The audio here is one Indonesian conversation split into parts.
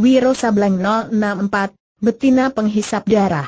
Wiro Sableng 064, Betina Penghisap Darah.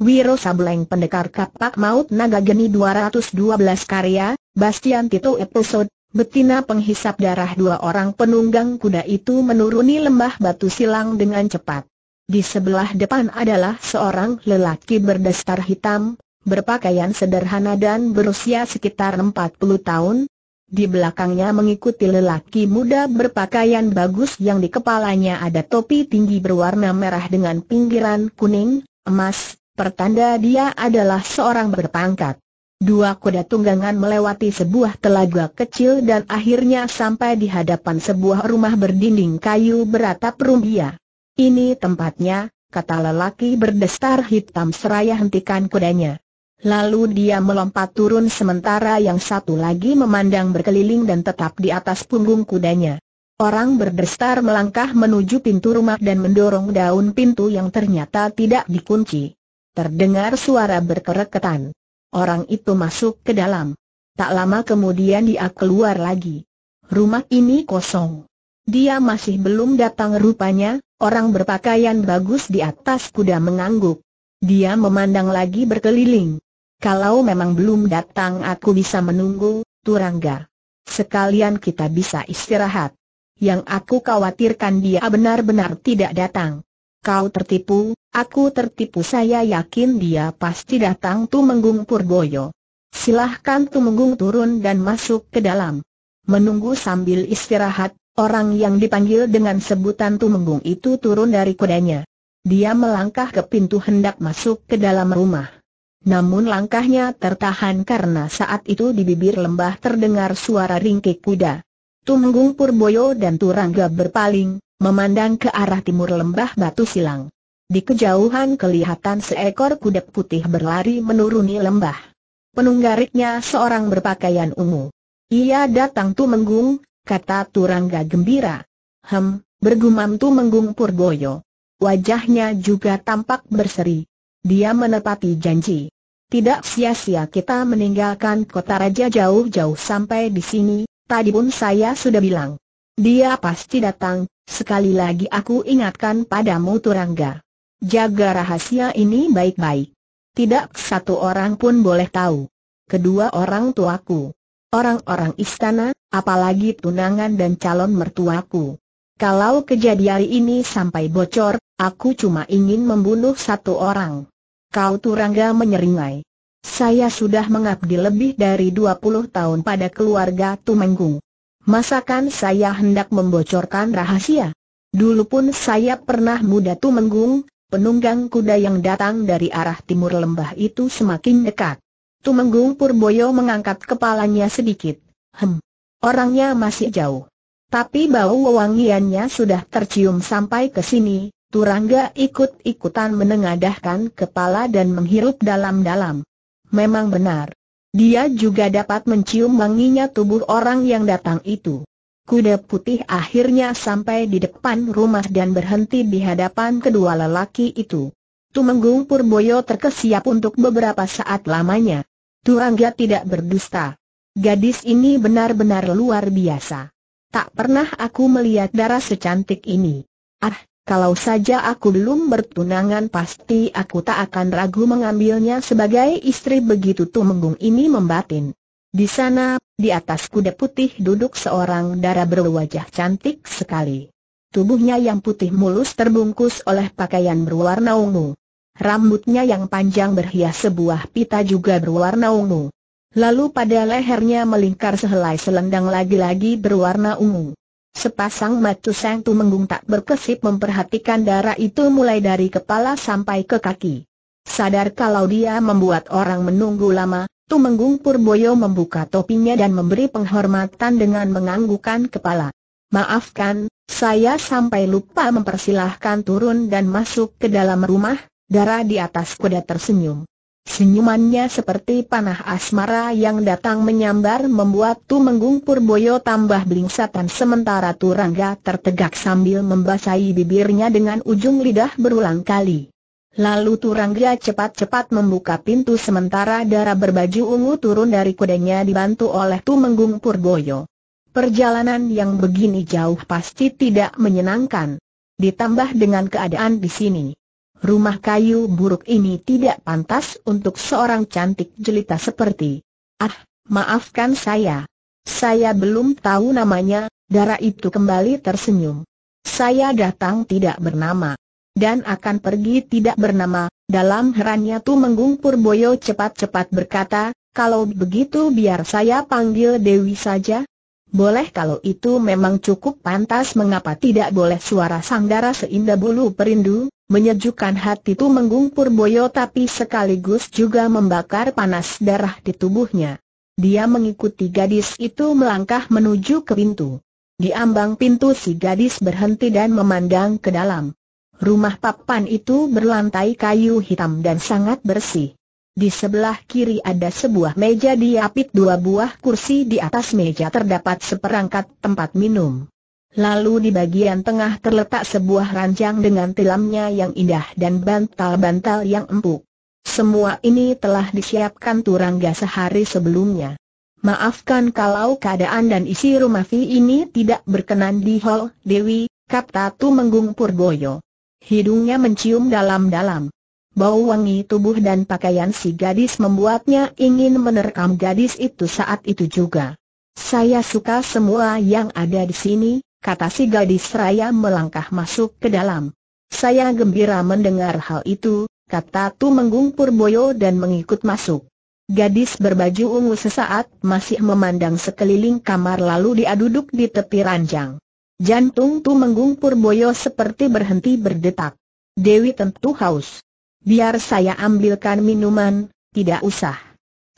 Wiro Sableng Pendekar Kapak Maut Naga Geni 212 karya, Bastian Tito episode, Betina Penghisap Darah Dua orang penunggang kuda itu menuruni lembah batu silang dengan cepat. Di sebelah depan adalah seorang lelaki berdestar hitam, berpakaian sederhana dan berusia sekitar 40 tahun, di belakangnya mengikuti lelaki muda berpakaian bagus yang di kepalanya ada topi tinggi berwarna merah dengan pinggiran kuning, emas, pertanda dia adalah seorang berpangkat. Dua kuda tunggangan melewati sebuah telaga kecil dan akhirnya sampai di hadapan sebuah rumah berdinding kayu beratap rumbia. Ini tempatnya, kata lelaki berdestar hitam seraya hentikan kudanya. Lalu dia melompat turun sementara yang satu lagi memandang berkeliling dan tetap di atas punggung kudanya. Orang berdestar melangkah menuju pintu rumah dan mendorong daun pintu yang ternyata tidak dikunci. Terdengar suara berkereketan. Orang itu masuk ke dalam. Tak lama kemudian dia keluar lagi. Rumah ini kosong. Dia masih belum datang rupanya, Orang berpakaian bagus di atas kuda mengangguk. Dia memandang lagi berkeliling. Kalau memang belum datang aku bisa menunggu, Turangga. Sekalian kita bisa istirahat. Yang aku khawatirkan dia benar-benar tidak datang. Kau tertipu, aku tertipu saya yakin dia pasti datang Tumenggung Purboyo. Silahkan Tumenggung turun dan masuk ke dalam. Menunggu sambil istirahat, orang yang dipanggil dengan sebutan Tumenggung itu turun dari kudanya. Dia melangkah ke pintu hendak masuk ke dalam rumah. Namun langkahnya tertahan karena saat itu di bibir lembah terdengar suara ringkik kuda. Tunggung Purboyo dan Turangga berpaling, memandang ke arah timur lembah batu silang. Di kejauhan kelihatan seekor kuda putih berlari menuruni lembah. Penunggariknya seorang berpakaian ungu. Ia datang Tumenggung, kata Turangga gembira. Hem, bergumam Tumenggung Purboyo. Wajahnya juga tampak berseri. Dia menepati janji. Tidak sia-sia kita meninggalkan kota raja jauh-jauh sampai di sini, tadi pun saya sudah bilang. Dia pasti datang, sekali lagi aku ingatkan padamu Turangga. Jaga rahasia ini baik-baik. Tidak satu orang pun boleh tahu. Kedua orang tuaku. Orang-orang istana, apalagi tunangan dan calon mertuaku. Kalau kejadian ini sampai bocor, aku cuma ingin membunuh satu orang. Kau Turangga menyeringai. Saya sudah mengabdi lebih dari 20 tahun pada keluarga Tumenggung. Masakan saya hendak membocorkan rahasia? Dulu pun saya pernah muda Tumenggung, penunggang kuda yang datang dari arah timur lembah itu semakin dekat. Tumenggung Purboyo mengangkat kepalanya sedikit. Hem. Orangnya masih jauh. Tapi bau wangiannya sudah tercium sampai ke sini, Turangga ikut-ikutan menengadahkan kepala dan menghirup dalam-dalam. Memang benar. Dia juga dapat mencium wanginya tubuh orang yang datang itu. Kuda putih akhirnya sampai di depan rumah dan berhenti di hadapan kedua lelaki itu. Tumenggung Purboyo terkesiap untuk beberapa saat lamanya. Turangga tidak berdusta. Gadis ini benar-benar luar biasa. Tak pernah aku melihat darah secantik ini. Ah, kalau saja aku belum bertunangan pasti aku tak akan ragu mengambilnya sebagai istri begitu Tumenggung ini membatin. Di sana, di atas kuda putih duduk seorang darah berwajah cantik sekali. Tubuhnya yang putih mulus terbungkus oleh pakaian berwarna ungu. Rambutnya yang panjang berhias sebuah pita juga berwarna ungu. Lalu pada lehernya melingkar sehelai selendang lagi-lagi berwarna ungu. Sepasang mata Sang Tumenggung tak berkesip memperhatikan darah itu mulai dari kepala sampai ke kaki. Sadar kalau dia membuat orang menunggu lama, Tumenggung Purboyo membuka topinya dan memberi penghormatan dengan menganggukkan kepala. Maafkan, saya sampai lupa mempersilahkan turun dan masuk ke dalam rumah, darah di atas kuda tersenyum. Senyumannya seperti panah asmara yang datang menyambar membuat Tu Tumenggung Purboyo tambah belingsatan sementara Turangga tertegak sambil membasahi bibirnya dengan ujung lidah berulang kali. Lalu Turangga cepat-cepat membuka pintu sementara darah berbaju ungu turun dari kudanya dibantu oleh Tu Tumenggung Purboyo. Perjalanan yang begini jauh pasti tidak menyenangkan. Ditambah dengan keadaan di sini rumah kayu buruk ini tidak pantas untuk seorang cantik jelita seperti. Ah, maafkan saya. Saya belum tahu namanya, darah itu kembali tersenyum. Saya datang tidak bernama. Dan akan pergi tidak bernama, dalam herannya tu menggung Purboyo cepat-cepat berkata, kalau begitu biar saya panggil Dewi saja. Boleh kalau itu memang cukup pantas mengapa tidak boleh suara sang darah seindah bulu perindu, Menyejukkan hati itu menggung Purboyo tapi sekaligus juga membakar panas darah di tubuhnya. Dia mengikuti gadis itu melangkah menuju ke pintu. Di ambang pintu si gadis berhenti dan memandang ke dalam. Rumah papan itu berlantai kayu hitam dan sangat bersih. Di sebelah kiri ada sebuah meja diapit dua buah kursi di atas meja terdapat seperangkat tempat minum. Lalu di bagian tengah terletak sebuah ranjang dengan tilamnya yang indah dan bantal-bantal yang empuk. Semua ini telah disiapkan Turangga sehari sebelumnya. Maafkan kalau keadaan dan isi rumah Vi ini tidak berkenan di hall, Dewi, kata Tumenggung Purboyo. Hidungnya mencium dalam-dalam. Bau wangi tubuh dan pakaian si gadis membuatnya ingin menerkam gadis itu saat itu juga. Saya suka semua yang ada di sini, kata si gadis raya melangkah masuk ke dalam. Saya gembira mendengar hal itu, kata Tu Menggung Purboyo dan mengikut masuk. Gadis berbaju ungu sesaat masih memandang sekeliling kamar lalu dia duduk di tepi ranjang. Jantung Tu Menggung Purboyo seperti berhenti berdetak. Dewi tentu haus. Biar saya ambilkan minuman, tidak usah.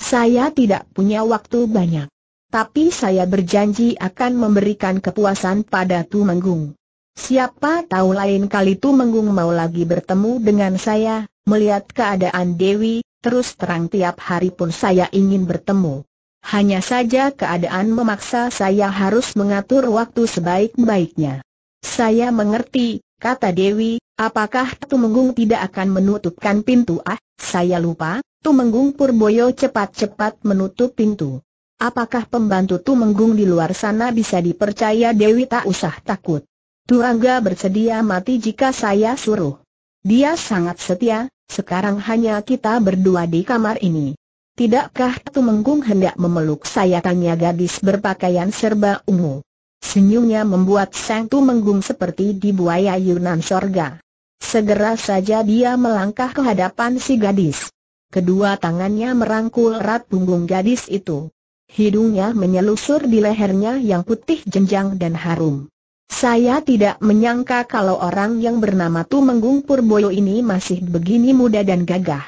Saya tidak punya waktu banyak. Tapi saya berjanji akan memberikan kepuasan pada Tumenggung. Siapa tahu lain kali Tumenggung mau lagi bertemu dengan saya, melihat keadaan Dewi, terus terang tiap hari pun saya ingin bertemu. Hanya saja keadaan memaksa saya harus mengatur waktu sebaik-baiknya. Saya mengerti, kata Dewi, apakah Tumenggung tidak akan menutupkan pintu? Ah, saya lupa, Tumenggung Purboyo cepat-cepat menutup pintu. Apakah pembantu tu Menggung di luar sana bisa dipercaya Dewi tak usah takut. Turangga bersedia mati jika saya suruh. Dia sangat setia, sekarang hanya kita berdua di kamar ini. Tidakkah tu Menggung hendak memeluk saya tanya gadis berpakaian serba ungu. Senyumnya membuat Sang tu Menggung seperti di buaya Yunan sorga. Segera saja dia melangkah ke hadapan si gadis. Kedua tangannya merangkul erat punggung gadis itu hidungnya menyelusur di lehernya yang putih jenjang dan harum. Saya tidak menyangka kalau orang yang bernama Menggung Purboyo ini masih begini muda dan gagah.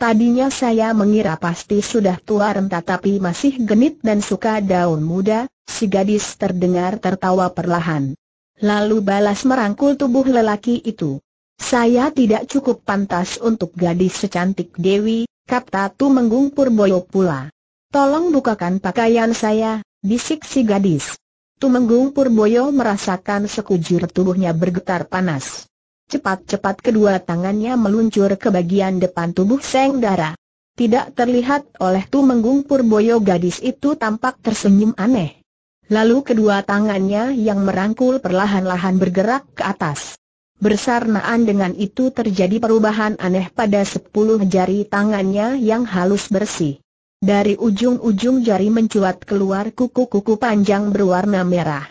Tadinya saya mengira pasti sudah tua renta tapi masih genit dan suka daun muda, si gadis terdengar tertawa perlahan. Lalu balas merangkul tubuh lelaki itu. Saya tidak cukup pantas untuk gadis secantik Dewi, kata Menggung Purboyo pula. Tolong bukakan pakaian saya, bisik si gadis. Tumenggung Purboyo merasakan sekujur tubuhnya bergetar panas. Cepat-cepat kedua tangannya meluncur ke bagian depan tubuh Seng Dara. Tidak terlihat oleh Tumenggung Purboyo gadis itu tampak tersenyum aneh. Lalu kedua tangannya yang merangkul perlahan-lahan bergerak ke atas. Bersarnaan dengan itu terjadi perubahan aneh pada sepuluh jari tangannya yang halus bersih. Dari ujung-ujung jari mencuat keluar kuku-kuku panjang berwarna merah.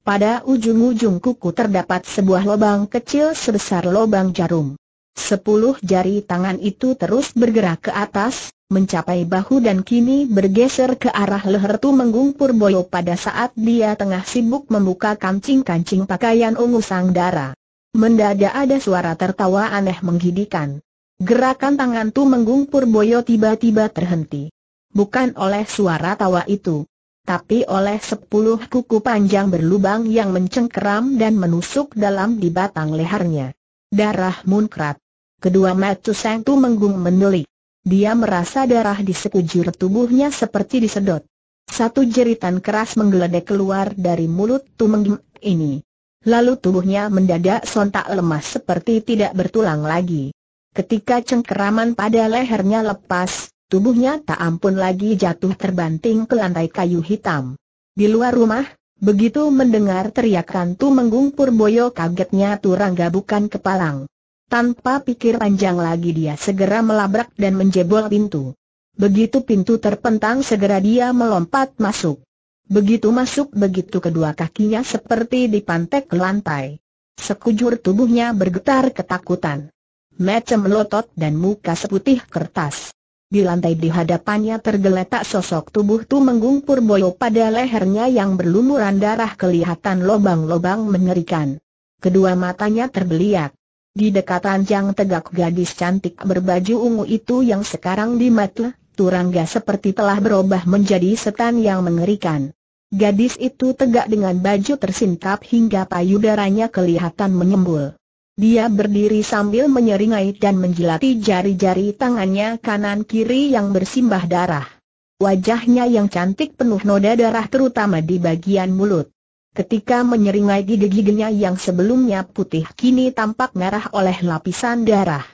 Pada ujung-ujung kuku terdapat sebuah lubang kecil sebesar lubang jarum. Sepuluh jari tangan itu terus bergerak ke atas, mencapai bahu dan kini bergeser ke arah leher Tumenggung Purboyo pada saat dia tengah sibuk membuka kancing-kancing pakaian ungu sang dara. Mendadak ada suara tertawa aneh menghidikan. Gerakan tangan Tumenggung Purboyo tiba-tiba terhenti bukan oleh suara tawa itu. Tapi oleh sepuluh kuku panjang berlubang yang mencengkeram dan menusuk dalam di batang lehernya. Darah munkrat. Kedua mata Sang Tu menggung menelik. Dia merasa darah di sekujur tubuhnya seperti disedot. Satu jeritan keras menggeledek keluar dari mulut tu Menggung ini. Lalu tubuhnya mendadak sontak lemas seperti tidak bertulang lagi. Ketika cengkeraman pada lehernya lepas, Tubuhnya tak ampun lagi jatuh terbanting ke lantai kayu hitam. Di luar rumah, begitu mendengar teriakan Menggung Purboyo kagetnya turangga bukan kepalang. Tanpa pikir panjang lagi dia segera melabrak dan menjebol pintu. Begitu pintu terpentang segera dia melompat masuk. Begitu masuk begitu kedua kakinya seperti dipantek ke lantai. Sekujur tubuhnya bergetar ketakutan. Macam melotot dan muka seputih kertas. Di lantai di hadapannya tergeletak sosok tubuh Tu Menggung Purboyo pada lehernya yang berlumuran darah kelihatan lobang-lobang mengerikan. Kedua matanya terbeliak. Di dekatan ranjang tegak gadis cantik berbaju ungu itu yang sekarang di mata, turangga seperti telah berubah menjadi setan yang mengerikan. Gadis itu tegak dengan baju tersingkap hingga payudaranya kelihatan menyembul. Dia berdiri sambil menyeringai dan menjilati jari-jari tangannya kanan-kiri yang bersimbah darah. Wajahnya yang cantik penuh noda darah terutama di bagian mulut. Ketika menyeringai gigi-giginya yang sebelumnya putih kini tampak merah oleh lapisan darah.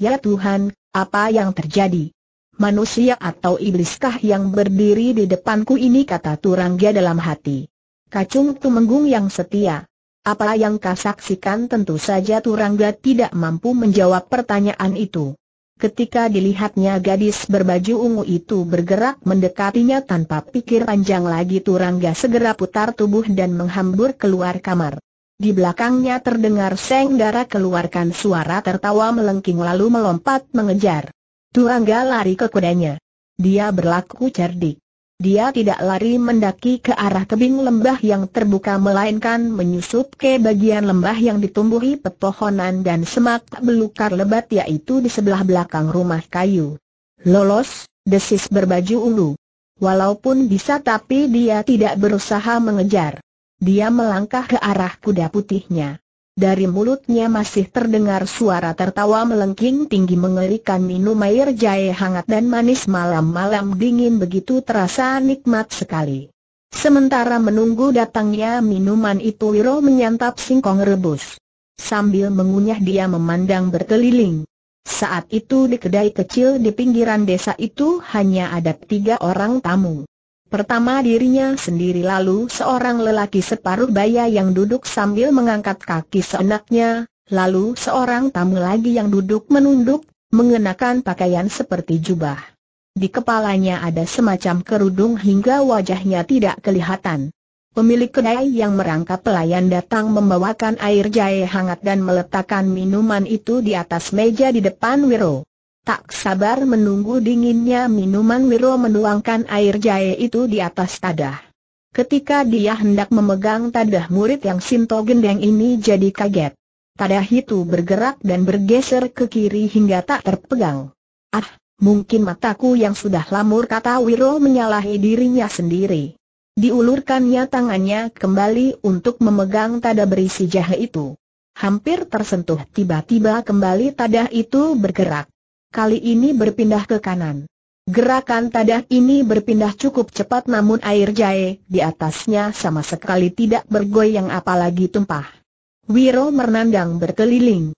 Ya Tuhan, apa yang terjadi? Manusia atau ibliskah yang berdiri di depanku ini kata Turangga dalam hati. Kacung Tumenggung yang setia, apa yang kau saksikan tentu saja Turangga tidak mampu menjawab pertanyaan itu. Ketika dilihatnya gadis berbaju ungu itu bergerak mendekatinya tanpa pikir panjang lagi Turangga segera putar tubuh dan menghambur keluar kamar. Di belakangnya terdengar Senggara keluarkan suara tertawa melengking lalu melompat mengejar. Turangga lari ke kudanya. Dia berlaku cerdik. Dia tidak lari mendaki ke arah tebing lembah yang terbuka melainkan menyusup ke bagian lembah yang ditumbuhi pepohonan dan semak belukar lebat yaitu di sebelah belakang rumah kayu. Lolos, desis berbaju ungu. Walaupun bisa tapi dia tidak berusaha mengejar. Dia melangkah ke arah kuda putihnya. Dari mulutnya masih terdengar suara tertawa melengking tinggi mengerikan minum air jahe hangat dan manis malam-malam dingin begitu terasa nikmat sekali. Sementara menunggu datangnya minuman itu Wiro menyantap singkong rebus. Sambil mengunyah dia memandang berkeliling. Saat itu di kedai kecil di pinggiran desa itu hanya ada tiga orang tamu. Pertama dirinya sendiri lalu seorang lelaki separuh baya yang duduk sambil mengangkat kaki seenaknya, lalu seorang tamu lagi yang duduk menunduk, mengenakan pakaian seperti jubah. Di kepalanya ada semacam kerudung hingga wajahnya tidak kelihatan. Pemilik kedai yang merangkap pelayan datang membawakan air jahe hangat dan meletakkan minuman itu di atas meja di depan Wiro. Tak sabar menunggu dinginnya minuman Wiro menuangkan air jahe itu di atas tadah. Ketika dia hendak memegang tadah murid yang Sinto Gendeng ini jadi kaget. Tadah itu bergerak dan bergeser ke kiri hingga tak terpegang. Ah, mungkin mataku yang sudah lamur kata Wiro menyalahi dirinya sendiri. Diulurkannya tangannya kembali untuk memegang tada berisi jahe itu. Hampir tersentuh tiba-tiba kembali tadah itu bergerak kali ini berpindah ke kanan. Gerakan tadah ini berpindah cukup cepat namun air jahe di atasnya sama sekali tidak bergoyang apalagi tumpah. Wiro menandang berkeliling.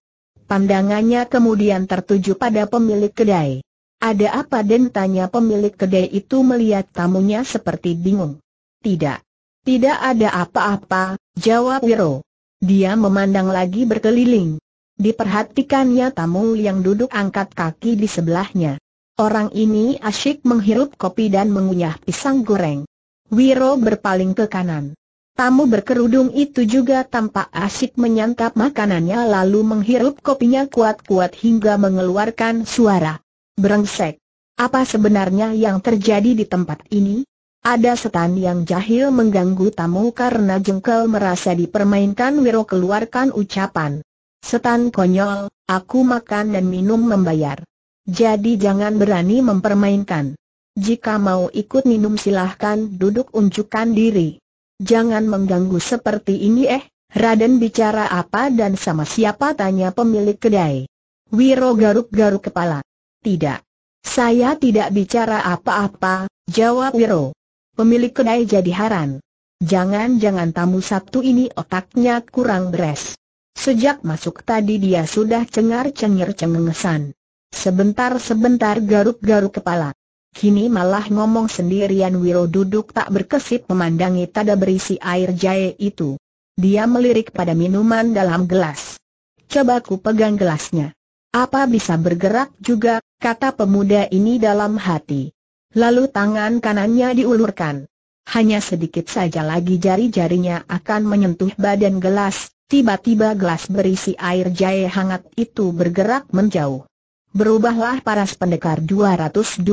Pandangannya kemudian tertuju pada pemilik kedai. Ada apa dan tanya pemilik kedai itu melihat tamunya seperti bingung. Tidak. Tidak ada apa-apa, jawab Wiro. Dia memandang lagi berkeliling diperhatikannya tamu yang duduk angkat kaki di sebelahnya. Orang ini asyik menghirup kopi dan mengunyah pisang goreng. Wiro berpaling ke kanan. Tamu berkerudung itu juga tampak asyik menyantap makanannya lalu menghirup kopinya kuat-kuat hingga mengeluarkan suara. Berengsek. Apa sebenarnya yang terjadi di tempat ini? Ada setan yang jahil mengganggu tamu karena jengkel merasa dipermainkan Wiro keluarkan ucapan. Setan konyol, aku makan dan minum membayar. Jadi jangan berani mempermainkan. Jika mau ikut minum silahkan duduk unjukkan diri. Jangan mengganggu seperti ini eh, Raden bicara apa dan sama siapa tanya pemilik kedai. Wiro garuk-garuk kepala. Tidak. Saya tidak bicara apa-apa, jawab Wiro. Pemilik kedai jadi haran. Jangan-jangan tamu Sabtu ini otaknya kurang beres. Sejak masuk tadi dia sudah cengar-cengir cengengesan. Sebentar-sebentar garuk-garuk kepala. Kini malah ngomong sendirian Wiro duduk tak berkesip memandangi tada berisi air jahe itu. Dia melirik pada minuman dalam gelas. Coba ku pegang gelasnya. Apa bisa bergerak juga, kata pemuda ini dalam hati. Lalu tangan kanannya diulurkan. Hanya sedikit saja lagi jari-jarinya akan menyentuh badan gelas, Tiba-tiba gelas berisi air jahe hangat itu bergerak menjauh. Berubahlah paras pendekar 212.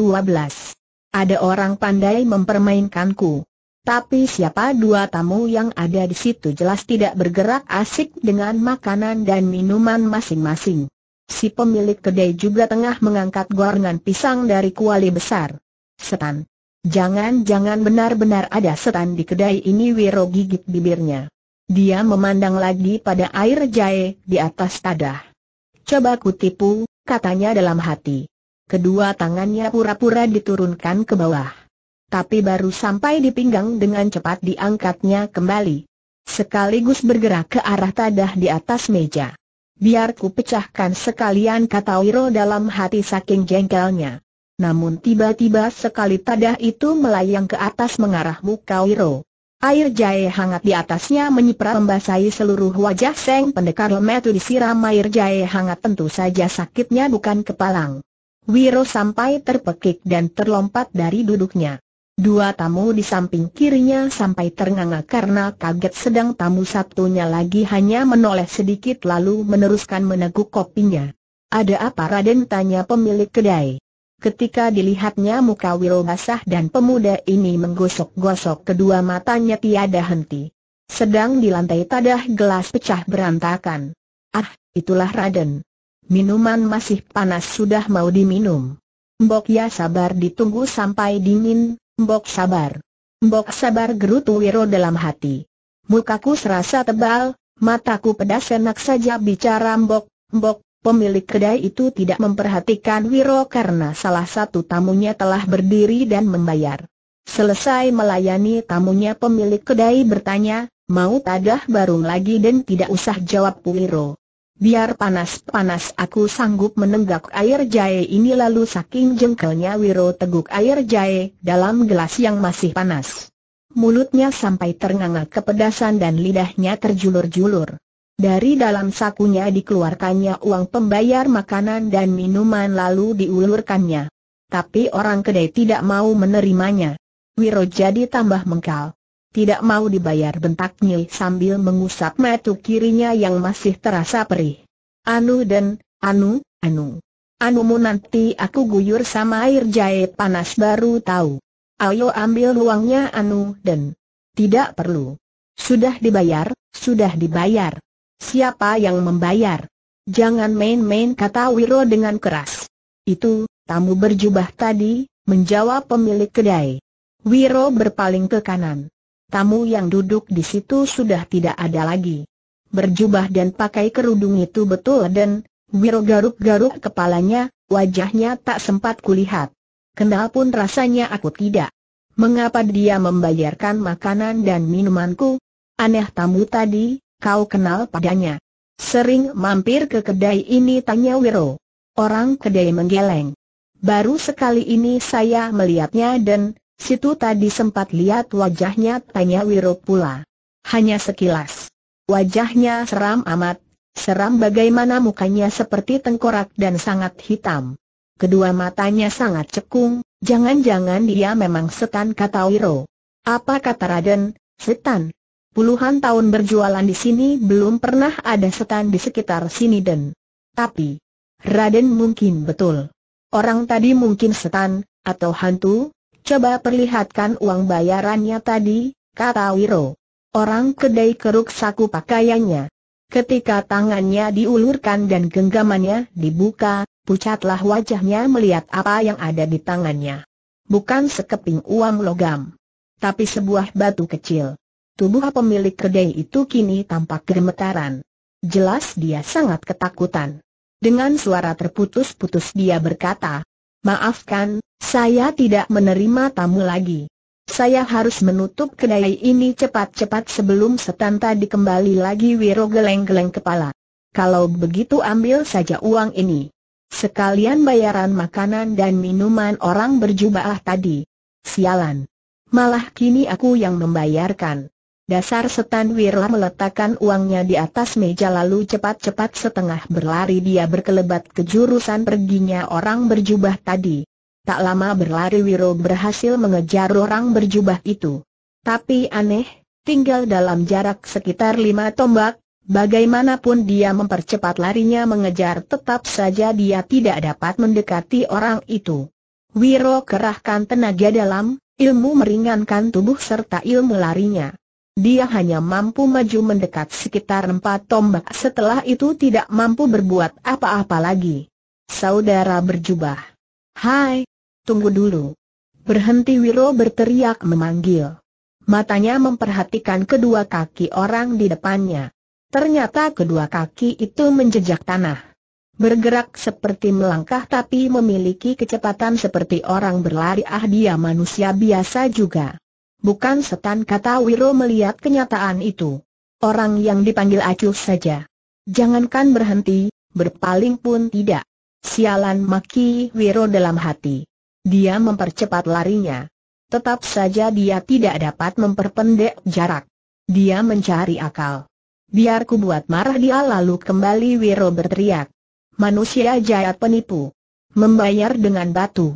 Ada orang pandai mempermainkanku. Tapi siapa dua tamu yang ada di situ jelas tidak bergerak asik dengan makanan dan minuman masing-masing. Si pemilik kedai juga tengah mengangkat gorengan pisang dari kuali besar. Setan. Jangan-jangan benar-benar ada setan di kedai ini Wiro gigit bibirnya. Dia memandang lagi pada air jahe di atas tadah. Coba kutipu, katanya dalam hati. Kedua tangannya pura-pura diturunkan ke bawah. Tapi baru sampai di pinggang dengan cepat diangkatnya kembali. Sekaligus bergerak ke arah tadah di atas meja. Biar ku pecahkan sekalian kata Wiro dalam hati saking jengkelnya. Namun tiba-tiba sekali tadah itu melayang ke atas mengarah muka Wiro. Air jahe hangat di atasnya menyiprat membasahi seluruh wajah Seng Pendekar Lemetu disiram air jahe hangat tentu saja sakitnya bukan kepalang. Wiro sampai terpekik dan terlompat dari duduknya. Dua tamu di samping kirinya sampai ternganga karena kaget sedang tamu satunya lagi hanya menoleh sedikit lalu meneruskan meneguk kopinya. Ada apa Raden tanya pemilik kedai? Ketika dilihatnya muka Wiro basah dan pemuda ini menggosok-gosok kedua matanya tiada henti. Sedang di lantai tadah gelas pecah berantakan. Ah, itulah Raden. Minuman masih panas sudah mau diminum. Mbok ya sabar ditunggu sampai dingin, Mbok sabar. Mbok sabar gerutu Wiro dalam hati. Mukaku serasa tebal, mataku pedas enak saja bicara Mbok, Mbok, Pemilik kedai itu tidak memperhatikan Wiro karena salah satu tamunya telah berdiri dan membayar. Selesai melayani tamunya pemilik kedai bertanya, mau tadah barung lagi dan tidak usah jawab Wiro. Biar panas-panas aku sanggup menenggak air jahe ini lalu saking jengkelnya Wiro teguk air jahe dalam gelas yang masih panas. Mulutnya sampai ternganga kepedasan dan lidahnya terjulur-julur. Dari dalam sakunya dikeluarkannya uang pembayar makanan dan minuman lalu diulurkannya. Tapi orang kedai tidak mau menerimanya. Wiro jadi tambah mengkal. Tidak mau dibayar bentaknya sambil mengusap metu kirinya yang masih terasa perih. Anu dan, anu, anu. anu Anumu nanti aku guyur sama air jahe panas baru tahu. Ayo ambil uangnya Anu dan tidak perlu. Sudah dibayar, sudah dibayar. Siapa yang membayar? Jangan main-main kata Wiro dengan keras. Itu, tamu berjubah tadi, menjawab pemilik kedai. Wiro berpaling ke kanan. Tamu yang duduk di situ sudah tidak ada lagi. Berjubah dan pakai kerudung itu betul dan Wiro garuk-garuk kepalanya, wajahnya tak sempat kulihat. Kenal pun rasanya aku tidak. Mengapa dia membayarkan makanan dan minumanku? Aneh tamu tadi, kau kenal padanya. Sering mampir ke kedai ini tanya Wiro. Orang kedai menggeleng. Baru sekali ini saya melihatnya dan, situ tadi sempat lihat wajahnya tanya Wiro pula. Hanya sekilas. Wajahnya seram amat, seram bagaimana mukanya seperti tengkorak dan sangat hitam. Kedua matanya sangat cekung, jangan-jangan dia memang setan kata Wiro. Apa kata Raden, setan? Puluhan tahun berjualan di sini belum pernah ada setan di sekitar sini dan. Tapi, Raden mungkin betul. Orang tadi mungkin setan, atau hantu, coba perlihatkan uang bayarannya tadi, kata Wiro. Orang kedai keruk saku pakaiannya. Ketika tangannya diulurkan dan genggamannya dibuka, pucatlah wajahnya melihat apa yang ada di tangannya. Bukan sekeping uang logam, tapi sebuah batu kecil. Tubuh pemilik kedai itu kini tampak gemetaran. Jelas dia sangat ketakutan. Dengan suara terputus-putus dia berkata, Maafkan, saya tidak menerima tamu lagi. Saya harus menutup kedai ini cepat-cepat sebelum setan tadi kembali lagi Wiro geleng-geleng kepala. Kalau begitu ambil saja uang ini. Sekalian bayaran makanan dan minuman orang berjubah tadi. Sialan. Malah kini aku yang membayarkan. Dasar setan Wirla meletakkan uangnya di atas meja lalu cepat-cepat setengah berlari dia berkelebat ke jurusan perginya orang berjubah tadi. Tak lama berlari Wiro berhasil mengejar orang berjubah itu. Tapi aneh, tinggal dalam jarak sekitar lima tombak, bagaimanapun dia mempercepat larinya mengejar tetap saja dia tidak dapat mendekati orang itu. Wiro kerahkan tenaga dalam, ilmu meringankan tubuh serta ilmu larinya dia hanya mampu maju mendekat sekitar empat tombak setelah itu tidak mampu berbuat apa-apa lagi. Saudara berjubah. Hai, tunggu dulu. Berhenti Wiro berteriak memanggil. Matanya memperhatikan kedua kaki orang di depannya. Ternyata kedua kaki itu menjejak tanah. Bergerak seperti melangkah tapi memiliki kecepatan seperti orang berlari ah dia manusia biasa juga. Bukan setan kata Wiro melihat kenyataan itu. Orang yang dipanggil acuh saja. Jangankan berhenti, berpaling pun tidak. Sialan maki Wiro dalam hati. Dia mempercepat larinya. Tetap saja dia tidak dapat memperpendek jarak. Dia mencari akal. Biar ku buat marah dia lalu kembali Wiro berteriak. Manusia jahat penipu. Membayar dengan batu.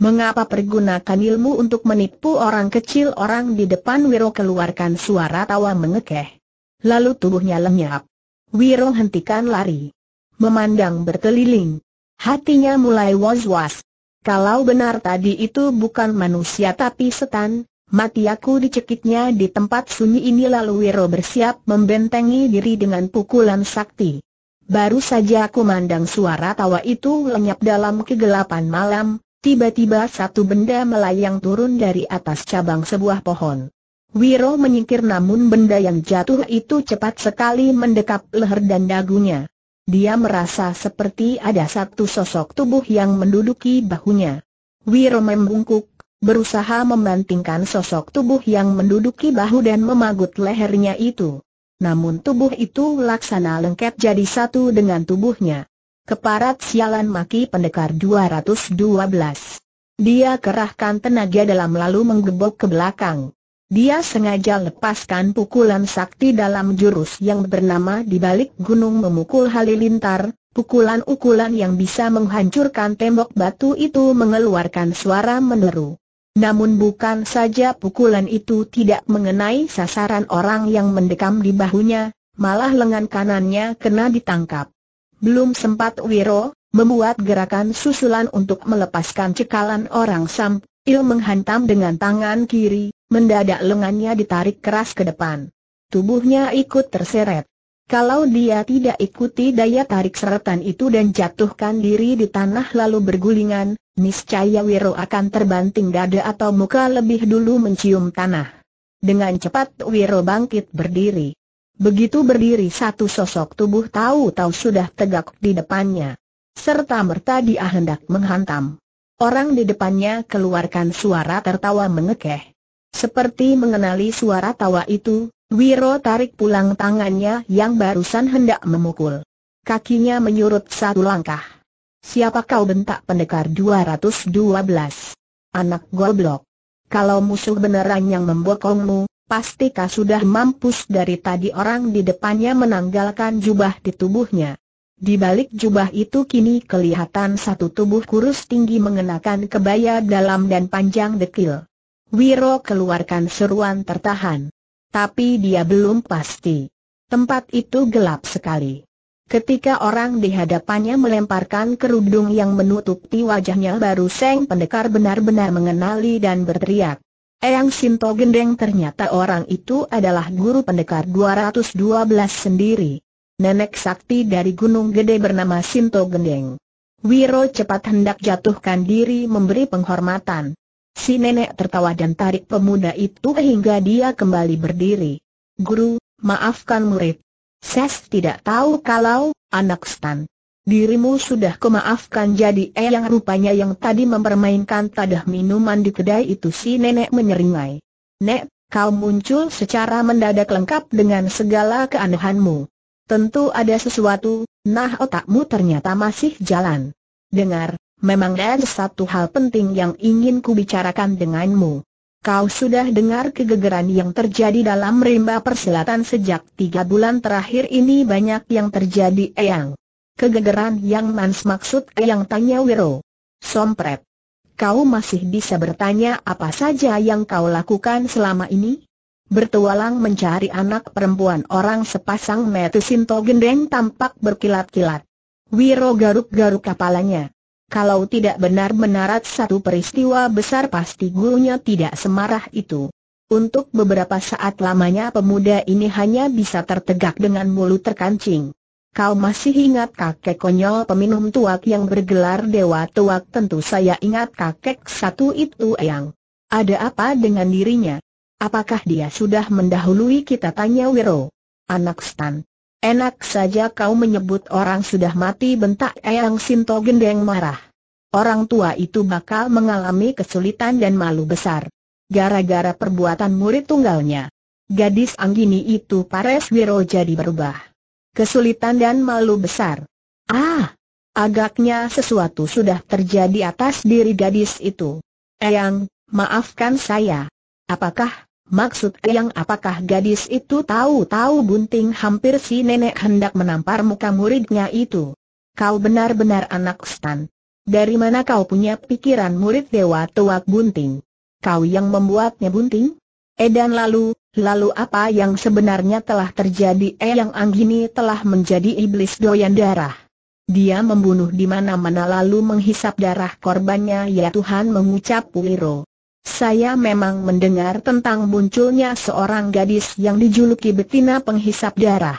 Mengapa pergunakan ilmu untuk menipu orang kecil orang di depan Wiro keluarkan suara tawa mengekeh. Lalu tubuhnya lenyap. Wiro hentikan lari. Memandang berkeliling. Hatinya mulai was-was. Kalau benar tadi itu bukan manusia tapi setan, mati aku dicekiknya di tempat sunyi ini lalu Wiro bersiap membentengi diri dengan pukulan sakti. Baru saja aku mandang suara tawa itu lenyap dalam kegelapan malam, Tiba-tiba satu benda melayang turun dari atas cabang sebuah pohon. Wiro menyingkir namun benda yang jatuh itu cepat sekali mendekap leher dan dagunya. Dia merasa seperti ada satu sosok tubuh yang menduduki bahunya. Wiro membungkuk, berusaha memantingkan sosok tubuh yang menduduki bahu dan memagut lehernya itu. Namun tubuh itu laksana lengket jadi satu dengan tubuhnya. Keparat sialan maki pendekar 212. Dia kerahkan tenaga dalam lalu menggebok ke belakang. Dia sengaja lepaskan pukulan sakti dalam jurus yang bernama di balik gunung memukul halilintar, pukulan-ukulan yang bisa menghancurkan tembok batu itu mengeluarkan suara meneru. Namun bukan saja pukulan itu tidak mengenai sasaran orang yang mendekam di bahunya, malah lengan kanannya kena ditangkap. Belum sempat Wiro membuat gerakan susulan untuk melepaskan cekalan orang Sam, Il menghantam dengan tangan kiri, mendadak lengannya ditarik keras ke depan. Tubuhnya ikut terseret. Kalau dia tidak ikuti daya tarik seretan itu dan jatuhkan diri di tanah lalu bergulingan, niscaya Wiro akan terbanting dada atau muka lebih dulu mencium tanah. Dengan cepat Wiro bangkit berdiri. Begitu berdiri satu sosok tubuh tahu-tahu sudah tegak di depannya. Serta merta dia hendak menghantam. Orang di depannya keluarkan suara tertawa mengekeh. Seperti mengenali suara tawa itu, Wiro tarik pulang tangannya yang barusan hendak memukul. Kakinya menyurut satu langkah. Siapa kau bentak pendekar 212? Anak goblok. Kalau musuh beneran yang membokongmu, pastikah sudah mampus dari tadi orang di depannya menanggalkan jubah di tubuhnya. Di balik jubah itu kini kelihatan satu tubuh kurus tinggi mengenakan kebaya dalam dan panjang dekil. Wiro keluarkan seruan tertahan. Tapi dia belum pasti. Tempat itu gelap sekali. Ketika orang di hadapannya melemparkan kerudung yang menutupi wajahnya baru Seng Pendekar benar-benar mengenali dan berteriak. Eyang Sinto Gendeng ternyata orang itu adalah guru pendekar 212 sendiri. Nenek sakti dari Gunung Gede bernama Sinto Gendeng. Wiro cepat hendak jatuhkan diri memberi penghormatan. Si nenek tertawa dan tarik pemuda itu hingga dia kembali berdiri. Guru, maafkan murid. Ses tidak tahu kalau, anak stan. Dirimu sudah kemaafkan jadi eh yang rupanya yang tadi mempermainkan tadah minuman di kedai itu si nenek menyeringai. Nek, kau muncul secara mendadak lengkap dengan segala keanehanmu. Tentu ada sesuatu, nah otakmu ternyata masih jalan. Dengar, memang ada satu hal penting yang ingin ku bicarakan denganmu. Kau sudah dengar kegegeran yang terjadi dalam rimba persilatan sejak tiga bulan terakhir ini banyak yang terjadi Eyang. Kegegeran yang mans maksud yang tanya Wiro. Sompret. Kau masih bisa bertanya apa saja yang kau lakukan selama ini? Bertualang mencari anak perempuan orang sepasang metusinto Gendeng tampak berkilat-kilat. Wiro garuk-garuk kepalanya. Kalau tidak benar-benar satu peristiwa besar pasti gurunya tidak semarah itu. Untuk beberapa saat lamanya pemuda ini hanya bisa tertegak dengan mulut terkancing. Kau masih ingat kakek konyol peminum tuak yang bergelar Dewa Tuak? Tentu saya ingat kakek satu itu yang. Ada apa dengan dirinya? Apakah dia sudah mendahului kita? Tanya Wiro. Anak Stan. Enak saja kau menyebut orang sudah mati bentak Eyang Sinto gendeng marah. Orang tua itu bakal mengalami kesulitan dan malu besar. Gara-gara perbuatan murid tunggalnya. Gadis Anggini itu Pares Wiro jadi berubah kesulitan dan malu besar. Ah! Agaknya sesuatu sudah terjadi atas diri gadis itu. Eyang, maafkan saya. Apakah, maksud Eyang apakah gadis itu tahu-tahu bunting hampir si nenek hendak menampar muka muridnya itu? Kau benar-benar anak stan. Dari mana kau punya pikiran murid dewa tuak bunting? Kau yang membuatnya bunting? Edan lalu, Lalu apa yang sebenarnya telah terjadi Yang Anggini telah menjadi iblis doyan darah. Dia membunuh di mana-mana lalu menghisap darah korbannya ya Tuhan mengucap puliro. Saya memang mendengar tentang munculnya seorang gadis yang dijuluki betina penghisap darah.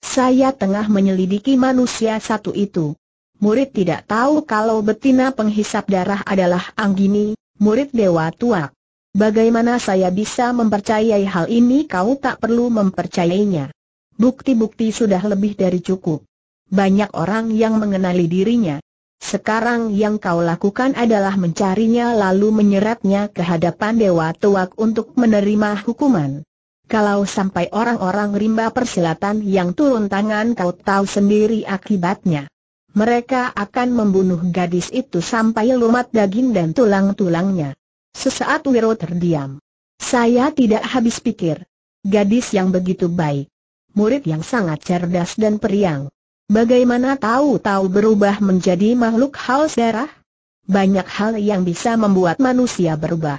Saya tengah menyelidiki manusia satu itu. Murid tidak tahu kalau betina penghisap darah adalah Anggini, murid Dewa Tuak. Bagaimana saya bisa mempercayai hal ini kau tak perlu mempercayainya. Bukti-bukti sudah lebih dari cukup. Banyak orang yang mengenali dirinya. Sekarang yang kau lakukan adalah mencarinya lalu menyeretnya ke hadapan Dewa Tuak untuk menerima hukuman. Kalau sampai orang-orang rimba persilatan yang turun tangan kau tahu sendiri akibatnya. Mereka akan membunuh gadis itu sampai lumat daging dan tulang-tulangnya. Sesaat Wiro terdiam. Saya tidak habis pikir. Gadis yang begitu baik. Murid yang sangat cerdas dan periang. Bagaimana tahu-tahu berubah menjadi makhluk haus darah? Banyak hal yang bisa membuat manusia berubah.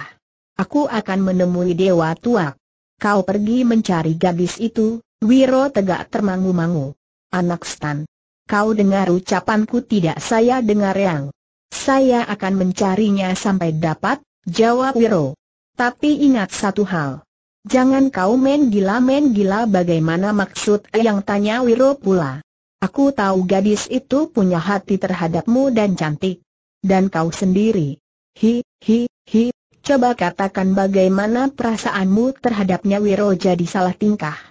Aku akan menemui Dewa tua. Kau pergi mencari gadis itu, Wiro tegak termangu-mangu. Anak Stan. Kau dengar ucapanku tidak saya dengar yang. Saya akan mencarinya sampai dapat, Jawab Wiro. Tapi ingat satu hal. Jangan kau main gila-main gila bagaimana maksud yang tanya Wiro pula. Aku tahu gadis itu punya hati terhadapmu dan cantik. Dan kau sendiri. Hi, hi, hi, coba katakan bagaimana perasaanmu terhadapnya Wiro jadi salah tingkah.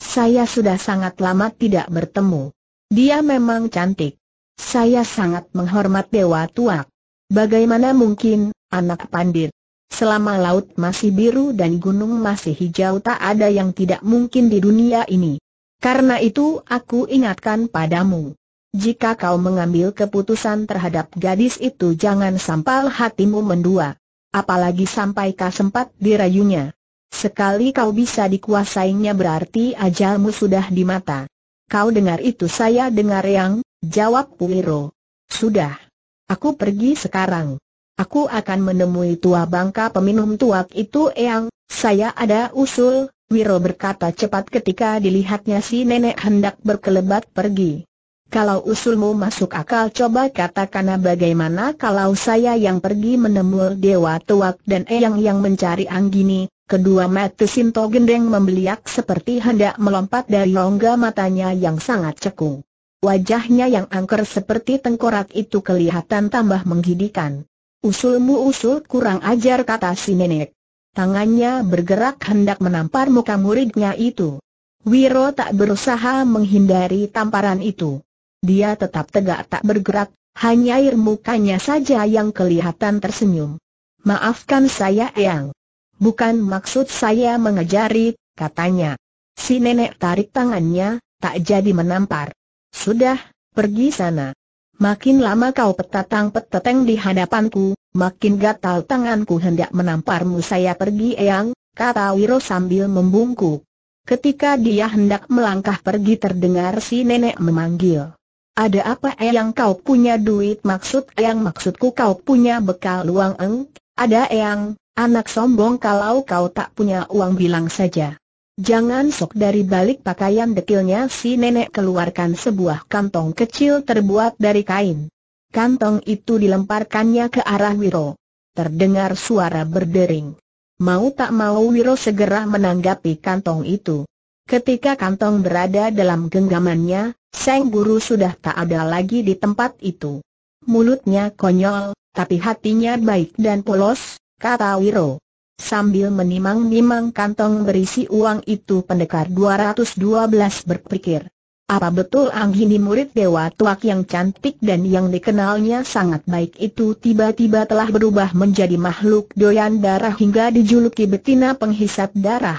Saya sudah sangat lama tidak bertemu. Dia memang cantik. Saya sangat menghormat Dewa Tuak. Bagaimana mungkin, anak Pandir, Selama laut masih biru dan gunung masih hijau tak ada yang tidak mungkin di dunia ini. Karena itu aku ingatkan padamu. Jika kau mengambil keputusan terhadap gadis itu jangan sampai hatimu mendua. Apalagi sampai kau sempat dirayunya. Sekali kau bisa dikuasainya berarti ajalmu sudah di mata. Kau dengar itu saya dengar yang, jawab Puiro. Sudah. Aku pergi sekarang. Aku akan menemui tua bangka peminum tuak itu Eyang, saya ada usul, Wiro berkata cepat ketika dilihatnya si nenek hendak berkelebat pergi. Kalau usulmu masuk akal coba katakan bagaimana kalau saya yang pergi menemui Dewa Tuak dan Eyang yang mencari Anggini, Kedua mata Sinto gendeng membeliak seperti hendak melompat dari rongga matanya yang sangat cekung. Wajahnya yang angker seperti tengkorak itu kelihatan tambah menggidikan. Usulmu usul kurang ajar kata si nenek. Tangannya bergerak hendak menampar muka muridnya itu. Wiro tak berusaha menghindari tamparan itu. Dia tetap tegak tak bergerak, hanya air mukanya saja yang kelihatan tersenyum. Maafkan saya Eyang. Bukan maksud saya mengejari, katanya. Si nenek tarik tangannya, tak jadi menampar. Sudah, pergi sana. Makin lama kau petatang peteteng di hadapanku, makin gatal tanganku hendak menamparmu saya pergi eyang, kata Wiro sambil membungkuk. Ketika dia hendak melangkah pergi terdengar si nenek memanggil. Ada apa eyang kau punya duit maksud eyang maksudku kau punya bekal uang eng? Ada eyang, anak sombong kalau kau tak punya uang bilang saja. Jangan sok dari balik pakaian dekilnya si nenek keluarkan sebuah kantong kecil terbuat dari kain. Kantong itu dilemparkannya ke arah Wiro. Terdengar suara berdering. Mau tak mau Wiro segera menanggapi kantong itu. Ketika kantong berada dalam genggamannya, Seng Guru sudah tak ada lagi di tempat itu. Mulutnya konyol, tapi hatinya baik dan polos, kata Wiro. Sambil menimang-nimang kantong berisi uang itu pendekar 212 berpikir. Apa betul Anggini murid Dewa Tuak yang cantik dan yang dikenalnya sangat baik itu tiba-tiba telah berubah menjadi makhluk doyan darah hingga dijuluki betina penghisap darah?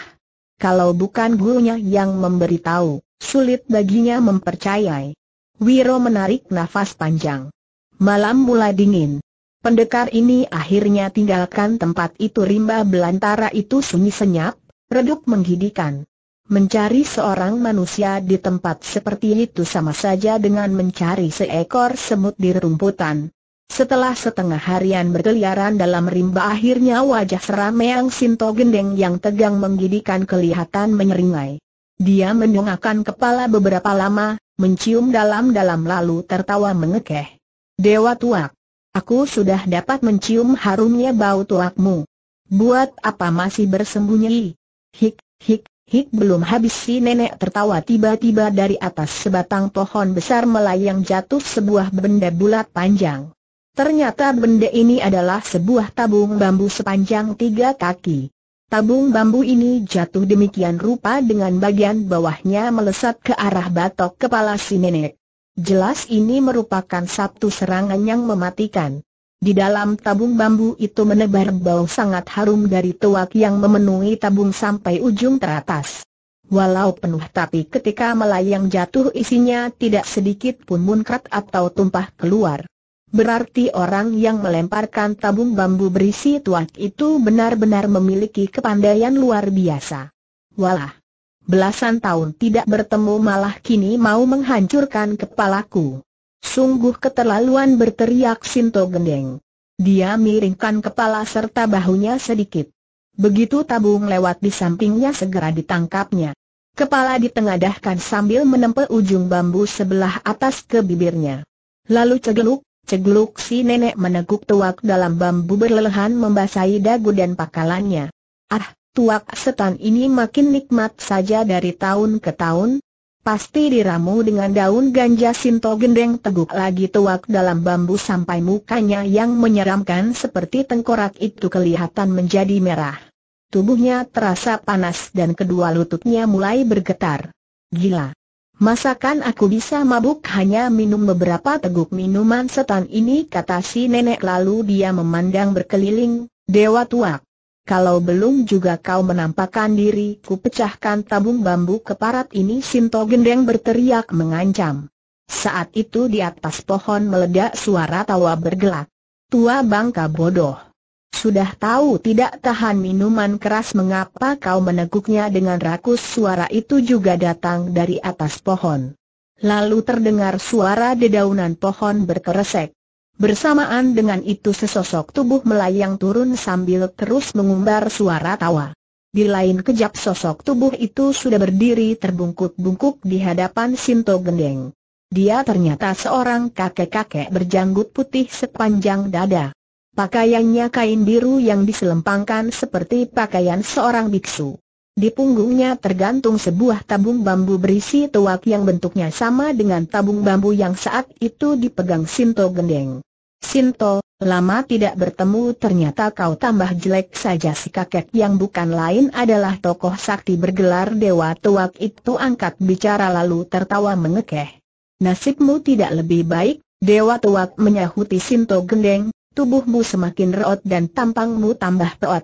Kalau bukan gurunya yang memberitahu, sulit baginya mempercayai. Wiro menarik nafas panjang. Malam mulai dingin. Pendekar ini akhirnya tinggalkan tempat itu rimba belantara itu sunyi senyap, redup menghidikan. Mencari seorang manusia di tempat seperti itu sama saja dengan mencari seekor semut di rumputan. Setelah setengah harian berkeliaran dalam rimba akhirnya wajah Serameang Sinto Gendeng yang tegang menggidikan kelihatan menyeringai. Dia mendongakkan kepala beberapa lama, mencium dalam-dalam lalu tertawa mengekeh. Dewa Tuak, Aku sudah dapat mencium harumnya bau tuakmu. Buat apa masih bersembunyi? Hik, hik, hik belum habis si nenek tertawa tiba-tiba dari atas sebatang pohon besar melayang jatuh sebuah benda bulat panjang. Ternyata benda ini adalah sebuah tabung bambu sepanjang tiga kaki. Tabung bambu ini jatuh demikian rupa dengan bagian bawahnya melesat ke arah batok kepala si nenek. Jelas ini merupakan satu serangan yang mematikan. Di dalam tabung bambu itu menebar bau sangat harum dari tuak yang memenuhi tabung sampai ujung teratas. Walau penuh tapi ketika melayang jatuh isinya tidak sedikit pun munkrat atau tumpah keluar. Berarti orang yang melemparkan tabung bambu berisi tuak itu benar-benar memiliki kepandaian luar biasa. Walah, belasan tahun tidak bertemu malah kini mau menghancurkan kepalaku. Sungguh keterlaluan berteriak Sinto Gendeng. Dia miringkan kepala serta bahunya sedikit. Begitu tabung lewat di sampingnya segera ditangkapnya. Kepala ditengadahkan sambil menempel ujung bambu sebelah atas ke bibirnya. Lalu cegeluk, cegeluk si nenek meneguk tuak dalam bambu berlelehan membasahi dagu dan pakalannya. Ah, tuak setan ini makin nikmat saja dari tahun ke tahun, Pasti diramu dengan daun ganja Sinto gendeng teguk lagi tuak dalam bambu sampai mukanya yang menyeramkan seperti tengkorak itu kelihatan menjadi merah. Tubuhnya terasa panas dan kedua lututnya mulai bergetar. Gila. Masakan aku bisa mabuk hanya minum beberapa teguk minuman setan ini kata si nenek lalu dia memandang berkeliling, dewa tuak kalau belum juga kau menampakkan diri, ku pecahkan tabung bambu keparat ini Sinto Gendeng berteriak mengancam. Saat itu di atas pohon meledak suara tawa bergelak. Tua bangka bodoh. Sudah tahu tidak tahan minuman keras mengapa kau meneguknya dengan rakus suara itu juga datang dari atas pohon. Lalu terdengar suara dedaunan pohon berkeresek. Bersamaan dengan itu sesosok tubuh melayang turun sambil terus mengumbar suara tawa. Di lain kejap sosok tubuh itu sudah berdiri terbungkuk-bungkuk di hadapan Sinto Gendeng. Dia ternyata seorang kakek-kakek berjanggut putih sepanjang dada. Pakaiannya kain biru yang diselempangkan seperti pakaian seorang biksu. Di punggungnya tergantung sebuah tabung bambu berisi tuak yang bentuknya sama dengan tabung bambu yang saat itu dipegang Sinto Gendeng. Sinto, lama tidak bertemu ternyata kau tambah jelek saja si kakek yang bukan lain adalah tokoh sakti bergelar Dewa Tuak itu angkat bicara lalu tertawa mengekeh. Nasibmu tidak lebih baik, Dewa Tuak menyahuti Sinto Gendeng, tubuhmu semakin reot dan tampangmu tambah peot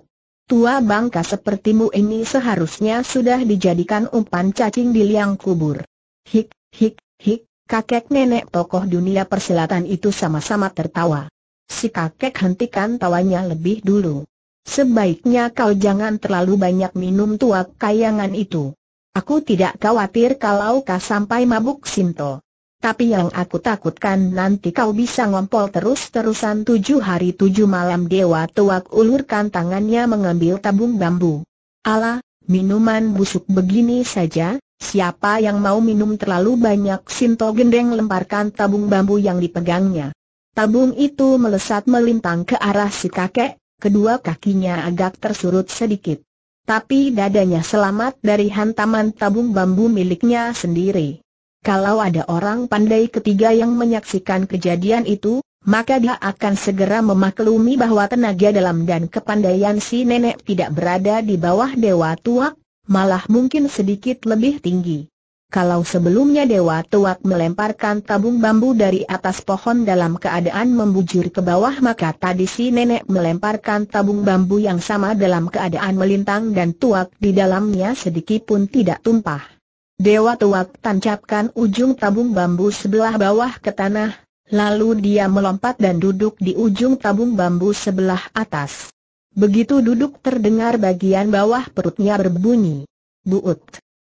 tua bangka sepertimu ini seharusnya sudah dijadikan umpan cacing di liang kubur. Hik, hik, hik, kakek nenek tokoh dunia persilatan itu sama-sama tertawa. Si kakek hentikan tawanya lebih dulu. Sebaiknya kau jangan terlalu banyak minum tua kayangan itu. Aku tidak khawatir kalau kau sampai mabuk Sinto. Tapi yang aku takutkan nanti kau bisa ngompol terus-terusan tujuh hari tujuh malam Dewa Tuak ulurkan tangannya mengambil tabung bambu. Ala, minuman busuk begini saja, siapa yang mau minum terlalu banyak Sinto Gendeng lemparkan tabung bambu yang dipegangnya. Tabung itu melesat melintang ke arah si kakek, kedua kakinya agak tersurut sedikit. Tapi dadanya selamat dari hantaman tabung bambu miliknya sendiri. Kalau ada orang pandai ketiga yang menyaksikan kejadian itu, maka dia akan segera memaklumi bahwa tenaga dalam dan kepandaian si nenek tidak berada di bawah Dewa Tuak, malah mungkin sedikit lebih tinggi. Kalau sebelumnya Dewa Tuak melemparkan tabung bambu dari atas pohon dalam keadaan membujur ke bawah maka tadi si nenek melemparkan tabung bambu yang sama dalam keadaan melintang dan tuak di dalamnya sedikit pun tidak tumpah. Dewa Tuak tancapkan ujung tabung bambu sebelah bawah ke tanah, lalu dia melompat dan duduk di ujung tabung bambu sebelah atas. Begitu duduk terdengar bagian bawah perutnya berbunyi. Buut.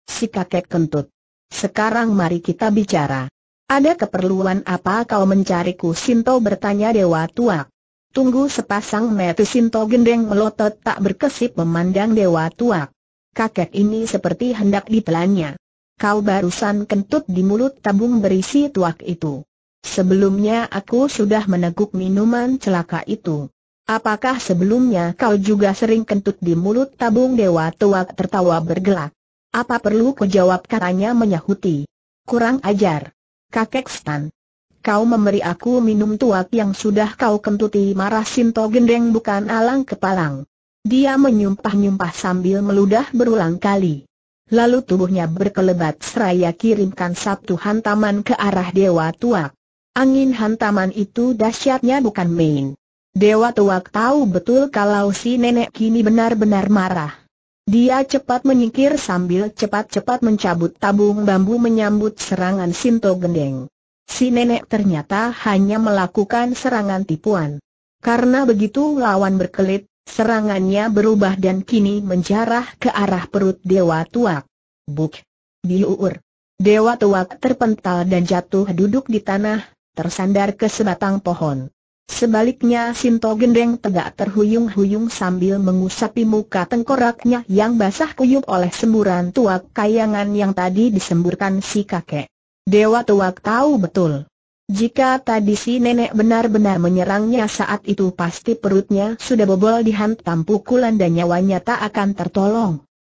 Si kakek kentut. Sekarang mari kita bicara. Ada keperluan apa kau mencariku? Sinto bertanya Dewa Tuak. Tunggu sepasang mata Sinto gendeng melotot tak berkesip memandang Dewa Tuak. Kakek ini seperti hendak ditelannya. Kau barusan kentut di mulut tabung berisi tuak itu. Sebelumnya aku sudah meneguk minuman celaka itu. Apakah sebelumnya kau juga sering kentut di mulut tabung dewa tuak tertawa bergelak? Apa perlu ku katanya menyahuti. Kurang ajar. Kakek Stan. Kau memberi aku minum tuak yang sudah kau kentuti marah Sinto gendeng bukan alang kepalang. Dia menyumpah-nyumpah sambil meludah berulang kali. Lalu tubuhnya berkelebat seraya kirimkan satu hantaman ke arah Dewa Tuak. Angin hantaman itu dahsyatnya bukan main. Dewa Tuak tahu betul kalau si nenek kini benar-benar marah. Dia cepat menyingkir sambil cepat-cepat mencabut tabung bambu menyambut serangan Sinto Gendeng. Si nenek ternyata hanya melakukan serangan tipuan. Karena begitu lawan berkelit, Serangannya berubah dan kini menjarah ke arah perut Dewa Tuak. Buk! Diuur! Dewa Tuak terpental dan jatuh duduk di tanah, tersandar ke sebatang pohon. Sebaliknya Sinto Gendeng tegak terhuyung-huyung sambil mengusapi muka tengkoraknya yang basah kuyup oleh semburan tuak kayangan yang tadi disemburkan si kakek. Dewa Tuak tahu betul. Jika tadi si nenek benar-benar menyerangnya saat itu pasti perutnya sudah bobol dihantam pukulan dan nyawanya tak akan tertolong.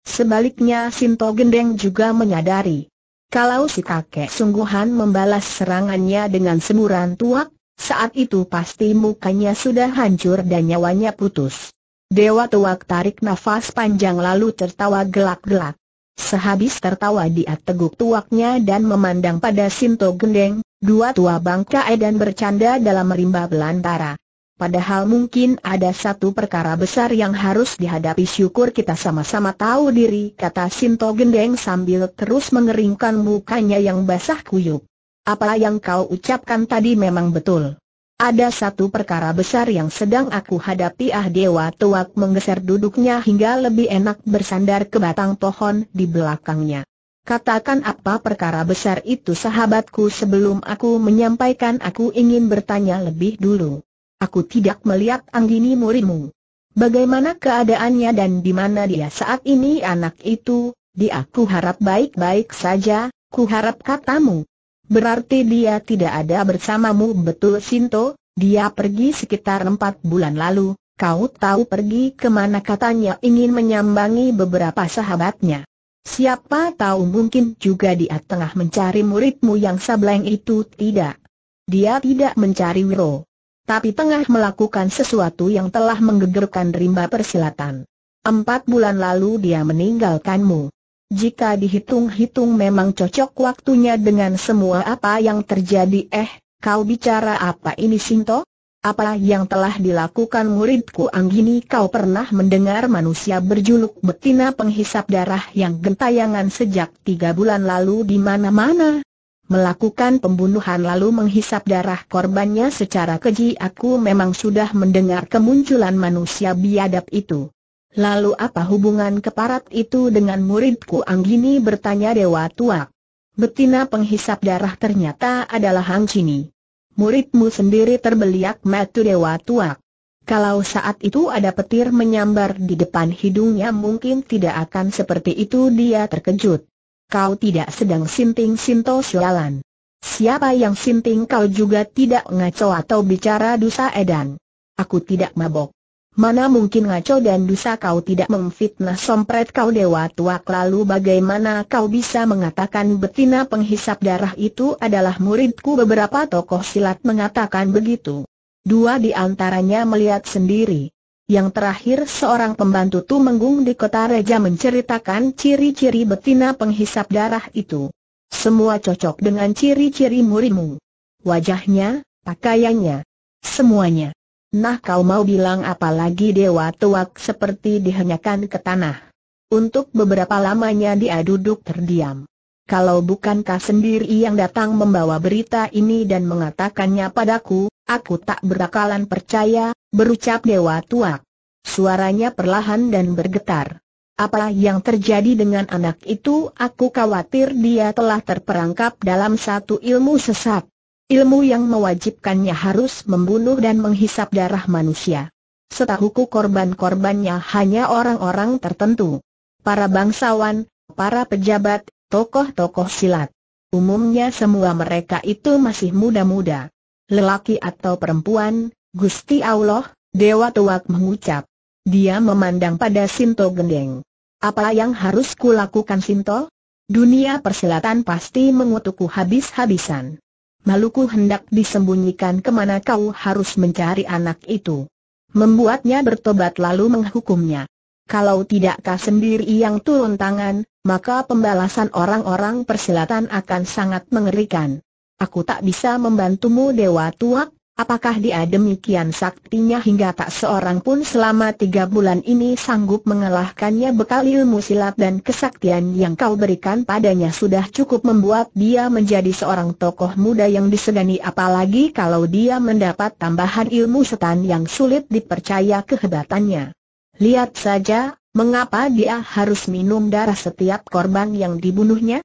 Sebaliknya Sinto Gendeng juga menyadari. Kalau si kakek sungguhan membalas serangannya dengan semuran tuak, saat itu pasti mukanya sudah hancur dan nyawanya putus. Dewa tuak tarik nafas panjang lalu tertawa gelak-gelak. Sehabis tertawa dia teguk tuaknya dan memandang pada Sinto Gendeng, dua tua bangka dan bercanda dalam merimba belantara. Padahal mungkin ada satu perkara besar yang harus dihadapi syukur kita sama-sama tahu diri kata Sinto Gendeng sambil terus mengeringkan mukanya yang basah kuyup. Apa yang kau ucapkan tadi memang betul. Ada satu perkara besar yang sedang aku hadapi ah Dewa Tuak menggeser duduknya hingga lebih enak bersandar ke batang pohon di belakangnya. Katakan apa perkara besar itu sahabatku sebelum aku menyampaikan aku ingin bertanya lebih dulu. Aku tidak melihat Anggini murimu. Bagaimana keadaannya dan di mana dia saat ini anak itu, di aku harap baik-baik saja, ku harap katamu. Berarti dia tidak ada bersamamu betul Sinto, dia pergi sekitar empat bulan lalu, kau tahu pergi kemana katanya ingin menyambangi beberapa sahabatnya. Siapa tahu mungkin juga dia tengah mencari muridmu yang sableng itu tidak. Dia tidak mencari Wiro. Tapi tengah melakukan sesuatu yang telah menggegerkan rimba persilatan. Empat bulan lalu dia meninggalkanmu. Jika dihitung-hitung memang cocok waktunya dengan semua apa yang terjadi eh, kau bicara apa ini Sinto? Apa yang telah dilakukan muridku Anggini kau pernah mendengar manusia berjuluk betina penghisap darah yang gentayangan sejak tiga bulan lalu di mana-mana? Melakukan pembunuhan lalu menghisap darah korbannya secara keji aku memang sudah mendengar kemunculan manusia biadab itu. Lalu apa hubungan keparat itu dengan muridku Anggini bertanya Dewa Tua. Betina penghisap darah ternyata adalah Hang Chini. Muridmu sendiri terbeliak matu Dewa Tua. Kalau saat itu ada petir menyambar di depan hidungnya mungkin tidak akan seperti itu dia terkejut. Kau tidak sedang sinting sinto sialan. Siapa yang sinting kau juga tidak ngaco atau bicara dusa edan. Aku tidak mabok. Mana mungkin ngaco dan dusa kau tidak memfitnah sompret kau dewa tua lalu bagaimana kau bisa mengatakan betina penghisap darah itu adalah muridku beberapa tokoh silat mengatakan begitu. Dua di antaranya melihat sendiri. Yang terakhir seorang pembantu Tumenggung di kota Reja menceritakan ciri-ciri betina penghisap darah itu. Semua cocok dengan ciri-ciri murimu. Wajahnya, pakaiannya, semuanya. Nah kau mau bilang apa lagi dewa tuak seperti dihanyakan ke tanah. Untuk beberapa lamanya dia duduk terdiam. Kalau bukankah sendiri yang datang membawa berita ini dan mengatakannya padaku, aku tak berakalan percaya, berucap dewa tuak. Suaranya perlahan dan bergetar. Apa yang terjadi dengan anak itu aku khawatir dia telah terperangkap dalam satu ilmu sesat. Ilmu yang mewajibkannya harus membunuh dan menghisap darah manusia. Setahuku korban-korbannya hanya orang-orang tertentu. Para bangsawan, para pejabat, tokoh-tokoh silat. Umumnya semua mereka itu masih muda-muda. Lelaki atau perempuan, Gusti Allah, Dewa Tuak mengucap. Dia memandang pada Sinto Gendeng. Apa yang harus kulakukan Sinto? Dunia persilatan pasti mengutukku habis-habisan. Maluku hendak disembunyikan kemana kau harus mencari anak itu. Membuatnya bertobat lalu menghukumnya. Kalau tidak kau sendiri yang turun tangan, maka pembalasan orang-orang persilatan akan sangat mengerikan. Aku tak bisa membantumu Dewa Tuak, Apakah dia demikian saktinya hingga tak seorang pun selama tiga bulan ini sanggup mengalahkannya bekal ilmu silat dan kesaktian yang kau berikan padanya sudah cukup membuat dia menjadi seorang tokoh muda yang disegani apalagi kalau dia mendapat tambahan ilmu setan yang sulit dipercaya kehebatannya. Lihat saja, mengapa dia harus minum darah setiap korban yang dibunuhnya?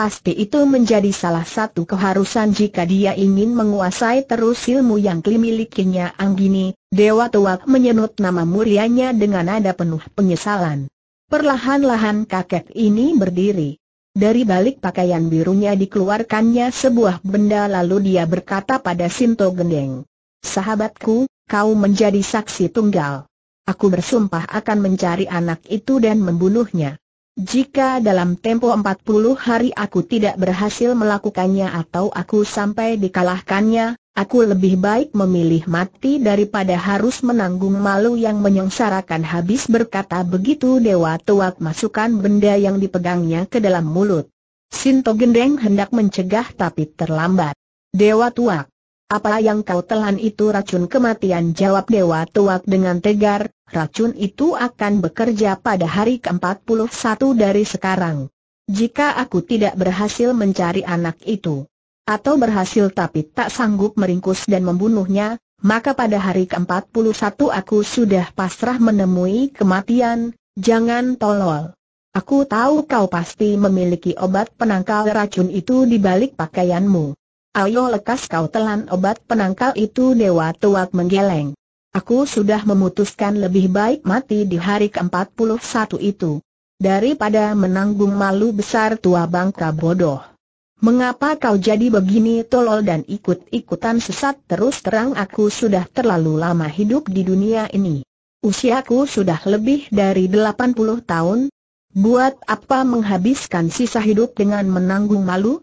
Pasti itu menjadi salah satu keharusan jika dia ingin menguasai terus ilmu yang dimilikinya Anggini, Dewa Tuak menyenut nama mulianya dengan nada penuh penyesalan. Perlahan-lahan kakek ini berdiri. Dari balik pakaian birunya dikeluarkannya sebuah benda lalu dia berkata pada Sinto Gendeng. Sahabatku, kau menjadi saksi tunggal. Aku bersumpah akan mencari anak itu dan membunuhnya. Jika dalam tempo 40 hari aku tidak berhasil melakukannya atau aku sampai dikalahkannya, aku lebih baik memilih mati daripada harus menanggung malu yang menyengsarakan habis berkata begitu Dewa Tuak masukkan benda yang dipegangnya ke dalam mulut. Sinto Gendeng hendak mencegah tapi terlambat. Dewa Tuak, apa yang kau telan itu racun kematian jawab Dewa Tuak dengan tegar, racun itu akan bekerja pada hari ke-41 dari sekarang. Jika aku tidak berhasil mencari anak itu, atau berhasil tapi tak sanggup meringkus dan membunuhnya, maka pada hari ke-41 aku sudah pasrah menemui kematian, jangan tolol. Aku tahu kau pasti memiliki obat penangkal racun itu di balik pakaianmu. Ayo lekas kau telan obat penangkal itu Dewa Tuak menggeleng. Aku sudah memutuskan lebih baik mati di hari ke-41 itu. Daripada menanggung malu besar tua bangka bodoh. Mengapa kau jadi begini tolol dan ikut-ikutan sesat terus terang aku sudah terlalu lama hidup di dunia ini. Usiaku sudah lebih dari 80 tahun. Buat apa menghabiskan sisa hidup dengan menanggung malu?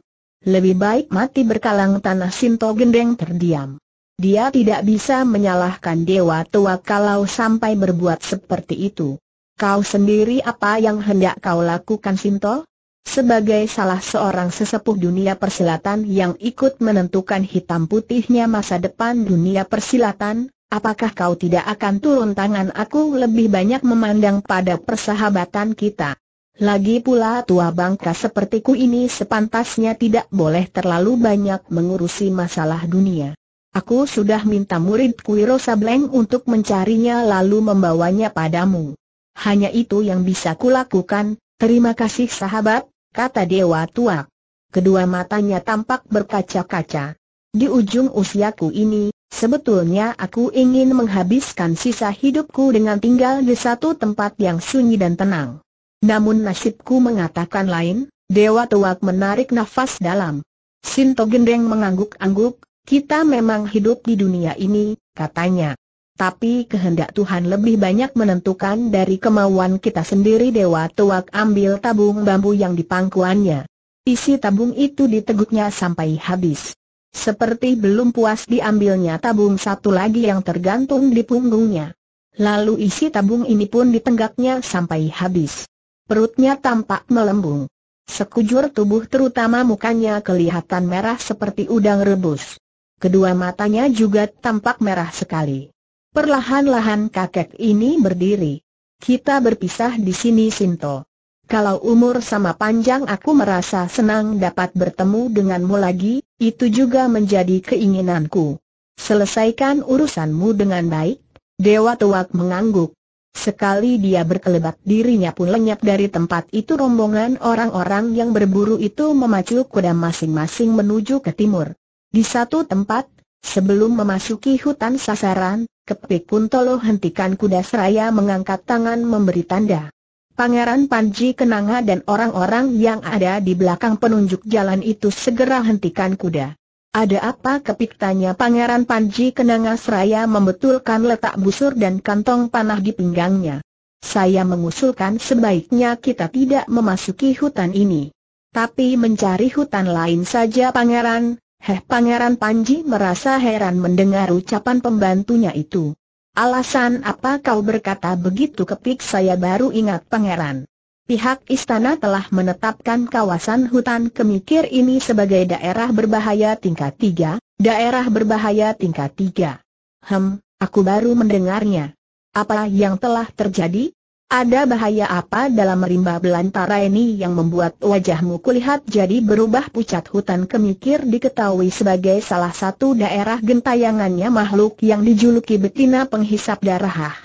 Lebih baik mati berkalang tanah Sinto Gendeng terdiam. Dia tidak bisa menyalahkan Dewa Tua kalau sampai berbuat seperti itu. Kau sendiri apa yang hendak kau lakukan Sinto? Sebagai salah seorang sesepuh dunia persilatan yang ikut menentukan hitam putihnya masa depan dunia persilatan, apakah kau tidak akan turun tangan aku lebih banyak memandang pada persahabatan kita? Lagi pula tua bangka sepertiku ini sepantasnya tidak boleh terlalu banyak mengurusi masalah dunia. Aku sudah minta murid Kuiro Sableng untuk mencarinya lalu membawanya padamu. Hanya itu yang bisa kulakukan, terima kasih sahabat, kata Dewa tua. Kedua matanya tampak berkaca-kaca. Di ujung usiaku ini, Sebetulnya aku ingin menghabiskan sisa hidupku dengan tinggal di satu tempat yang sunyi dan tenang. Namun nasibku mengatakan lain, Dewa Tuak menarik nafas dalam. Sinto Gendeng mengangguk-angguk, kita memang hidup di dunia ini, katanya. Tapi kehendak Tuhan lebih banyak menentukan dari kemauan kita sendiri Dewa Tuak ambil tabung bambu yang dipangkuannya. Isi tabung itu diteguknya sampai habis. Seperti belum puas diambilnya tabung satu lagi yang tergantung di punggungnya. Lalu isi tabung ini pun ditenggaknya sampai habis. Perutnya tampak melembung. Sekujur tubuh terutama mukanya kelihatan merah seperti udang rebus. Kedua matanya juga tampak merah sekali. Perlahan-lahan kakek ini berdiri. Kita berpisah di sini Sinto. Kalau umur sama panjang aku merasa senang dapat bertemu denganmu lagi, itu juga menjadi keinginanku. Selesaikan urusanmu dengan baik, Dewa Tuak mengangguk. Sekali dia berkelebat dirinya pun lenyap dari tempat itu rombongan orang-orang yang berburu itu memacu kuda masing-masing menuju ke timur. Di satu tempat, sebelum memasuki hutan sasaran, Kepik pun tolo hentikan kuda seraya mengangkat tangan memberi tanda. Pangeran Panji Kenanga dan orang-orang yang ada di belakang penunjuk jalan itu segera hentikan kuda. Ada apa kepik tanya Pangeran Panji Kenanga Seraya membetulkan letak busur dan kantong panah di pinggangnya. Saya mengusulkan sebaiknya kita tidak memasuki hutan ini. Tapi mencari hutan lain saja Pangeran, heh Pangeran Panji merasa heran mendengar ucapan pembantunya itu. Alasan apa kau berkata begitu kepik saya baru ingat Pangeran. Pihak istana telah menetapkan kawasan hutan kemikir ini sebagai daerah berbahaya tingkat 3, daerah berbahaya tingkat 3. Hem, aku baru mendengarnya. Apa yang telah terjadi? Ada bahaya apa dalam rimba belantara ini yang membuat wajahmu kulihat jadi berubah pucat hutan kemikir diketahui sebagai salah satu daerah gentayangannya makhluk yang dijuluki betina penghisap darah.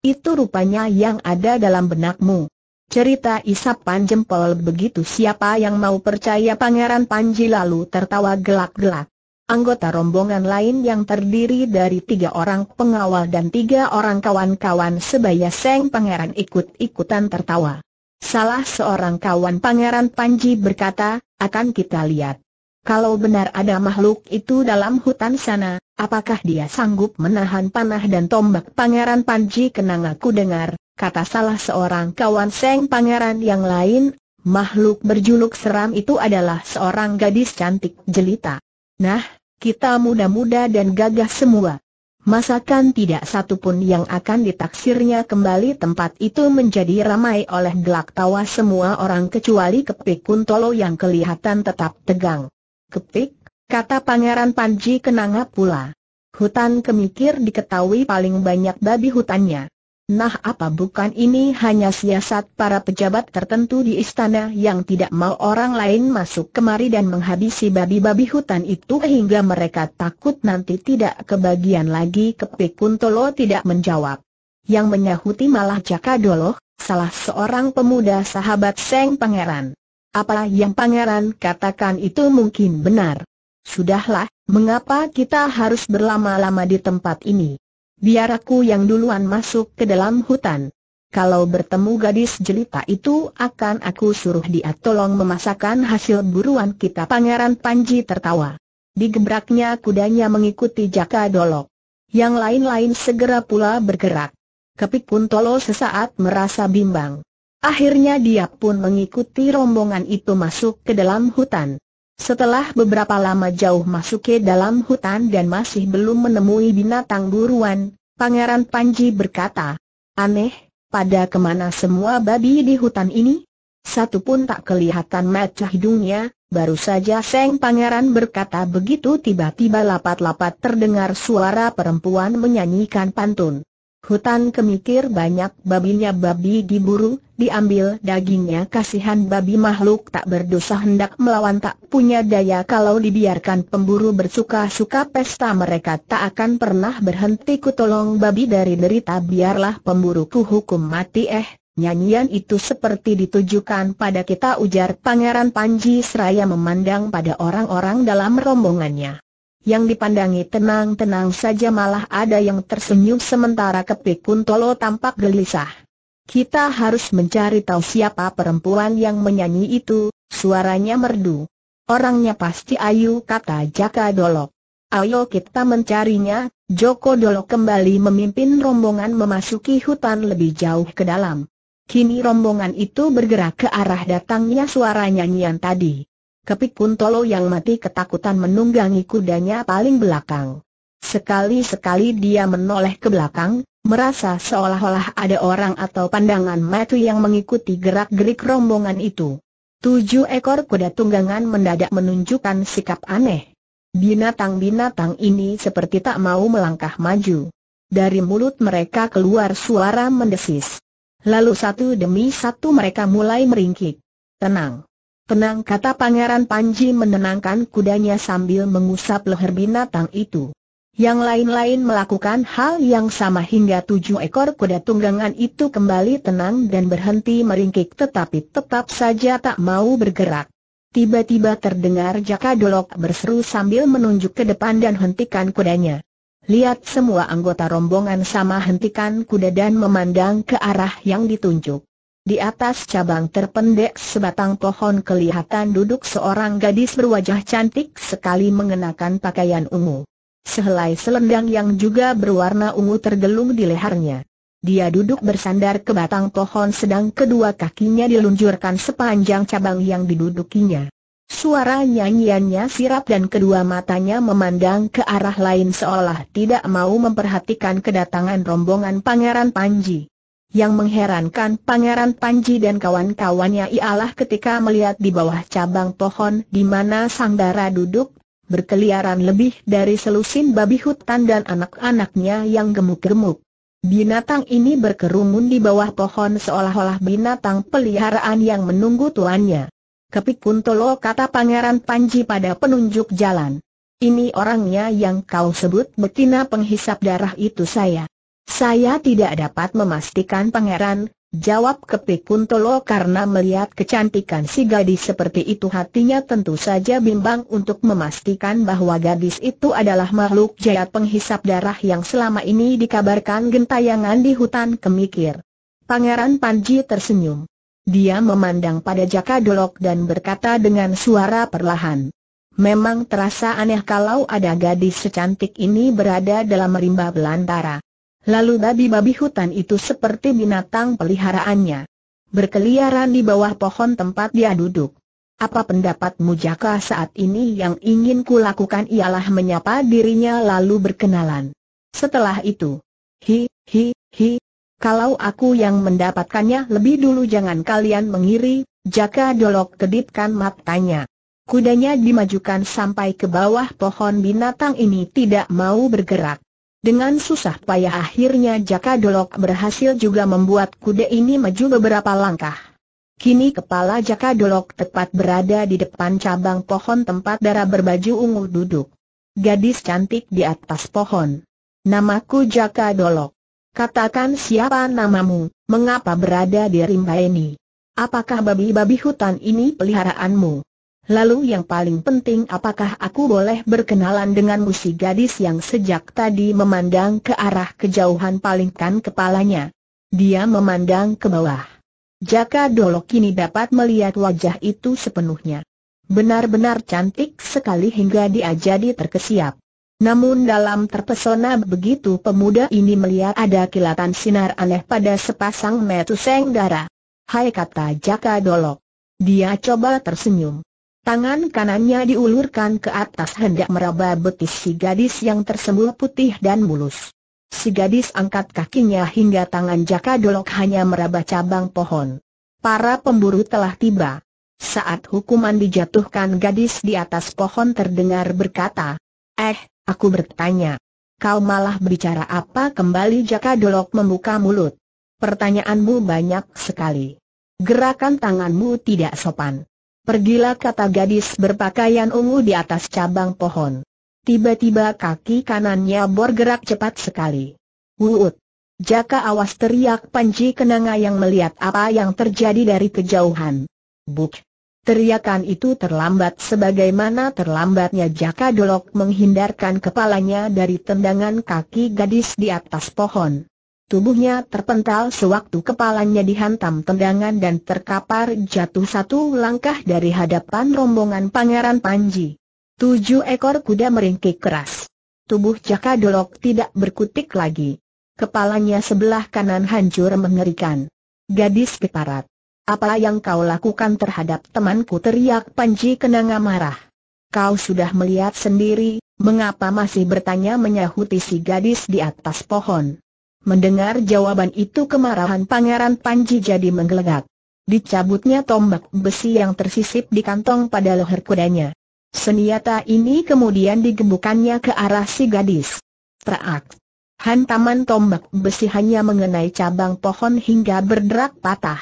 Itu rupanya yang ada dalam benakmu. Cerita isapan jempol begitu siapa yang mau percaya Pangeran Panji lalu tertawa gelak-gelak. Anggota rombongan lain yang terdiri dari tiga orang pengawal dan tiga orang kawan-kawan sebaya Seng Pangeran ikut-ikutan tertawa. Salah seorang kawan Pangeran Panji berkata, akan kita lihat. Kalau benar ada makhluk itu dalam hutan sana, apakah dia sanggup menahan panah dan tombak Pangeran Panji Kenang aku dengar, kata salah seorang kawan Seng Pangeran yang lain, makhluk berjuluk seram itu adalah seorang gadis cantik jelita. Nah, kita muda-muda dan gagah semua. Masakan tidak satupun yang akan ditaksirnya kembali tempat itu menjadi ramai oleh gelak tawa semua orang kecuali kepikun Tolo yang kelihatan tetap tegang. Kepik, kata Pangeran Panji Kenanga pula. Hutan kemikir diketahui paling banyak babi hutannya. Nah apa bukan ini hanya siasat para pejabat tertentu di istana yang tidak mau orang lain masuk kemari dan menghabisi babi-babi hutan itu hingga mereka takut nanti tidak kebagian lagi kepik Kuntolo tidak menjawab. Yang menyahuti malah Jaka Doloh, salah seorang pemuda sahabat Seng Pangeran. Apa yang pangeran katakan itu mungkin benar. Sudahlah, mengapa kita harus berlama-lama di tempat ini? Biar aku yang duluan masuk ke dalam hutan. Kalau bertemu gadis jelita itu akan aku suruh dia tolong memasakkan hasil buruan kita Pangeran Panji tertawa. Di gebraknya kudanya mengikuti Jaka Dolok. Yang lain-lain segera pula bergerak. Kepik Kuntolo sesaat merasa bimbang. Akhirnya dia pun mengikuti rombongan itu masuk ke dalam hutan. Setelah beberapa lama jauh masuk ke dalam hutan dan masih belum menemui binatang buruan, Pangeran Panji berkata, Aneh, pada kemana semua babi di hutan ini? Satu pun tak kelihatan mata hidungnya, baru saja Seng Pangeran berkata begitu tiba-tiba lapat-lapat terdengar suara perempuan menyanyikan pantun. Hutan kemikir banyak babinya babi diburu, diambil dagingnya kasihan babi makhluk tak berdosa hendak melawan tak punya daya kalau dibiarkan pemburu bersuka-suka pesta mereka tak akan pernah berhenti kutolong babi dari derita biarlah pemburuku hukum mati eh. Nyanyian itu seperti ditujukan pada kita ujar Pangeran Panji seraya memandang pada orang-orang dalam rombongannya yang dipandangi tenang-tenang saja malah ada yang tersenyum sementara Kepik Kuntolo tampak gelisah. Kita harus mencari tahu siapa perempuan yang menyanyi itu, suaranya merdu. Orangnya pasti Ayu kata Jaka Dolok. Ayo kita mencarinya, Joko Dolok kembali memimpin rombongan memasuki hutan lebih jauh ke dalam. Kini rombongan itu bergerak ke arah datangnya suara nyanyian tadi. Kepik pun Kuntolo yang mati ketakutan menunggangi kudanya paling belakang. Sekali-sekali dia menoleh ke belakang, merasa seolah-olah ada orang atau pandangan mata yang mengikuti gerak-gerik rombongan itu. Tujuh ekor kuda tunggangan mendadak menunjukkan sikap aneh. Binatang-binatang ini seperti tak mau melangkah maju. Dari mulut mereka keluar suara mendesis. Lalu satu demi satu mereka mulai meringkik. Tenang, Tenang kata Pangeran Panji menenangkan kudanya sambil mengusap leher binatang itu. Yang lain-lain melakukan hal yang sama hingga tujuh ekor kuda tunggangan itu kembali tenang dan berhenti meringkik tetapi tetap saja tak mau bergerak. Tiba-tiba terdengar Jaka Dolok berseru sambil menunjuk ke depan dan hentikan kudanya. Lihat semua anggota rombongan sama hentikan kuda dan memandang ke arah yang ditunjuk. Di atas cabang terpendek sebatang pohon kelihatan duduk seorang gadis berwajah cantik sekali mengenakan pakaian ungu. Sehelai selendang yang juga berwarna ungu tergelung di lehernya. Dia duduk bersandar ke batang pohon sedang kedua kakinya dilunjurkan sepanjang cabang yang didudukinya. Suara nyanyiannya sirap dan kedua matanya memandang ke arah lain seolah tidak mau memperhatikan kedatangan rombongan Pangeran Panji. Yang mengherankan Pangeran Panji dan kawan-kawannya ialah ketika melihat di bawah cabang pohon di mana Sang Dara duduk, berkeliaran lebih dari selusin babi hutan dan anak-anaknya yang gemuk-gemuk. Binatang ini berkerumun di bawah pohon seolah-olah binatang peliharaan yang menunggu tuannya. Kepikun tolo kata Pangeran Panji pada penunjuk jalan. Ini orangnya yang kau sebut betina penghisap darah itu saya. Saya tidak dapat memastikan pangeran, jawab Kepik Kuntolo karena melihat kecantikan si gadis seperti itu hatinya tentu saja bimbang untuk memastikan bahwa gadis itu adalah makhluk jahat penghisap darah yang selama ini dikabarkan gentayangan di hutan kemikir. Pangeran Panji tersenyum. Dia memandang pada Jaka Dolok dan berkata dengan suara perlahan. Memang terasa aneh kalau ada gadis secantik ini berada dalam rimba belantara. Lalu babi-babi hutan itu seperti binatang peliharaannya. Berkeliaran di bawah pohon tempat dia duduk. Apa pendapatmu Jaka saat ini yang ingin kulakukan ialah menyapa dirinya lalu berkenalan. Setelah itu, hi, hi, hi, kalau aku yang mendapatkannya lebih dulu jangan kalian mengiri, Jaka dolok kedipkan matanya. Kudanya dimajukan sampai ke bawah pohon binatang ini tidak mau bergerak. Dengan susah payah akhirnya Jaka Dolok berhasil juga membuat kuda ini maju beberapa langkah. Kini kepala Jaka Dolok tepat berada di depan cabang pohon tempat darah berbaju ungu duduk. Gadis cantik di atas pohon. Namaku Jaka Dolok. Katakan siapa namamu, mengapa berada di rimba ini? Apakah babi-babi hutan ini peliharaanmu? Lalu yang paling penting apakah aku boleh berkenalan dengan musi gadis yang sejak tadi memandang ke arah kejauhan paling kan kepalanya. Dia memandang ke bawah. Jaka Dolok kini dapat melihat wajah itu sepenuhnya. Benar-benar cantik sekali hingga dia jadi terkesiap. Namun dalam terpesona begitu pemuda ini melihat ada kilatan sinar aneh pada sepasang metu sengdara. Hai kata Jaka Dolok. Dia coba tersenyum. Tangan kanannya diulurkan ke atas hendak meraba betis si gadis yang tersembul putih dan mulus. Si gadis angkat kakinya hingga tangan Jaka Dolok hanya meraba cabang pohon. Para pemburu telah tiba. Saat hukuman dijatuhkan gadis di atas pohon terdengar berkata, Eh, aku bertanya. Kau malah berbicara apa kembali Jaka Dolok membuka mulut. Pertanyaanmu banyak sekali. Gerakan tanganmu tidak sopan. Pergilah kata gadis berpakaian ungu di atas cabang pohon. Tiba-tiba kaki kanannya bergerak cepat sekali. Wuut! Jaka awas teriak Panji Kenanga yang melihat apa yang terjadi dari kejauhan. Buk! Teriakan itu terlambat sebagaimana terlambatnya Jaka Dolok menghindarkan kepalanya dari tendangan kaki gadis di atas pohon. Tubuhnya terpental sewaktu kepalanya dihantam tendangan dan terkapar jatuh satu langkah dari hadapan rombongan Pangeran Panji. Tujuh ekor kuda meringkik keras. Tubuh Jaka Dolok tidak berkutik lagi. Kepalanya sebelah kanan hancur mengerikan. Gadis keparat. Apa yang kau lakukan terhadap temanku teriak Panji Kenanga marah. Kau sudah melihat sendiri, mengapa masih bertanya menyahuti si gadis di atas pohon. Mendengar jawaban itu kemarahan Pangeran Panji jadi menggelegak. Dicabutnya tombak besi yang tersisip di kantong pada leher kudanya. Senjata ini kemudian digembukannya ke arah si gadis. Traak. Hantaman tombak besi hanya mengenai cabang pohon hingga berderak patah.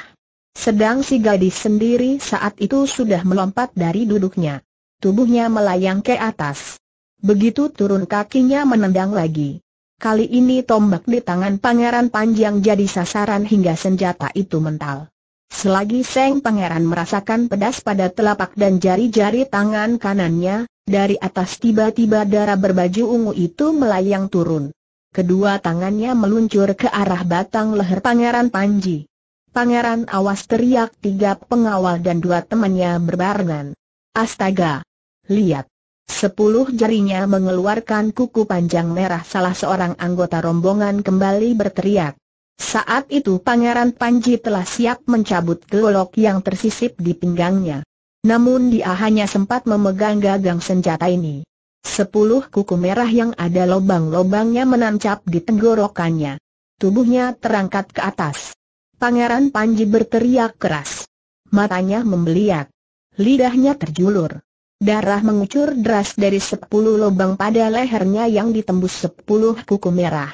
Sedang si gadis sendiri saat itu sudah melompat dari duduknya. Tubuhnya melayang ke atas. Begitu turun kakinya menendang lagi. Kali ini tombak di tangan pangeran panjang jadi sasaran hingga senjata itu mental. Selagi Seng Pangeran merasakan pedas pada telapak dan jari-jari tangan kanannya, dari atas tiba-tiba darah berbaju ungu itu melayang turun. Kedua tangannya meluncur ke arah batang leher Pangeran Panji. Pangeran awas teriak tiga pengawal dan dua temannya berbarengan. Astaga! Lihat! Sepuluh jarinya mengeluarkan kuku panjang merah salah seorang anggota rombongan kembali berteriak. Saat itu Pangeran Panji telah siap mencabut golok yang tersisip di pinggangnya. Namun dia hanya sempat memegang gagang senjata ini. Sepuluh kuku merah yang ada lobang-lobangnya menancap di tenggorokannya. Tubuhnya terangkat ke atas. Pangeran Panji berteriak keras. Matanya membeliak. Lidahnya terjulur. Darah mengucur deras dari sepuluh lubang pada lehernya yang ditembus sepuluh kuku merah.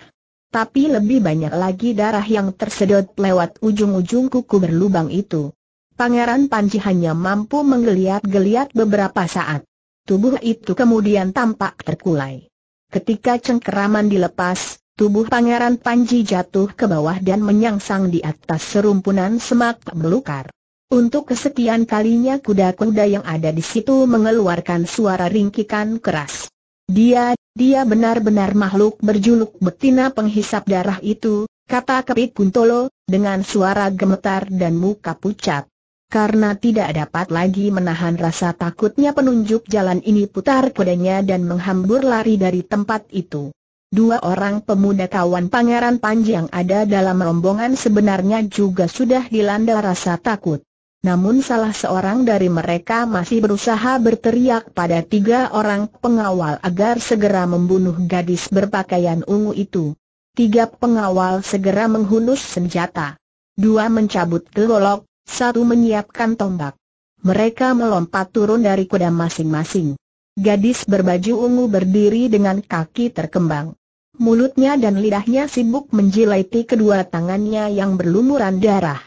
Tapi lebih banyak lagi darah yang tersedot lewat ujung-ujung kuku berlubang itu. Pangeran Panji hanya mampu menggeliat-geliat beberapa saat. Tubuh itu kemudian tampak terkulai. Ketika cengkeraman dilepas, tubuh Pangeran Panji jatuh ke bawah dan menyangsang di atas serumpunan semak belukar. Untuk kesekian kalinya kuda-kuda yang ada di situ mengeluarkan suara ringkikan keras. Dia, dia benar-benar makhluk berjuluk betina penghisap darah itu, kata Kepik Kuntolo, dengan suara gemetar dan muka pucat. Karena tidak dapat lagi menahan rasa takutnya penunjuk jalan ini putar kudanya dan menghambur lari dari tempat itu. Dua orang pemuda kawan pangeran panjang ada dalam rombongan sebenarnya juga sudah dilanda rasa takut. Namun salah seorang dari mereka masih berusaha berteriak pada tiga orang pengawal agar segera membunuh gadis berpakaian ungu itu. Tiga pengawal segera menghunus senjata. Dua mencabut kelolok, satu menyiapkan tombak. Mereka melompat turun dari kuda masing-masing. Gadis berbaju ungu berdiri dengan kaki terkembang. Mulutnya dan lidahnya sibuk menjilati kedua tangannya yang berlumuran darah.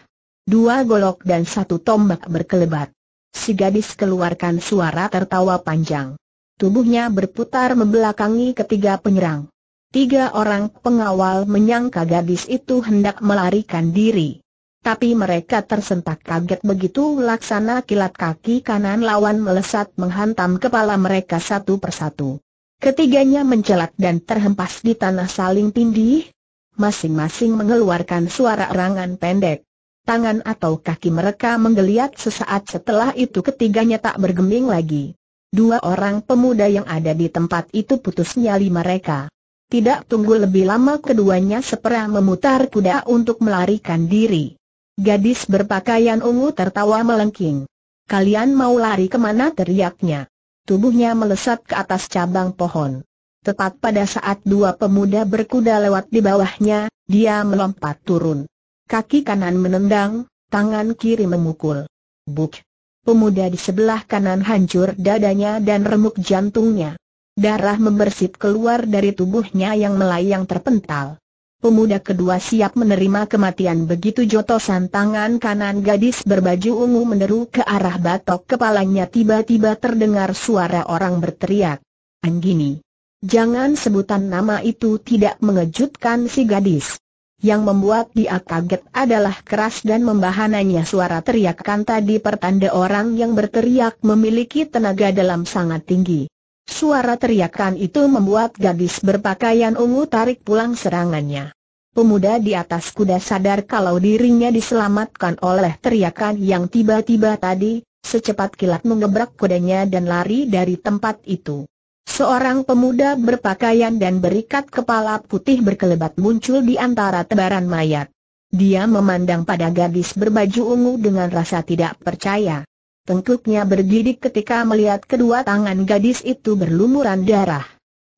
Dua golok dan satu tombak berkelebat. Si gadis keluarkan suara tertawa panjang. Tubuhnya berputar membelakangi ketiga penyerang. Tiga orang pengawal menyangka gadis itu hendak melarikan diri. Tapi mereka tersentak kaget begitu laksana kilat kaki kanan lawan melesat menghantam kepala mereka satu persatu. Ketiganya mencelat dan terhempas di tanah saling pindih, masing-masing mengeluarkan suara erangan pendek tangan atau kaki mereka menggeliat sesaat setelah itu ketiganya tak bergeming lagi. Dua orang pemuda yang ada di tempat itu putus nyali mereka. Tidak tunggu lebih lama keduanya sepera memutar kuda untuk melarikan diri. Gadis berpakaian ungu tertawa melengking. Kalian mau lari kemana teriaknya. Tubuhnya melesat ke atas cabang pohon. Tepat pada saat dua pemuda berkuda lewat di bawahnya, dia melompat turun. Kaki kanan menendang, tangan kiri memukul. Buk! Pemuda di sebelah kanan hancur dadanya dan remuk jantungnya. Darah membersit keluar dari tubuhnya yang melayang terpental. Pemuda kedua siap menerima kematian begitu jotosan tangan kanan gadis berbaju ungu meneru ke arah batok kepalanya tiba-tiba terdengar suara orang berteriak. Anggini. Jangan sebutan nama itu tidak mengejutkan si gadis. Yang membuat dia kaget adalah keras dan membahananya suara teriakan tadi pertanda orang yang berteriak memiliki tenaga dalam sangat tinggi. Suara teriakan itu membuat gadis berpakaian ungu tarik pulang serangannya. Pemuda di atas kuda sadar kalau dirinya diselamatkan oleh teriakan yang tiba-tiba tadi, secepat kilat mengebrak kudanya dan lari dari tempat itu. Seorang pemuda berpakaian dan berikat kepala putih berkelebat muncul di antara tebaran mayat. Dia memandang pada gadis berbaju ungu dengan rasa tidak percaya. Tengkuknya bergidik ketika melihat kedua tangan gadis itu berlumuran darah.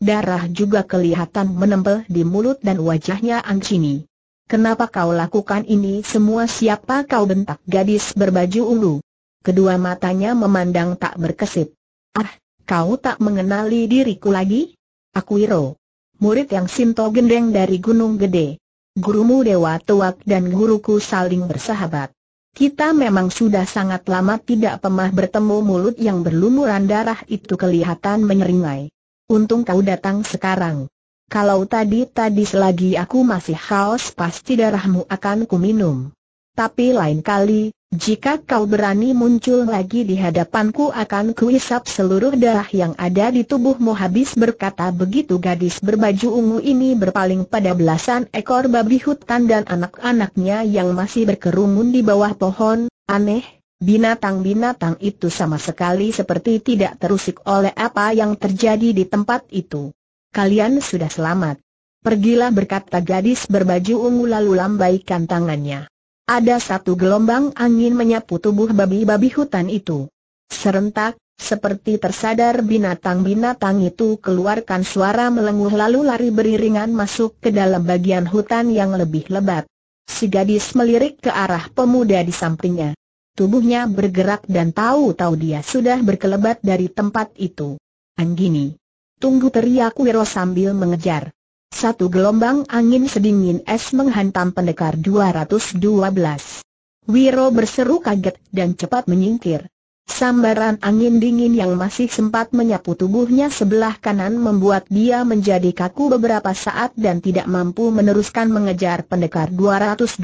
Darah juga kelihatan menempel di mulut dan wajahnya Ancini. Kenapa kau lakukan ini semua siapa kau bentak gadis berbaju ungu? Kedua matanya memandang tak berkesip. Ah, Kau tak mengenali diriku lagi? Aku Iro. Murid yang Sinto Gendeng dari Gunung Gede. Gurumu Dewa Tuak dan guruku saling bersahabat. Kita memang sudah sangat lama tidak pernah bertemu mulut yang berlumuran darah itu kelihatan menyeringai. Untung kau datang sekarang. Kalau tadi-tadi selagi aku masih haus pasti darahmu akan kuminum tapi lain kali, jika kau berani muncul lagi di hadapanku akan kuisap seluruh darah yang ada di tubuhmu habis berkata begitu gadis berbaju ungu ini berpaling pada belasan ekor babi hutan dan anak-anaknya yang masih berkerumun di bawah pohon, aneh, binatang-binatang itu sama sekali seperti tidak terusik oleh apa yang terjadi di tempat itu. Kalian sudah selamat. Pergilah berkata gadis berbaju ungu lalu lambaikan tangannya. Ada satu gelombang angin menyapu tubuh babi-babi hutan itu. Serentak, seperti tersadar binatang-binatang itu keluarkan suara melenguh lalu lari beriringan masuk ke dalam bagian hutan yang lebih lebat. Si gadis melirik ke arah pemuda di sampingnya. Tubuhnya bergerak dan tahu-tahu dia sudah berkelebat dari tempat itu. Anggini. Tunggu teriak Wiro sambil mengejar. Satu gelombang angin sedingin es menghantam pendekar 212. Wiro berseru kaget dan cepat menyingkir. Sambaran angin dingin yang masih sempat menyapu tubuhnya sebelah kanan membuat dia menjadi kaku beberapa saat dan tidak mampu meneruskan mengejar pendekar 212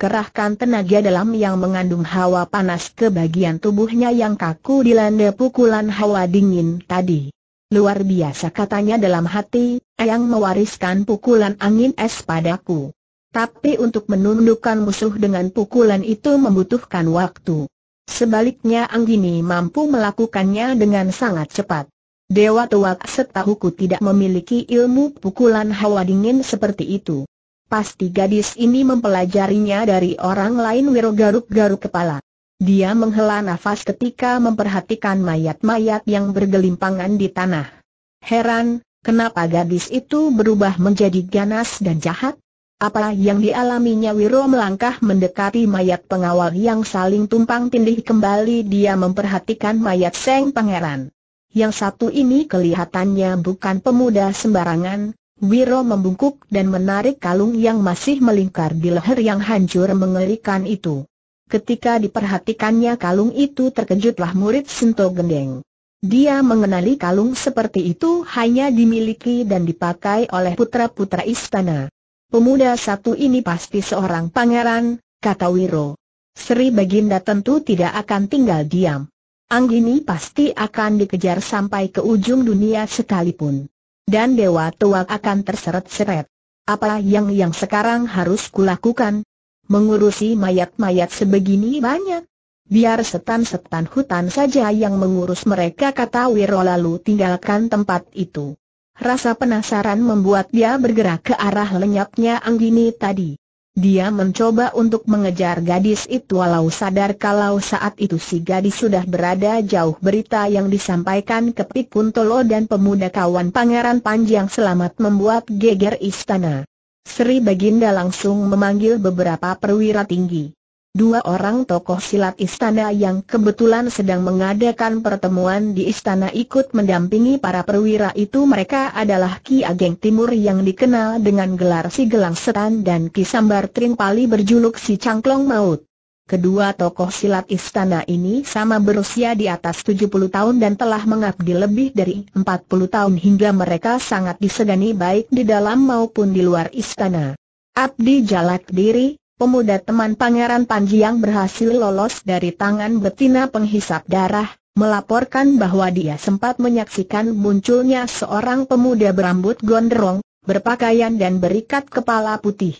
kerahkan tenaga dalam yang mengandung hawa panas ke bagian tubuhnya yang kaku dilanda pukulan hawa dingin tadi. Luar biasa katanya dalam hati, Eyang mewariskan pukulan angin es padaku. Tapi untuk menundukkan musuh dengan pukulan itu membutuhkan waktu. Sebaliknya Anggini mampu melakukannya dengan sangat cepat. Dewa Tuak setahuku tidak memiliki ilmu pukulan hawa dingin seperti itu. Pasti gadis ini mempelajarinya dari orang lain wiro garuk-garuk kepala. Dia menghela nafas ketika memperhatikan mayat-mayat yang bergelimpangan di tanah. Heran, kenapa gadis itu berubah menjadi ganas dan jahat? Apa yang dialaminya Wiro melangkah mendekati mayat pengawal yang saling tumpang tindih kembali dia memperhatikan mayat Seng Pangeran. Yang satu ini kelihatannya bukan pemuda sembarangan, Wiro membungkuk dan menarik kalung yang masih melingkar di leher yang hancur mengerikan itu. Ketika diperhatikannya kalung itu terkejutlah murid Sinto Gendeng. Dia mengenali kalung seperti itu hanya dimiliki dan dipakai oleh putra-putra istana. Pemuda satu ini pasti seorang pangeran, kata Wiro. Sri Baginda tentu tidak akan tinggal diam. Anggini pasti akan dikejar sampai ke ujung dunia sekalipun. Dan Dewa tua akan terseret-seret. Apa yang yang sekarang harus kulakukan? mengurusi mayat-mayat sebegini banyak. Biar setan-setan hutan saja yang mengurus mereka kata Wiro lalu tinggalkan tempat itu. Rasa penasaran membuat dia bergerak ke arah lenyapnya Anggini tadi. Dia mencoba untuk mengejar gadis itu walau sadar kalau saat itu si gadis sudah berada jauh berita yang disampaikan ke Pikun Tolo dan pemuda kawan Pangeran Panjang selamat membuat geger istana. Sri Baginda langsung memanggil beberapa perwira tinggi. Dua orang tokoh silat istana yang kebetulan sedang mengadakan pertemuan di istana ikut mendampingi para perwira itu mereka adalah Ki Ageng Timur yang dikenal dengan gelar Si Gelang Setan dan Ki Sambar Tringpali berjuluk Si Cangklong Maut. Kedua tokoh silat istana ini sama berusia di atas 70 tahun dan telah mengabdi lebih dari 40 tahun hingga mereka sangat disegani baik di dalam maupun di luar istana. Abdi Jalak Diri, pemuda teman Pangeran Panji yang berhasil lolos dari tangan betina penghisap darah, melaporkan bahwa dia sempat menyaksikan munculnya seorang pemuda berambut gondrong, berpakaian dan berikat kepala putih.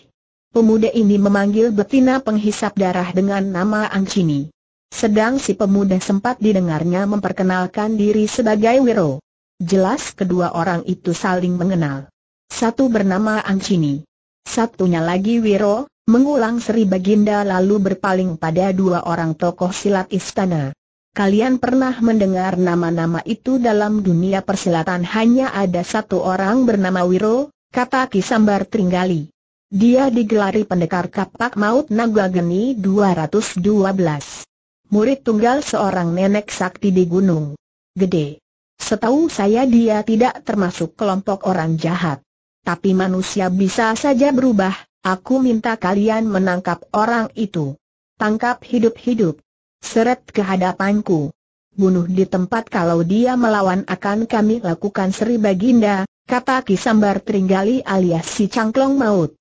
Pemuda ini memanggil betina penghisap darah dengan nama Angcini. Sedang si pemuda sempat didengarnya memperkenalkan diri sebagai Wiro. Jelas kedua orang itu saling mengenal. Satu bernama Angcini. Satunya lagi Wiro, mengulang Sri Baginda lalu berpaling pada dua orang tokoh silat istana. Kalian pernah mendengar nama-nama itu dalam dunia persilatan hanya ada satu orang bernama Wiro, kata Kisambar Tringgali. Dia digelari pendekar kapak maut naga geni 212. Murid tunggal seorang nenek sakti di gunung. Gede. Setahu saya dia tidak termasuk kelompok orang jahat. Tapi manusia bisa saja berubah, aku minta kalian menangkap orang itu. Tangkap hidup-hidup. Seret ke hadapanku. Bunuh di tempat kalau dia melawan akan kami lakukan seri baginda, kata Kisambar Tringgali alias si Cangklong Maut.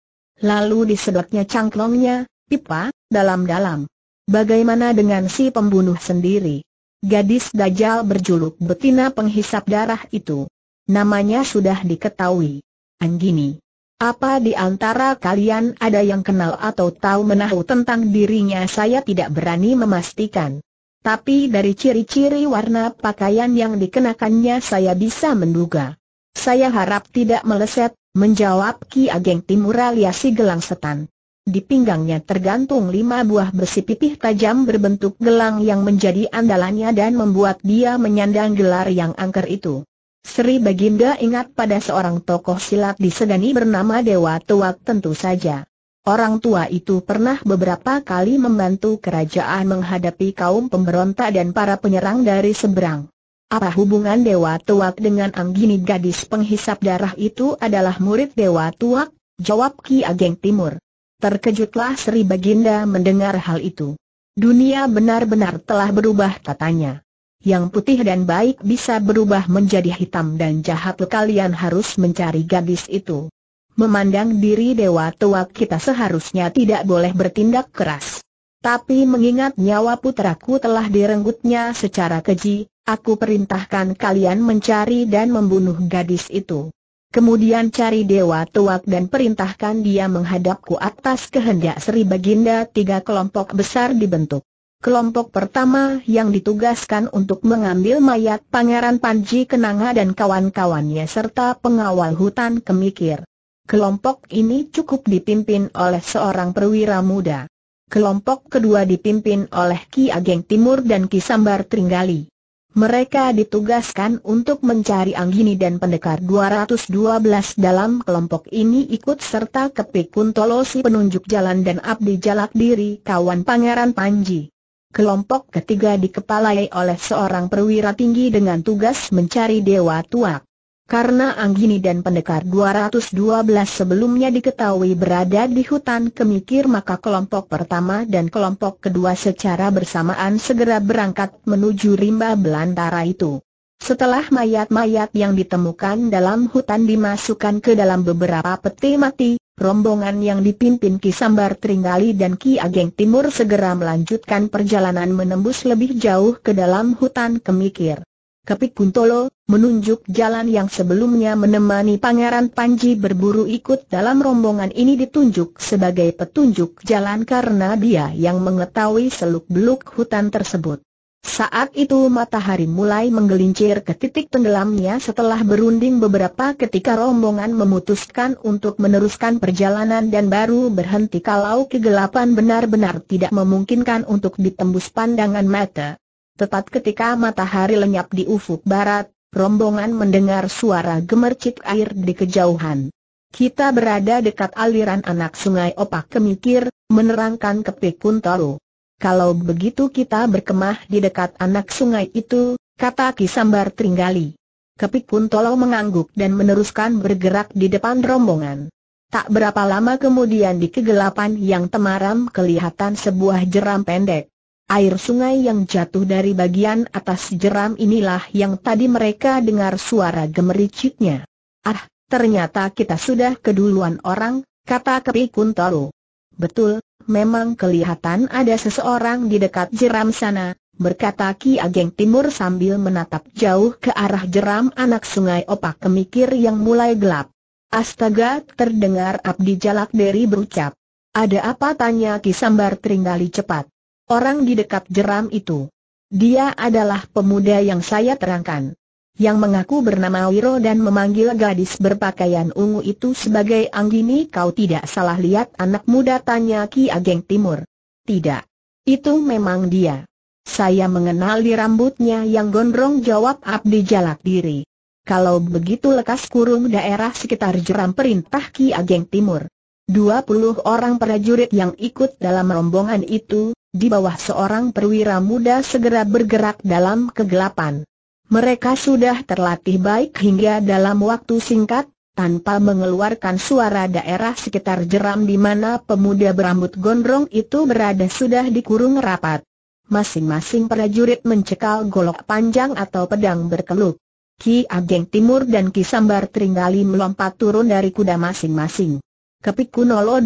Lalu disedotnya cangklongnya, pipa, dalam-dalam. Bagaimana dengan si pembunuh sendiri? Gadis Dajjal berjuluk betina penghisap darah itu. Namanya sudah diketahui. Anggini. Apa di antara kalian ada yang kenal atau tahu menahu tentang dirinya saya tidak berani memastikan. Tapi dari ciri-ciri warna pakaian yang dikenakannya saya bisa menduga. Saya harap tidak meleset, Menjawab Ki Ageng Timur aliasi si gelang setan. Di pinggangnya tergantung lima buah besi pipih tajam berbentuk gelang yang menjadi andalannya dan membuat dia menyandang gelar yang angker itu. Sri Baginda ingat pada seorang tokoh silat di Sedani bernama Dewa Tuak tentu saja. Orang tua itu pernah beberapa kali membantu kerajaan menghadapi kaum pemberontak dan para penyerang dari seberang. Apa hubungan Dewa Tuak dengan Anggini gadis penghisap darah itu adalah murid Dewa Tuak? Jawab Ki Ageng Timur. Terkejutlah Sri Baginda mendengar hal itu. Dunia benar-benar telah berubah katanya. Yang putih dan baik bisa berubah menjadi hitam dan jahat kalian harus mencari gadis itu. Memandang diri Dewa Tuak kita seharusnya tidak boleh bertindak keras. Tapi mengingat nyawa putraku telah direnggutnya secara keji, aku perintahkan kalian mencari dan membunuh gadis itu. Kemudian cari Dewa Tuak dan perintahkan dia menghadapku atas kehendak Sri Baginda tiga kelompok besar dibentuk. Kelompok pertama yang ditugaskan untuk mengambil mayat Pangeran Panji Kenanga dan kawan-kawannya serta pengawal hutan kemikir. Kelompok ini cukup dipimpin oleh seorang perwira muda. Kelompok kedua dipimpin oleh Ki Ageng Timur dan Ki Sambar Tringgali. Mereka ditugaskan untuk mencari Anggini dan pendekar 212 dalam kelompok ini ikut serta kepikun tolosi, penunjuk jalan dan abdi jalak diri kawan Pangeran Panji. Kelompok ketiga dikepalai oleh seorang perwira tinggi dengan tugas mencari Dewa Tuak. Karena Anggini dan pendekar 212 sebelumnya diketahui berada di hutan kemikir maka kelompok pertama dan kelompok kedua secara bersamaan segera berangkat menuju rimba belantara itu. Setelah mayat-mayat yang ditemukan dalam hutan dimasukkan ke dalam beberapa peti mati, rombongan yang dipimpin Ki Sambar Tringali dan Ki Ageng Timur segera melanjutkan perjalanan menembus lebih jauh ke dalam hutan kemikir. Kepik Kuntolo, menunjuk jalan yang sebelumnya menemani Pangeran Panji berburu ikut dalam rombongan ini ditunjuk sebagai petunjuk jalan karena dia yang mengetahui seluk-beluk hutan tersebut. Saat itu matahari mulai menggelincir ke titik tenggelamnya setelah berunding beberapa ketika rombongan memutuskan untuk meneruskan perjalanan dan baru berhenti kalau kegelapan benar-benar tidak memungkinkan untuk ditembus pandangan mata. Tepat ketika matahari lenyap di ufuk barat, rombongan mendengar suara gemercik air di kejauhan. Kita berada dekat aliran anak sungai Opak Kemikir, menerangkan kepik Kuntoro. Kalau begitu kita berkemah di dekat anak sungai itu, kata Kisambar Tringgali. Kepik Tolo mengangguk dan meneruskan bergerak di depan rombongan. Tak berapa lama kemudian di kegelapan yang temaram kelihatan sebuah jeram pendek. Air sungai yang jatuh dari bagian atas jeram inilah yang tadi mereka dengar suara gemericiknya. Ah, ternyata kita sudah keduluan orang, kata Kepi Kuntoro. Betul, memang kelihatan ada seseorang di dekat jeram sana, berkata Ki Ageng Timur sambil menatap jauh ke arah jeram anak sungai opak kemikir yang mulai gelap. Astaga, terdengar Abdi Jalak dari berucap. Ada apa tanya Ki Sambar Tringgali cepat orang di dekat jeram itu. Dia adalah pemuda yang saya terangkan. Yang mengaku bernama Wiro dan memanggil gadis berpakaian ungu itu sebagai Anggini kau tidak salah lihat anak muda tanya Ki Ageng Timur. Tidak. Itu memang dia. Saya mengenal rambutnya yang gondrong jawab Abdi Jalak Diri. Kalau begitu lekas kurung daerah sekitar jeram perintah Ki Ageng Timur. 20 orang prajurit yang ikut dalam rombongan itu, di bawah seorang perwira muda segera bergerak dalam kegelapan. Mereka sudah terlatih baik hingga dalam waktu singkat, tanpa mengeluarkan suara daerah sekitar jeram di mana pemuda berambut gondrong itu berada sudah dikurung rapat. Masing-masing prajurit mencekal golok panjang atau pedang berkeluk. Ki Ageng Timur dan Ki Sambar Tringgali melompat turun dari kuda masing-masing. Kepik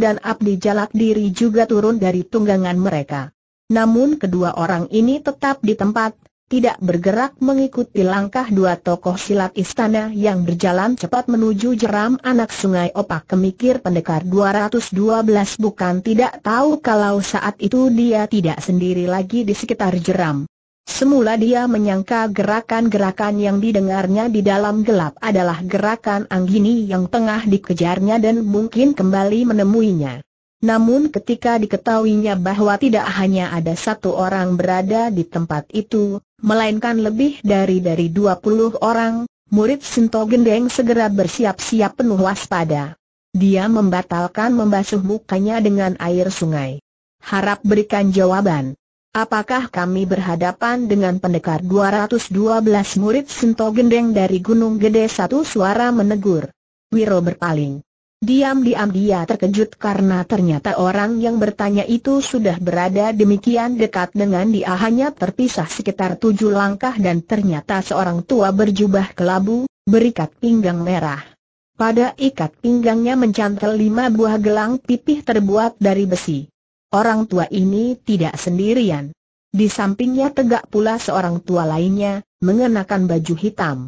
dan Abdi Jalak Diri juga turun dari tunggangan mereka namun kedua orang ini tetap di tempat, tidak bergerak mengikuti langkah dua tokoh silat istana yang berjalan cepat menuju jeram anak sungai Opak kemikir pendekar 212 bukan tidak tahu kalau saat itu dia tidak sendiri lagi di sekitar jeram. Semula dia menyangka gerakan-gerakan yang didengarnya di dalam gelap adalah gerakan Anggini yang tengah dikejarnya dan mungkin kembali menemuinya. Namun ketika diketahuinya bahwa tidak hanya ada satu orang berada di tempat itu, melainkan lebih dari dari puluh orang, murid Sinto Gendeng segera bersiap-siap penuh waspada. Dia membatalkan membasuh mukanya dengan air sungai. Harap berikan jawaban. Apakah kami berhadapan dengan pendekar 212 murid Sinto Gendeng dari Gunung Gede satu suara menegur. Wiro berpaling. Diam-diam dia terkejut karena ternyata orang yang bertanya itu sudah berada demikian dekat dengan dia hanya terpisah sekitar tujuh langkah dan ternyata seorang tua berjubah kelabu, berikat pinggang merah. Pada ikat pinggangnya mencantel lima buah gelang pipih terbuat dari besi. Orang tua ini tidak sendirian. Di sampingnya tegak pula seorang tua lainnya, mengenakan baju hitam.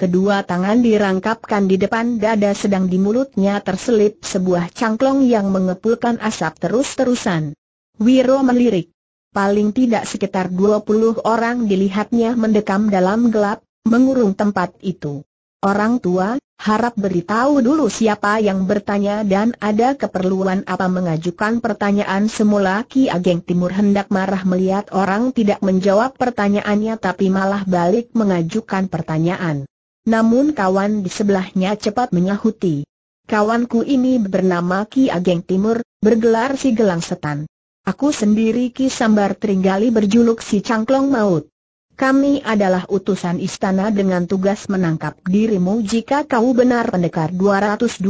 Kedua tangan dirangkapkan di depan dada sedang di mulutnya terselip sebuah cangklong yang mengepulkan asap terus-terusan. Wiro melirik. Paling tidak sekitar 20 orang dilihatnya mendekam dalam gelap, mengurung tempat itu. Orang tua, harap beritahu dulu siapa yang bertanya dan ada keperluan apa mengajukan pertanyaan semula Ki Ageng Timur hendak marah melihat orang tidak menjawab pertanyaannya tapi malah balik mengajukan pertanyaan. Namun kawan di sebelahnya cepat menyahuti. Kawanku ini bernama Ki Ageng Timur, bergelar si Gelang Setan. Aku sendiri Ki Sambar Tringgali berjuluk si Cangklong Maut. Kami adalah utusan istana dengan tugas menangkap dirimu jika kau benar pendekar 212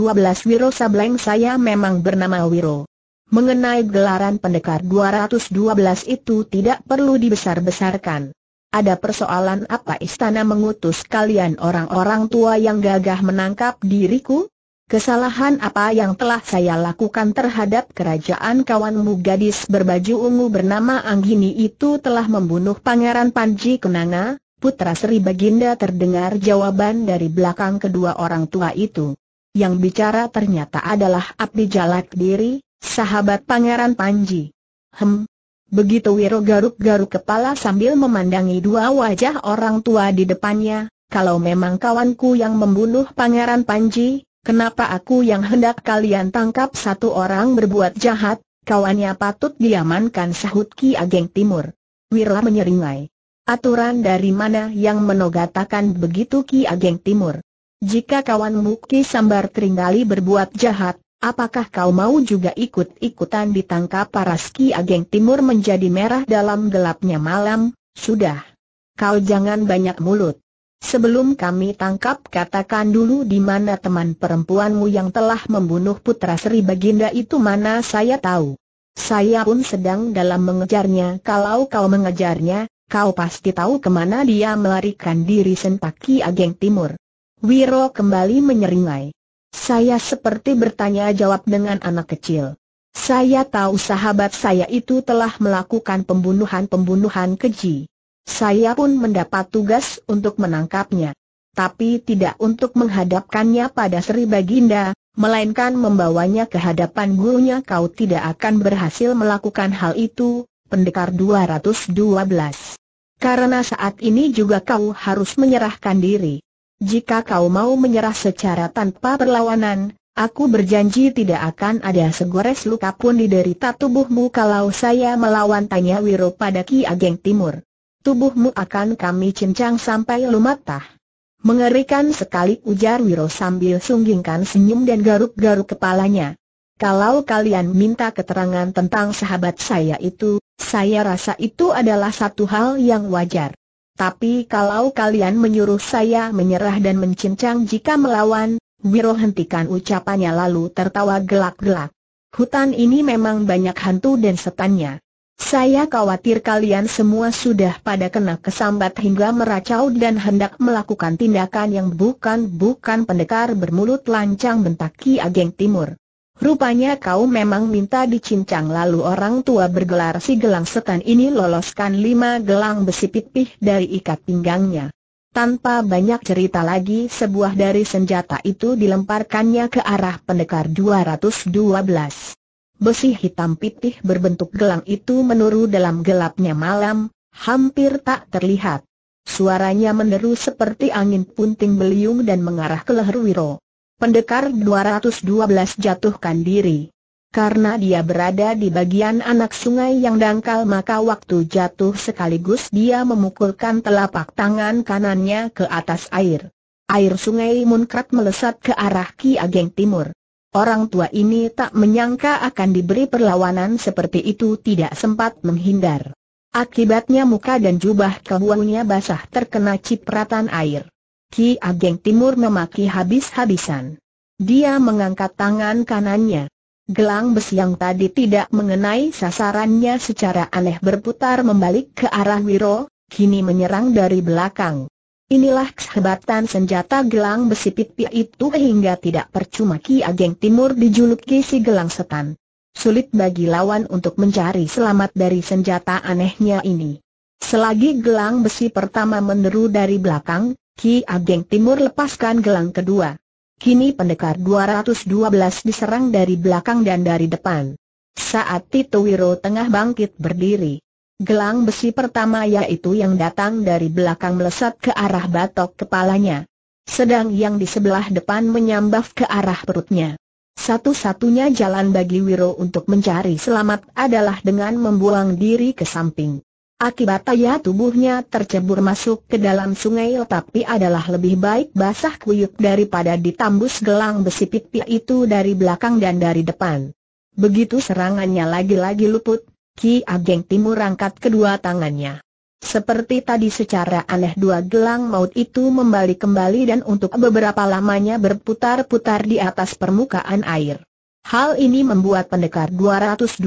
Wiro Sableng saya memang bernama Wiro. Mengenai gelaran pendekar 212 itu tidak perlu dibesar-besarkan ada persoalan apa istana mengutus kalian orang-orang tua yang gagah menangkap diriku? Kesalahan apa yang telah saya lakukan terhadap kerajaan kawanmu gadis berbaju ungu bernama Anggini itu telah membunuh Pangeran Panji Kenanga, putra Sri Baginda terdengar jawaban dari belakang kedua orang tua itu. Yang bicara ternyata adalah Abdi Jalak Diri, sahabat Pangeran Panji. Hem, Begitu Wiro garuk-garuk kepala sambil memandangi dua wajah orang tua di depannya, kalau memang kawanku yang membunuh Pangeran Panji, kenapa aku yang hendak kalian tangkap satu orang berbuat jahat, kawannya patut diamankan sahut Ki Ageng Timur. Wira menyeringai. Aturan dari mana yang menogatakan begitu Ki Ageng Timur? Jika kawanmu Ki Sambar Tringgali berbuat jahat, Apakah kau mau juga ikut-ikutan ditangkap para ski ageng timur menjadi merah dalam gelapnya malam? Sudah. Kau jangan banyak mulut. Sebelum kami tangkap katakan dulu di mana teman perempuanmu yang telah membunuh putra Sri Baginda itu mana saya tahu. Saya pun sedang dalam mengejarnya kalau kau mengejarnya, kau pasti tahu kemana dia melarikan diri sentaki ageng timur. Wiro kembali menyeringai. Saya seperti bertanya jawab dengan anak kecil. Saya tahu sahabat saya itu telah melakukan pembunuhan-pembunuhan keji. Saya pun mendapat tugas untuk menangkapnya. Tapi tidak untuk menghadapkannya pada Sri Baginda, melainkan membawanya ke hadapan gurunya kau tidak akan berhasil melakukan hal itu, pendekar 212. Karena saat ini juga kau harus menyerahkan diri. Jika kau mau menyerah secara tanpa perlawanan, aku berjanji tidak akan ada segores luka pun di derita tubuhmu kalau saya melawan tanya Wiro pada Ki Ageng Timur. Tubuhmu akan kami cincang sampai lumatah. Mengerikan sekali ujar Wiro sambil sunggingkan senyum dan garuk-garuk kepalanya. Kalau kalian minta keterangan tentang sahabat saya itu, saya rasa itu adalah satu hal yang wajar. Tapi kalau kalian menyuruh saya menyerah dan mencincang jika melawan, Wiro hentikan ucapannya lalu tertawa gelak-gelak. Hutan ini memang banyak hantu dan setannya. Saya khawatir kalian semua sudah pada kena kesambat hingga meracau dan hendak melakukan tindakan yang bukan-bukan pendekar bermulut lancang bentak Ki Ageng Timur. Rupanya kau memang minta dicincang lalu orang tua bergelar si gelang setan ini loloskan lima gelang besi pipih dari ikat pinggangnya. Tanpa banyak cerita lagi sebuah dari senjata itu dilemparkannya ke arah pendekar 212. Besi hitam pipih berbentuk gelang itu menuru dalam gelapnya malam, hampir tak terlihat. Suaranya menerus seperti angin punting beliung dan mengarah ke leher Wiro. Pendekar 212 jatuhkan diri. Karena dia berada di bagian anak sungai yang dangkal maka waktu jatuh sekaligus dia memukulkan telapak tangan kanannya ke atas air. Air sungai munkrat melesat ke arah Ki Ageng Timur. Orang tua ini tak menyangka akan diberi perlawanan seperti itu tidak sempat menghindar. Akibatnya muka dan jubah kebuangnya basah terkena cipratan air. Ki Ageng Timur memaki habis-habisan. Dia mengangkat tangan kanannya. Gelang besi yang tadi tidak mengenai sasarannya secara aneh berputar membalik ke arah Wiro, kini menyerang dari belakang. Inilah kehebatan senjata gelang besi pipi itu hingga tidak percuma Ki Ageng Timur dijuluki si gelang setan. Sulit bagi lawan untuk mencari selamat dari senjata anehnya ini. Selagi gelang besi pertama meneru dari belakang, Ki Ageng Timur lepaskan gelang kedua. Kini pendekar 212 diserang dari belakang dan dari depan. Saat Tito Wiro tengah bangkit berdiri, gelang besi pertama yaitu yang datang dari belakang melesat ke arah batok kepalanya. Sedang yang di sebelah depan menyambaf ke arah perutnya. Satu-satunya jalan bagi Wiro untuk mencari selamat adalah dengan membuang diri ke samping. Akibat Akibatnya tubuhnya tercebur masuk ke dalam sungai tapi adalah lebih baik basah kuyup daripada ditambus gelang besi pipi itu dari belakang dan dari depan. Begitu serangannya lagi-lagi luput, Ki Ageng Timur angkat kedua tangannya. Seperti tadi secara aneh dua gelang maut itu membalik kembali dan untuk beberapa lamanya berputar-putar di atas permukaan air. Hal ini membuat pendekar 212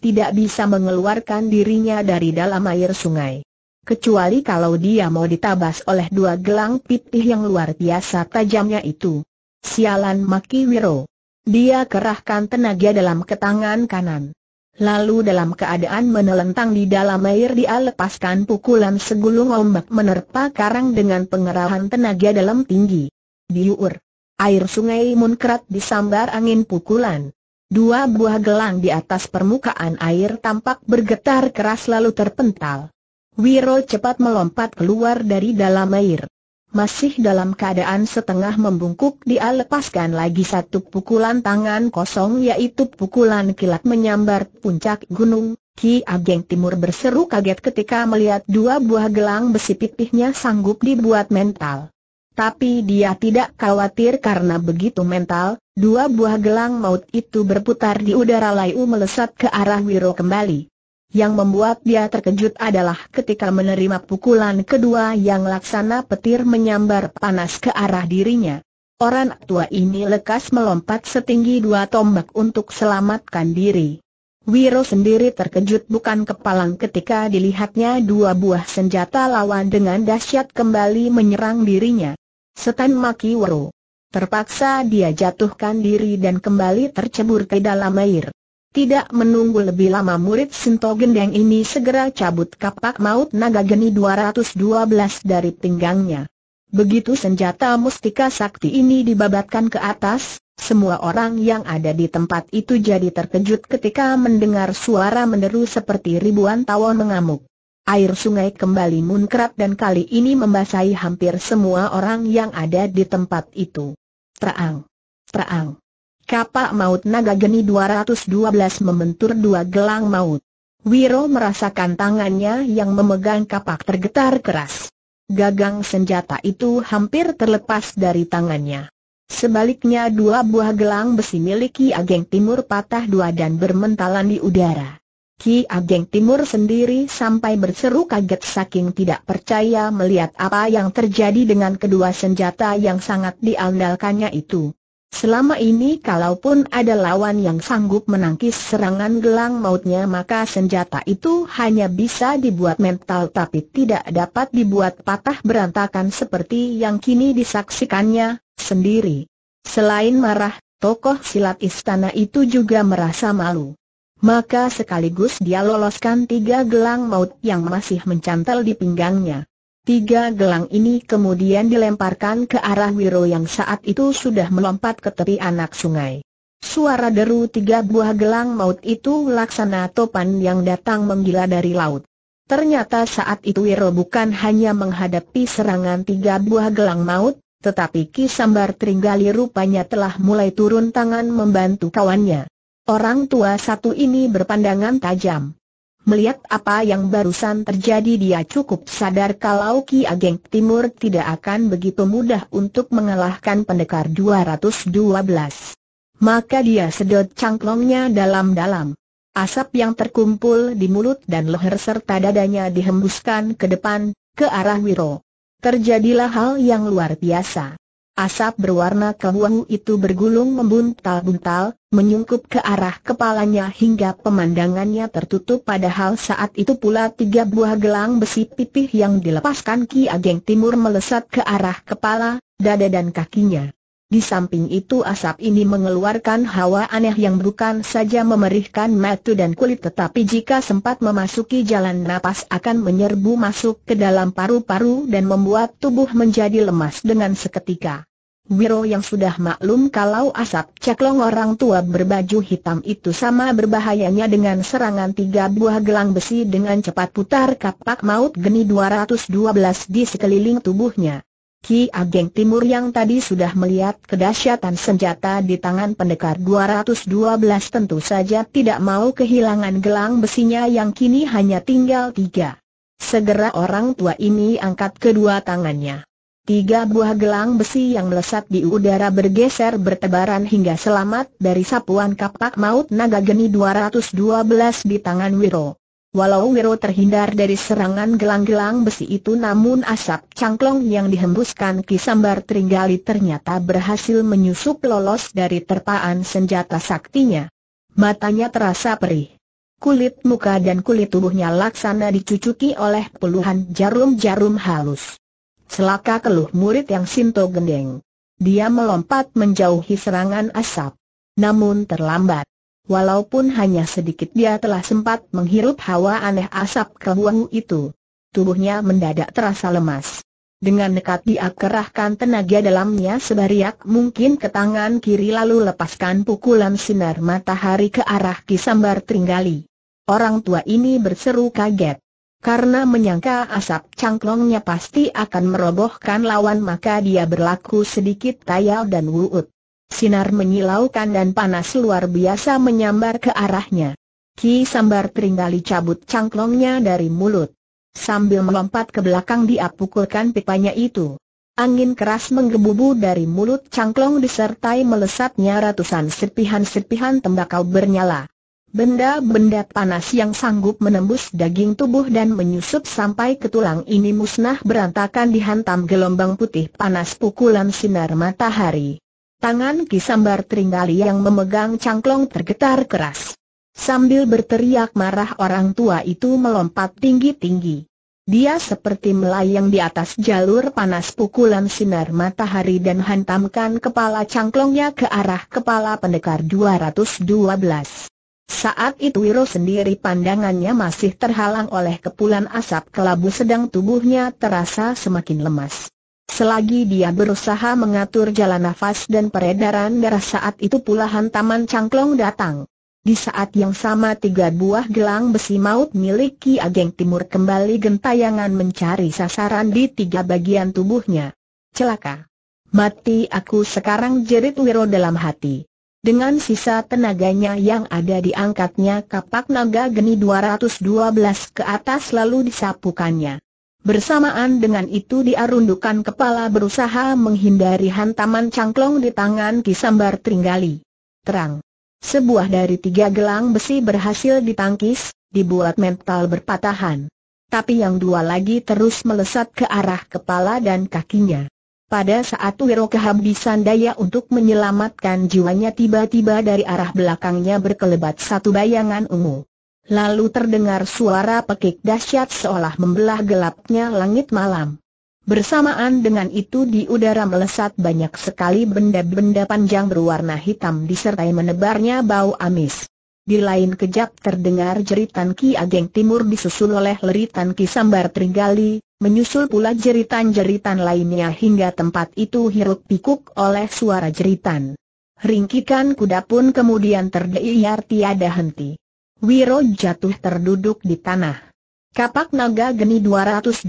tidak bisa mengeluarkan dirinya dari dalam air sungai. Kecuali kalau dia mau ditabas oleh dua gelang pipih yang luar biasa tajamnya itu. Sialan Maki Wiro. Dia kerahkan tenaga dalam ke tangan kanan. Lalu dalam keadaan menelentang di dalam air dia lepaskan pukulan segulung ombak menerpa karang dengan pengerahan tenaga dalam tinggi. Diur. Air sungai munkrat disambar angin pukulan. Dua buah gelang di atas permukaan air tampak bergetar keras lalu terpental. Wiro cepat melompat keluar dari dalam air. Masih dalam keadaan setengah membungkuk dia lepaskan lagi satu pukulan tangan kosong yaitu pukulan kilat menyambar puncak gunung. Ki Ageng Timur berseru kaget ketika melihat dua buah gelang besi pipihnya sanggup dibuat mental. Tapi dia tidak khawatir karena begitu mental, dua buah gelang maut itu berputar di udara layu melesat ke arah Wiro kembali. Yang membuat dia terkejut adalah ketika menerima pukulan kedua yang laksana petir menyambar panas ke arah dirinya. Orang tua ini lekas melompat setinggi dua tombak untuk selamatkan diri. Wiro sendiri terkejut bukan kepalang ketika dilihatnya dua buah senjata lawan dengan dahsyat kembali menyerang dirinya. Setan Maki Terpaksa dia jatuhkan diri dan kembali tercebur ke dalam air. Tidak menunggu lebih lama murid Sinto Gendeng ini segera cabut kapak maut naga geni 212 dari pinggangnya. Begitu senjata mustika sakti ini dibabatkan ke atas, semua orang yang ada di tempat itu jadi terkejut ketika mendengar suara meneru seperti ribuan tawon mengamuk. Air sungai kembali munkrat dan kali ini membasahi hampir semua orang yang ada di tempat itu. Terang. Terang. Kapak maut naga geni 212 membentur dua gelang maut. Wiro merasakan tangannya yang memegang kapak tergetar keras. Gagang senjata itu hampir terlepas dari tangannya. Sebaliknya dua buah gelang besi miliki Ageng Timur patah dua dan bermentalan di udara. Ki Ageng Timur sendiri sampai berseru kaget saking tidak percaya melihat apa yang terjadi dengan kedua senjata yang sangat diandalkannya itu. Selama ini kalaupun ada lawan yang sanggup menangkis serangan gelang mautnya maka senjata itu hanya bisa dibuat mental tapi tidak dapat dibuat patah berantakan seperti yang kini disaksikannya sendiri. Selain marah, tokoh silat istana itu juga merasa malu maka sekaligus dia loloskan tiga gelang maut yang masih mencantel di pinggangnya. Tiga gelang ini kemudian dilemparkan ke arah Wiro yang saat itu sudah melompat ke tepi anak sungai. Suara deru tiga buah gelang maut itu laksana topan yang datang menggila dari laut. Ternyata saat itu Wiro bukan hanya menghadapi serangan tiga buah gelang maut, tetapi Kisambar Tringgali rupanya telah mulai turun tangan membantu kawannya. Orang tua satu ini berpandangan tajam. Melihat apa yang barusan terjadi dia cukup sadar kalau Ki Ageng Timur tidak akan begitu mudah untuk mengalahkan pendekar 212. Maka dia sedot cangklongnya dalam-dalam. Asap yang terkumpul di mulut dan leher serta dadanya dihembuskan ke depan, ke arah Wiro. Terjadilah hal yang luar biasa. Asap berwarna kehuahu itu bergulung membuntal-buntal, menyungkup ke arah kepalanya hingga pemandangannya tertutup padahal saat itu pula tiga buah gelang besi pipih yang dilepaskan Ki Ageng Timur melesat ke arah kepala, dada dan kakinya. Di samping itu asap ini mengeluarkan hawa aneh yang bukan saja memerihkan mata dan kulit tetapi jika sempat memasuki jalan napas akan menyerbu masuk ke dalam paru-paru dan membuat tubuh menjadi lemas dengan seketika. Wiro yang sudah maklum kalau asap ceklong orang tua berbaju hitam itu sama berbahayanya dengan serangan tiga buah gelang besi dengan cepat putar kapak maut geni 212 di sekeliling tubuhnya. Ki Ageng Timur yang tadi sudah melihat kedahsyatan senjata di tangan pendekar 212 tentu saja tidak mau kehilangan gelang besinya yang kini hanya tinggal tiga. Segera orang tua ini angkat kedua tangannya. Tiga buah gelang besi yang melesat di udara bergeser bertebaran hingga selamat dari sapuan kapak maut naga geni 212 di tangan Wiro. Walau Wiro terhindar dari serangan gelang-gelang besi itu namun asap cangklong yang dihembuskan Kisambar Tringali ternyata berhasil menyusup lolos dari terpaan senjata saktinya. Matanya terasa perih. Kulit muka dan kulit tubuhnya laksana dicucuki oleh puluhan jarum-jarum halus. Selaka keluh murid yang Sinto gendeng. Dia melompat menjauhi serangan asap. Namun terlambat. Walaupun hanya sedikit dia telah sempat menghirup hawa aneh asap ke huang itu. Tubuhnya mendadak terasa lemas. Dengan nekat dia kerahkan tenaga dalamnya sebariak mungkin ke tangan kiri lalu lepaskan pukulan sinar matahari ke arah Kisambar Tringgali. Orang tua ini berseru kaget. Karena menyangka asap cangklongnya pasti akan merobohkan lawan maka dia berlaku sedikit tayau dan wuut sinar menyilaukan dan panas luar biasa menyambar ke arahnya. Ki Sambar teringgali cabut cangklongnya dari mulut. Sambil melompat ke belakang dia pukulkan pipanya itu. Angin keras menggebu menggebubu dari mulut cangklong disertai melesatnya ratusan serpihan-serpihan tembakau bernyala. Benda-benda panas yang sanggup menembus daging tubuh dan menyusup sampai ke tulang ini musnah berantakan dihantam gelombang putih panas pukulan sinar matahari. Tangan Kisambar Tringgali yang memegang cangklong tergetar keras. Sambil berteriak marah orang tua itu melompat tinggi-tinggi. Dia seperti melayang di atas jalur panas pukulan sinar matahari dan hantamkan kepala cangklongnya ke arah kepala pendekar 212. Saat itu Wiro sendiri pandangannya masih terhalang oleh kepulan asap kelabu sedang tubuhnya terasa semakin lemas. Selagi dia berusaha mengatur jalan nafas dan peredaran darah saat itu pula hantaman cangklong datang. Di saat yang sama tiga buah gelang besi maut milik Ki Ageng Timur kembali gentayangan mencari sasaran di tiga bagian tubuhnya. Celaka. Mati aku sekarang jerit Wiro dalam hati. Dengan sisa tenaganya yang ada diangkatnya kapak naga geni 212 ke atas lalu disapukannya. Bersamaan dengan itu diarundukan kepala berusaha menghindari hantaman cangklong di tangan Kisambar Tringgali. Terang. Sebuah dari tiga gelang besi berhasil ditangkis, dibuat mental berpatahan. Tapi yang dua lagi terus melesat ke arah kepala dan kakinya. Pada saat Wiro kehabisan daya untuk menyelamatkan jiwanya tiba-tiba dari arah belakangnya berkelebat satu bayangan ungu. Lalu terdengar suara pekik dahsyat seolah membelah gelapnya langit malam. Bersamaan dengan itu di udara melesat banyak sekali benda-benda panjang berwarna hitam disertai menebarnya bau amis. Di lain kejap terdengar jeritan Ki Ageng Timur disusul oleh leritan Ki Sambar Trigali, menyusul pula jeritan-jeritan lainnya hingga tempat itu hiruk pikuk oleh suara jeritan. Ringkikan kuda pun kemudian terdengar tiada henti. Wiro jatuh terduduk di tanah. Kapak naga geni 212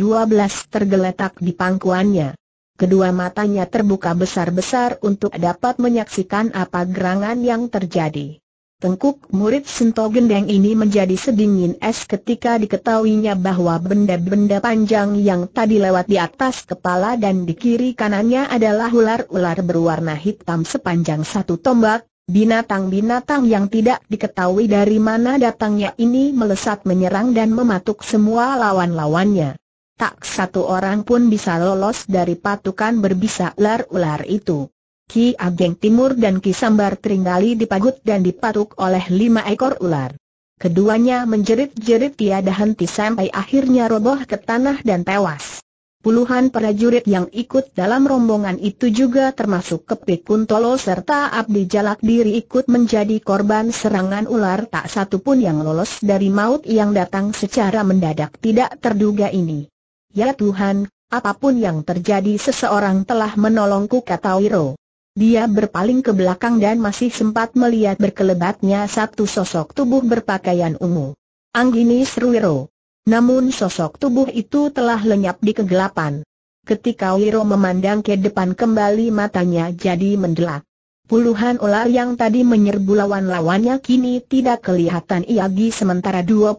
tergeletak di pangkuannya. Kedua matanya terbuka besar-besar untuk dapat menyaksikan apa gerangan yang terjadi. Tengkuk murid Sento Gendeng ini menjadi sedingin es ketika diketahuinya bahwa benda-benda panjang yang tadi lewat di atas kepala dan di kiri kanannya adalah ular-ular berwarna hitam sepanjang satu tombak, Binatang-binatang yang tidak diketahui dari mana datangnya ini melesat menyerang dan mematuk semua lawan-lawannya. Tak satu orang pun bisa lolos dari patukan berbisa ular-ular itu. Ki Ageng Timur dan Ki Sambar Tringgali dipagut dan dipatuk oleh lima ekor ular. Keduanya menjerit-jerit tiada henti sampai akhirnya roboh ke tanah dan tewas. Puluhan prajurit yang ikut dalam rombongan itu juga termasuk Kepik Kuntolo serta Abdi Jalak Diri ikut menjadi korban serangan ular tak satu pun yang lolos dari maut yang datang secara mendadak tidak terduga ini. Ya Tuhan, apapun yang terjadi seseorang telah menolongku kata Wiro. Dia berpaling ke belakang dan masih sempat melihat berkelebatnya satu sosok tubuh berpakaian ungu. Angginis Ruwiro. Namun sosok tubuh itu telah lenyap di kegelapan. Ketika Wiro memandang ke depan kembali matanya jadi mendelak. Puluhan ular yang tadi menyerbu lawan-lawannya kini tidak kelihatan Iagi sementara 25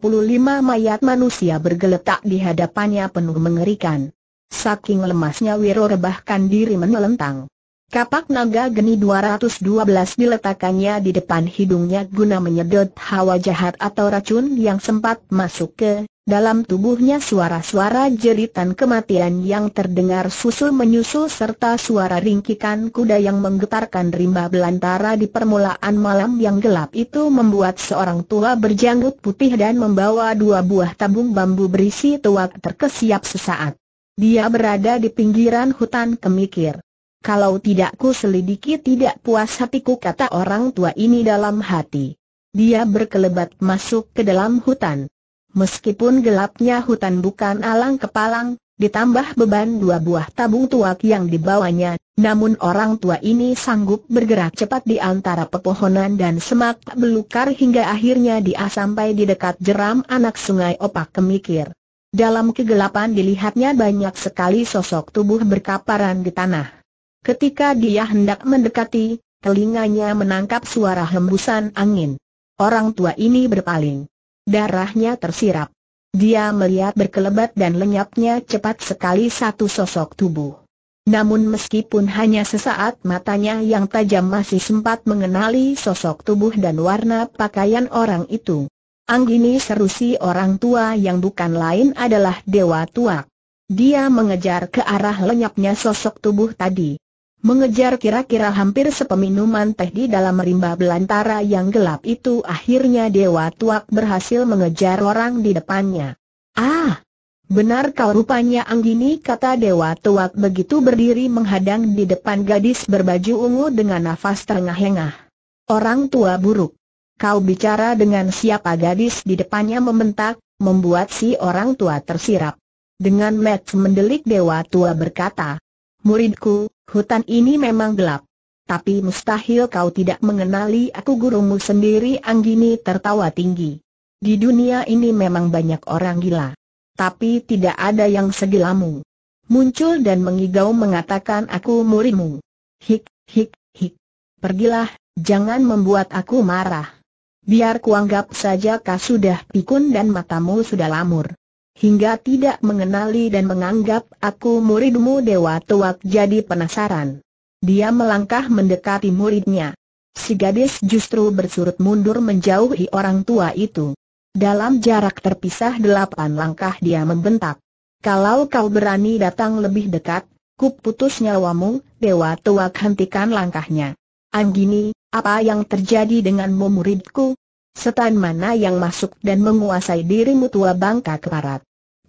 mayat manusia bergeletak di hadapannya penuh mengerikan. Saking lemasnya Wiro rebahkan diri menelentang. Kapak naga geni 212 diletakkannya di depan hidungnya guna menyedot hawa jahat atau racun yang sempat masuk ke dalam tubuhnya suara-suara jeritan kematian yang terdengar susul menyusul serta suara ringkikan kuda yang menggetarkan rimba belantara di permulaan malam yang gelap itu membuat seorang tua berjanggut putih dan membawa dua buah tabung bambu berisi tuak terkesiap sesaat. Dia berada di pinggiran hutan kemikir. Kalau tidak ku selidiki tidak puas hatiku kata orang tua ini dalam hati. Dia berkelebat masuk ke dalam hutan. Meskipun gelapnya hutan bukan alang kepalang, ditambah beban dua buah tabung tuak yang dibawanya, namun orang tua ini sanggup bergerak cepat di antara pepohonan dan semak belukar hingga akhirnya dia sampai di dekat jeram anak sungai Opak Kemikir. Dalam kegelapan dilihatnya banyak sekali sosok tubuh berkaparan di tanah. Ketika dia hendak mendekati, telinganya menangkap suara hembusan angin. Orang tua ini berpaling. Darahnya tersirap. Dia melihat berkelebat dan lenyapnya cepat sekali satu sosok tubuh. Namun meskipun hanya sesaat matanya yang tajam masih sempat mengenali sosok tubuh dan warna pakaian orang itu. Anggini seru si orang tua yang bukan lain adalah Dewa Tuak. Dia mengejar ke arah lenyapnya sosok tubuh tadi. Mengejar kira-kira hampir sepeminuman teh di dalam rimba belantara yang gelap itu akhirnya Dewa Tuak berhasil mengejar orang di depannya. Ah! Benar kau rupanya Anggini kata Dewa Tuak begitu berdiri menghadang di depan gadis berbaju ungu dengan nafas terengah-engah. Orang tua buruk. Kau bicara dengan siapa gadis di depannya membentak, membuat si orang tua tersirap. Dengan match mendelik Dewa Tua berkata, Muridku, Hutan ini memang gelap. Tapi mustahil kau tidak mengenali aku gurumu sendiri Anggini tertawa tinggi. Di dunia ini memang banyak orang gila. Tapi tidak ada yang segilamu. Muncul dan mengigau mengatakan aku murimu. Hik, hik, hik. Pergilah, jangan membuat aku marah. Biar kuanggap saja kau sudah pikun dan matamu sudah lamur hingga tidak mengenali dan menganggap aku muridmu Dewa Tuak jadi penasaran. Dia melangkah mendekati muridnya. Si gadis justru bersurut mundur menjauhi orang tua itu. Dalam jarak terpisah delapan langkah dia membentak. Kalau kau berani datang lebih dekat, ku putus nyawamu, Dewa Tuak hentikan langkahnya. Anggini, apa yang terjadi denganmu muridku? Setan mana yang masuk dan menguasai dirimu tua bangka keparat?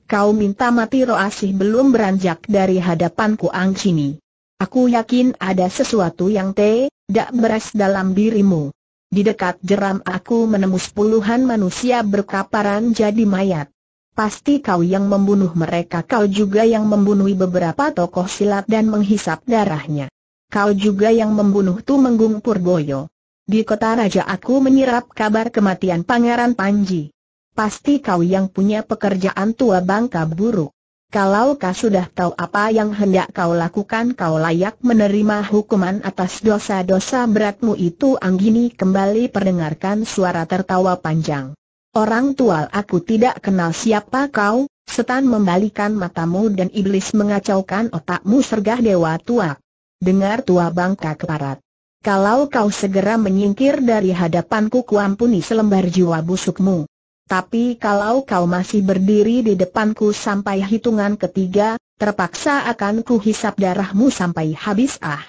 kau minta mati Roasih belum beranjak dari hadapanku Angcini. Aku yakin ada sesuatu yang tidak beres dalam dirimu. Di dekat jeram aku menembus puluhan manusia berkaparan jadi mayat. Pasti kau yang membunuh mereka kau juga yang membunuh beberapa tokoh silat dan menghisap darahnya. Kau juga yang membunuh Tu Tumenggung Purboyo. Di kota raja aku menyerap kabar kematian Pangeran Panji. Pasti kau yang punya pekerjaan tua bangka buruk. Kalau kau sudah tahu apa yang hendak kau lakukan kau layak menerima hukuman atas dosa-dosa beratmu itu Anggini kembali perdengarkan suara tertawa panjang. Orang tua aku tidak kenal siapa kau, setan membalikan matamu dan iblis mengacaukan otakmu sergah dewa tua. Dengar tua bangka keparat. Kalau kau segera menyingkir dari hadapanku kuampuni selembar jiwa busukmu tapi kalau kau masih berdiri di depanku sampai hitungan ketiga, terpaksa akan hisap darahmu sampai habis ah.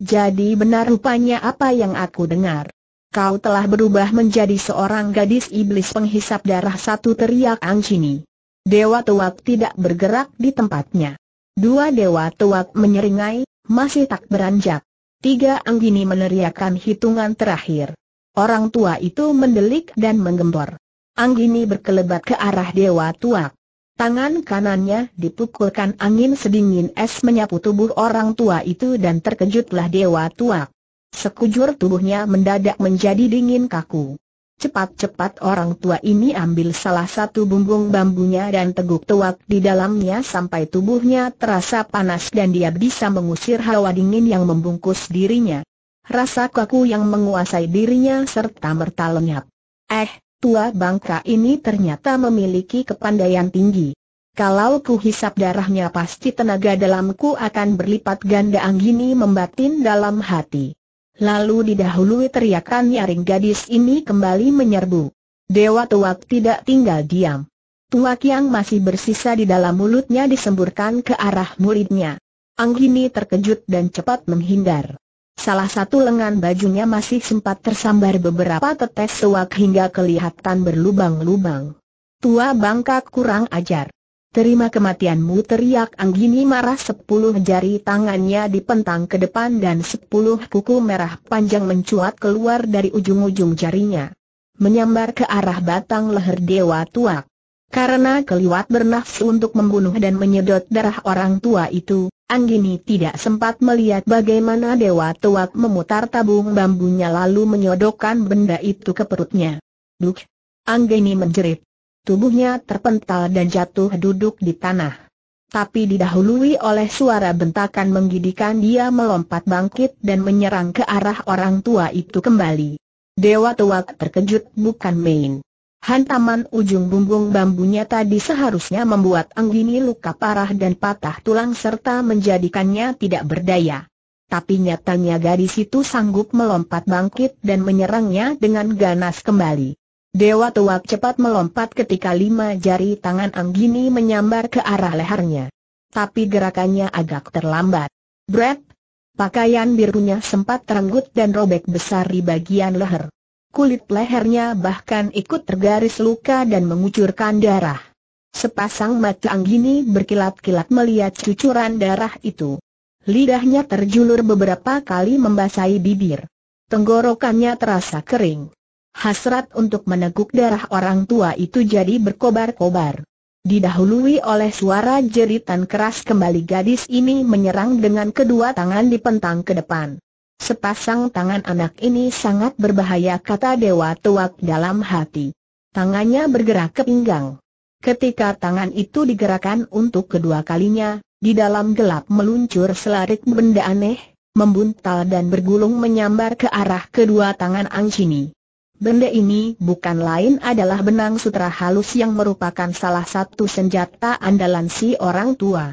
Jadi benar rupanya apa yang aku dengar. Kau telah berubah menjadi seorang gadis iblis penghisap darah satu teriak Angcini. Dewa Tuak tidak bergerak di tempatnya. Dua Dewa Tuak menyeringai, masih tak beranjak. Tiga Anggini meneriakkan hitungan terakhir. Orang tua itu mendelik dan menggembor. Anggini berkelebat ke arah Dewa tua. Tangan kanannya dipukulkan angin sedingin es menyapu tubuh orang tua itu dan terkejutlah Dewa tua. Sekujur tubuhnya mendadak menjadi dingin kaku. Cepat-cepat orang tua ini ambil salah satu bumbung bambunya dan teguk tuak di dalamnya sampai tubuhnya terasa panas dan dia bisa mengusir hawa dingin yang membungkus dirinya. Rasa kaku yang menguasai dirinya serta merta lenyap. Eh, tua bangka ini ternyata memiliki kepandaian tinggi. Kalau ku hisap darahnya pasti tenaga dalamku akan berlipat ganda Anggini membatin dalam hati. Lalu didahului teriakan nyaring gadis ini kembali menyerbu. Dewa tua tidak tinggal diam. Tuak yang masih bersisa di dalam mulutnya disemburkan ke arah muridnya. Anggini terkejut dan cepat menghindar. Salah satu lengan bajunya masih sempat tersambar beberapa tetes sewak hingga kelihatan berlubang-lubang. Tua bangka kurang ajar. Terima kematianmu teriak Anggini marah sepuluh jari tangannya dipentang ke depan dan sepuluh kuku merah panjang mencuat keluar dari ujung-ujung jarinya. Menyambar ke arah batang leher dewa tua. Karena keliwat bernafsu untuk membunuh dan menyedot darah orang tua itu, Anggini tidak sempat melihat bagaimana Dewa Tuak memutar tabung bambunya lalu menyodokkan benda itu ke perutnya. Duk! Anggini menjerit. Tubuhnya terpental dan jatuh duduk di tanah. Tapi didahului oleh suara bentakan menggidikan dia melompat bangkit dan menyerang ke arah orang tua itu kembali. Dewa Tuak terkejut bukan main. Hantaman ujung bumbung bambunya tadi seharusnya membuat Anggini luka parah dan patah tulang serta menjadikannya tidak berdaya. Tapi nyatanya gadis itu sanggup melompat bangkit dan menyerangnya dengan ganas kembali. Dewa tua cepat melompat ketika lima jari tangan Anggini menyambar ke arah lehernya. Tapi gerakannya agak terlambat. Brett, pakaian birunya sempat terenggut dan robek besar di bagian leher kulit lehernya bahkan ikut tergaris luka dan mengucurkan darah. Sepasang mata Anggini berkilat-kilat melihat cucuran darah itu. Lidahnya terjulur beberapa kali membasahi bibir. Tenggorokannya terasa kering. Hasrat untuk meneguk darah orang tua itu jadi berkobar-kobar. Didahului oleh suara jeritan keras kembali gadis ini menyerang dengan kedua tangan dipentang ke depan. Sepasang tangan anak ini sangat berbahaya kata Dewa Tuak dalam hati. Tangannya bergerak ke pinggang. Ketika tangan itu digerakkan untuk kedua kalinya, di dalam gelap meluncur selarik benda aneh, membuntal dan bergulung menyambar ke arah kedua tangan Angcini. Benda ini bukan lain adalah benang sutra halus yang merupakan salah satu senjata andalan si orang tua.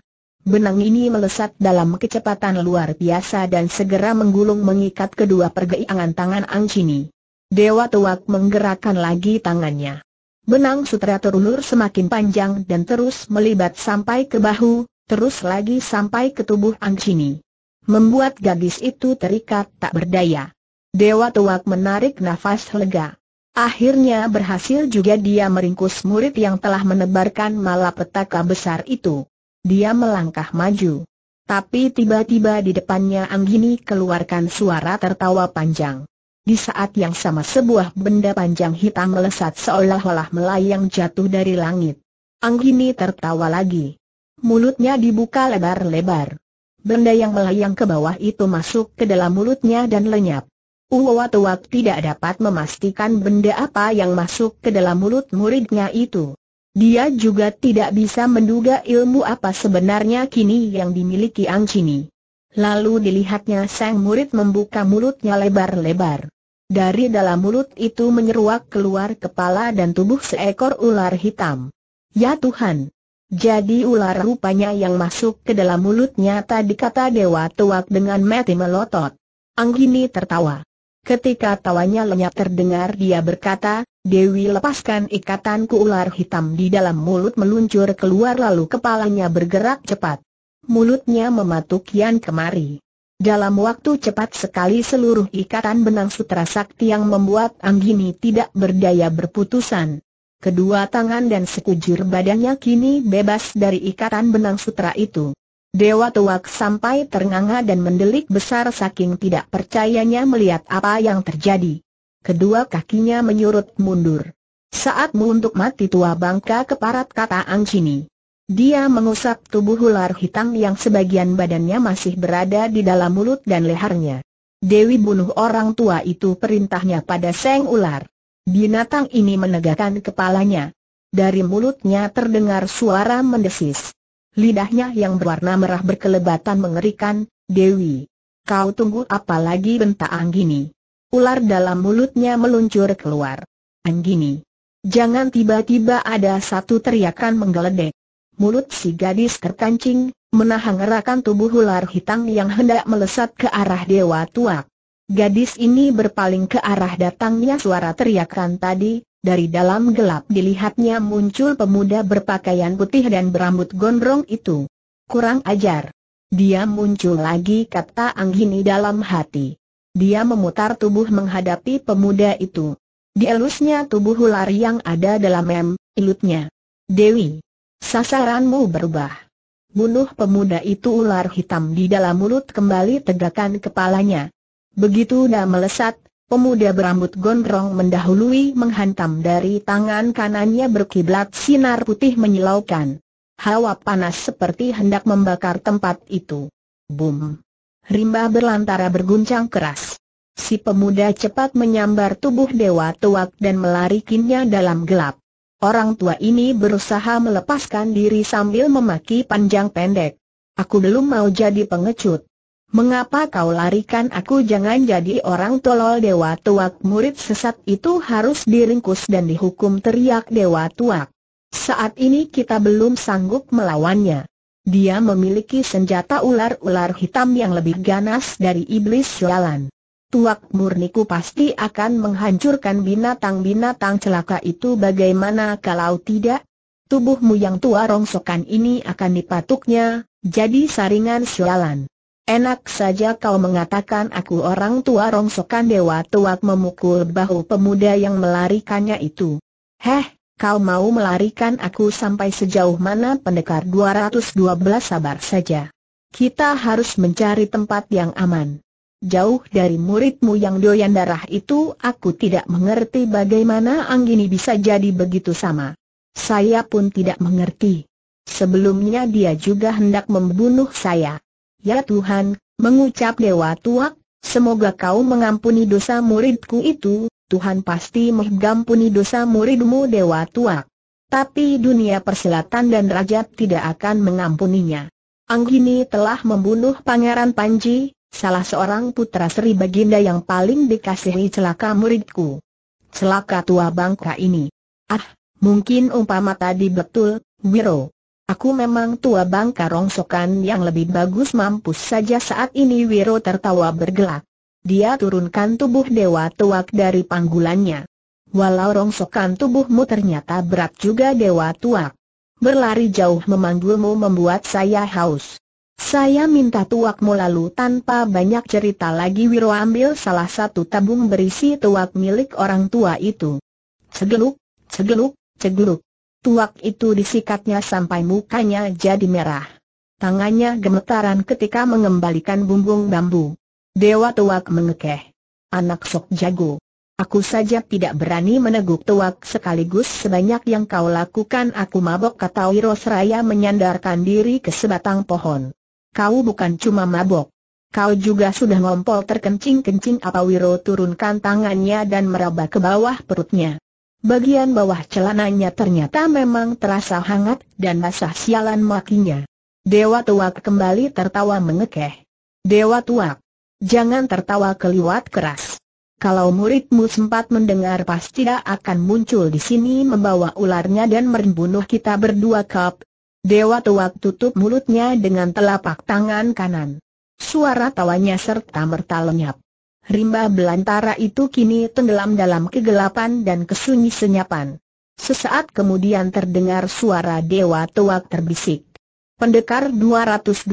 Benang ini melesat dalam kecepatan luar biasa dan segera menggulung mengikat kedua pergeangan tangan Angcini. Dewa Tuak menggerakkan lagi tangannya. Benang sutra terulur semakin panjang dan terus melibat sampai ke bahu, terus lagi sampai ke tubuh Angcini. Membuat gadis itu terikat tak berdaya. Dewa Tuak menarik nafas lega. Akhirnya berhasil juga dia meringkus murid yang telah menebarkan malapetaka besar itu. Dia melangkah maju. Tapi tiba-tiba di depannya Anggini keluarkan suara tertawa panjang. Di saat yang sama sebuah benda panjang hitam melesat seolah-olah melayang jatuh dari langit. Anggini tertawa lagi. Mulutnya dibuka lebar-lebar. Benda yang melayang ke bawah itu masuk ke dalam mulutnya dan lenyap. Uwatuwak tidak dapat memastikan benda apa yang masuk ke dalam mulut muridnya itu. Dia juga tidak bisa menduga ilmu apa sebenarnya kini yang dimiliki Ang Chini. Lalu dilihatnya sang murid membuka mulutnya lebar-lebar. Dari dalam mulut itu menyeruak keluar kepala dan tubuh seekor ular hitam. Ya Tuhan! Jadi ular rupanya yang masuk ke dalam mulutnya tadi kata dewa tuak dengan mati melotot. Anggini tertawa. Ketika tawanya lenyap terdengar dia berkata, Dewi lepaskan ikatanku ular hitam di dalam mulut meluncur keluar lalu kepalanya bergerak cepat. Mulutnya mematuk Yan kemari. Dalam waktu cepat sekali seluruh ikatan benang sutra sakti yang membuat Anggini tidak berdaya berputusan. Kedua tangan dan sekujur badannya kini bebas dari ikatan benang sutra itu. Dewa tuak sampai ternganga dan mendelik besar saking tidak percayanya melihat apa yang terjadi. Kedua kakinya menyurut mundur. Saatmu untuk mati tua bangka keparat kata Angcini. Dia mengusap tubuh ular hitam yang sebagian badannya masih berada di dalam mulut dan lehernya. Dewi bunuh orang tua itu perintahnya pada Seng Ular. Binatang ini menegakkan kepalanya. Dari mulutnya terdengar suara mendesis. Lidahnya yang berwarna merah berkelebatan mengerikan, Dewi. Kau tunggu apa lagi bentak Anggini. Ular dalam mulutnya meluncur keluar. Anggini. Jangan tiba-tiba ada satu teriakan menggeledek. Mulut si gadis terkancing, menahan gerakan tubuh ular hitam yang hendak melesat ke arah dewa tuak. Gadis ini berpaling ke arah datangnya suara teriakan tadi, dari dalam gelap dilihatnya muncul pemuda berpakaian putih dan berambut gondrong itu. Kurang ajar. Dia muncul lagi kata Anggini dalam hati. Dia memutar tubuh menghadapi pemuda itu. Dielusnya tubuh ular yang ada dalam mem, ilutnya. Dewi. Sasaranmu berubah. Bunuh pemuda itu ular hitam di dalam mulut kembali tegakkan kepalanya. Begitu dah melesat, Pemuda berambut gondrong mendahului menghantam dari tangan kanannya berkiblat sinar putih menyilaukan. Hawa panas seperti hendak membakar tempat itu. Boom. Rimba berlantara berguncang keras. Si pemuda cepat menyambar tubuh Dewa Tuak dan melarikinya dalam gelap. Orang tua ini berusaha melepaskan diri sambil memaki panjang pendek. Aku belum mau jadi pengecut. Mengapa kau larikan aku jangan jadi orang tolol Dewa Tuak murid sesat itu harus diringkus dan dihukum teriak Dewa Tuak. Saat ini kita belum sanggup melawannya. Dia memiliki senjata ular-ular hitam yang lebih ganas dari iblis jalan. Tuak murniku pasti akan menghancurkan binatang-binatang celaka itu bagaimana kalau tidak? Tubuhmu yang tua rongsokan ini akan dipatuknya, jadi saringan syualan. Enak saja kau mengatakan aku orang tua rongsokan dewa tuak memukul bahu pemuda yang melarikannya itu. Heh, kau mau melarikan aku sampai sejauh mana pendekar 212 sabar saja. Kita harus mencari tempat yang aman. Jauh dari muridmu yang doyan darah itu aku tidak mengerti bagaimana Anggini bisa jadi begitu sama. Saya pun tidak mengerti. Sebelumnya dia juga hendak membunuh saya. Ya Tuhan, mengucap Dewa Tuak, semoga kau mengampuni dosa muridku itu, Tuhan pasti mengampuni dosa muridmu Dewa Tuak. Tapi dunia persilatan dan rajab tidak akan mengampuninya. Anggini telah membunuh Pangeran Panji, salah seorang putra Sri Baginda yang paling dikasihi celaka muridku. Celaka tua bangka ini. Ah, mungkin umpama tadi betul, Wiro. Aku memang tua bangka rongsokan yang lebih bagus mampus saja saat ini Wiro tertawa bergelak. Dia turunkan tubuh Dewa Tuak dari panggulannya. Walau rongsokan tubuhmu ternyata berat juga Dewa Tuak. Berlari jauh memanggulmu membuat saya haus. Saya minta tuakmu lalu tanpa banyak cerita lagi Wiro ambil salah satu tabung berisi tuak milik orang tua itu. Cegeluk, cegeluk, cegeluk tuak itu disikatnya sampai mukanya jadi merah. Tangannya gemetaran ketika mengembalikan bumbung bambu. Dewa tuak mengekeh. Anak sok jago. Aku saja tidak berani meneguk tuak sekaligus sebanyak yang kau lakukan aku mabok kata Wiro Seraya menyandarkan diri ke sebatang pohon. Kau bukan cuma mabok. Kau juga sudah ngompol terkencing-kencing apa Wiro turunkan tangannya dan meraba ke bawah perutnya. Bagian bawah celananya ternyata memang terasa hangat dan basah sialan makinya. Dewa Tuak kembali tertawa mengekeh. Dewa Tuak, jangan tertawa keliwat keras. Kalau muridmu sempat mendengar pasti akan muncul di sini membawa ularnya dan membunuh kita berdua kap. Dewa Tuak tutup mulutnya dengan telapak tangan kanan. Suara tawanya serta merta lenyap rimba belantara itu kini tenggelam dalam kegelapan dan kesunyi senyapan. Sesaat kemudian terdengar suara Dewa tua terbisik. Pendekar 212,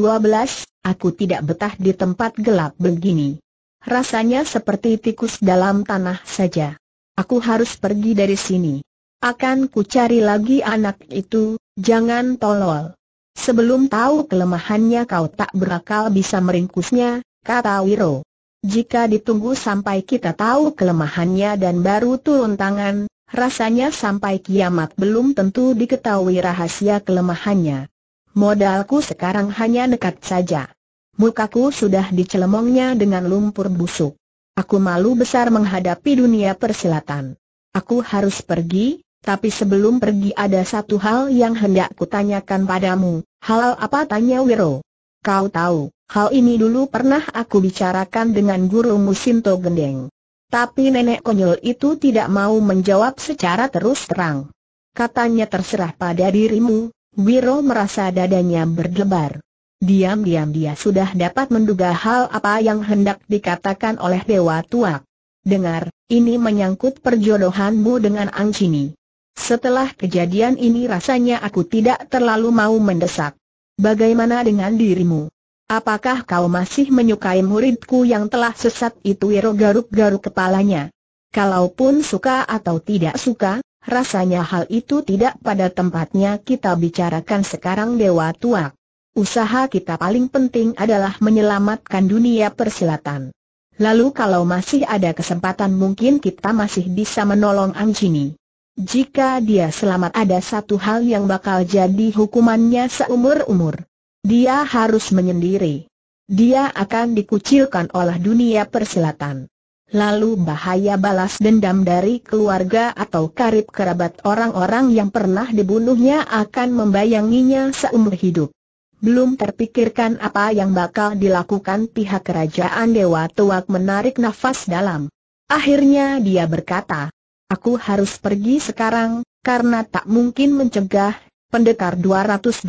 aku tidak betah di tempat gelap begini. Rasanya seperti tikus dalam tanah saja. Aku harus pergi dari sini. Akan ku cari lagi anak itu, jangan tolol. Sebelum tahu kelemahannya kau tak berakal bisa meringkusnya, kata Wiro. Jika ditunggu sampai kita tahu kelemahannya dan baru turun tangan, rasanya sampai kiamat belum tentu diketahui rahasia kelemahannya. Modalku sekarang hanya nekat saja. Mukaku sudah dicelemongnya dengan lumpur busuk. Aku malu besar menghadapi dunia persilatan. Aku harus pergi, tapi sebelum pergi ada satu hal yang hendak kutanyakan padamu. Hal apa tanya Wiro? Kau tahu, hal ini dulu pernah aku bicarakan dengan guru Musinto Gendeng. Tapi nenek konyol itu tidak mau menjawab secara terus terang. Katanya terserah pada dirimu, Wiro merasa dadanya berdebar. Diam-diam dia sudah dapat menduga hal apa yang hendak dikatakan oleh Dewa Tuak. Dengar, ini menyangkut perjodohanmu dengan Angcini. Setelah kejadian ini rasanya aku tidak terlalu mau mendesak. Bagaimana dengan dirimu? Apakah kau masih menyukai muridku yang telah sesat itu Wiro garuk-garuk kepalanya? Kalaupun suka atau tidak suka, rasanya hal itu tidak pada tempatnya kita bicarakan sekarang Dewa Tua. Usaha kita paling penting adalah menyelamatkan dunia persilatan. Lalu kalau masih ada kesempatan mungkin kita masih bisa menolong Anjini. Jika dia selamat ada satu hal yang bakal jadi hukumannya seumur-umur. Dia harus menyendiri. Dia akan dikucilkan oleh dunia persilatan. Lalu bahaya balas dendam dari keluarga atau karib kerabat orang-orang yang pernah dibunuhnya akan membayanginya seumur hidup. Belum terpikirkan apa yang bakal dilakukan pihak kerajaan Dewa Tuak menarik nafas dalam. Akhirnya dia berkata, Aku harus pergi sekarang, karena tak mungkin mencegah, pendekar 212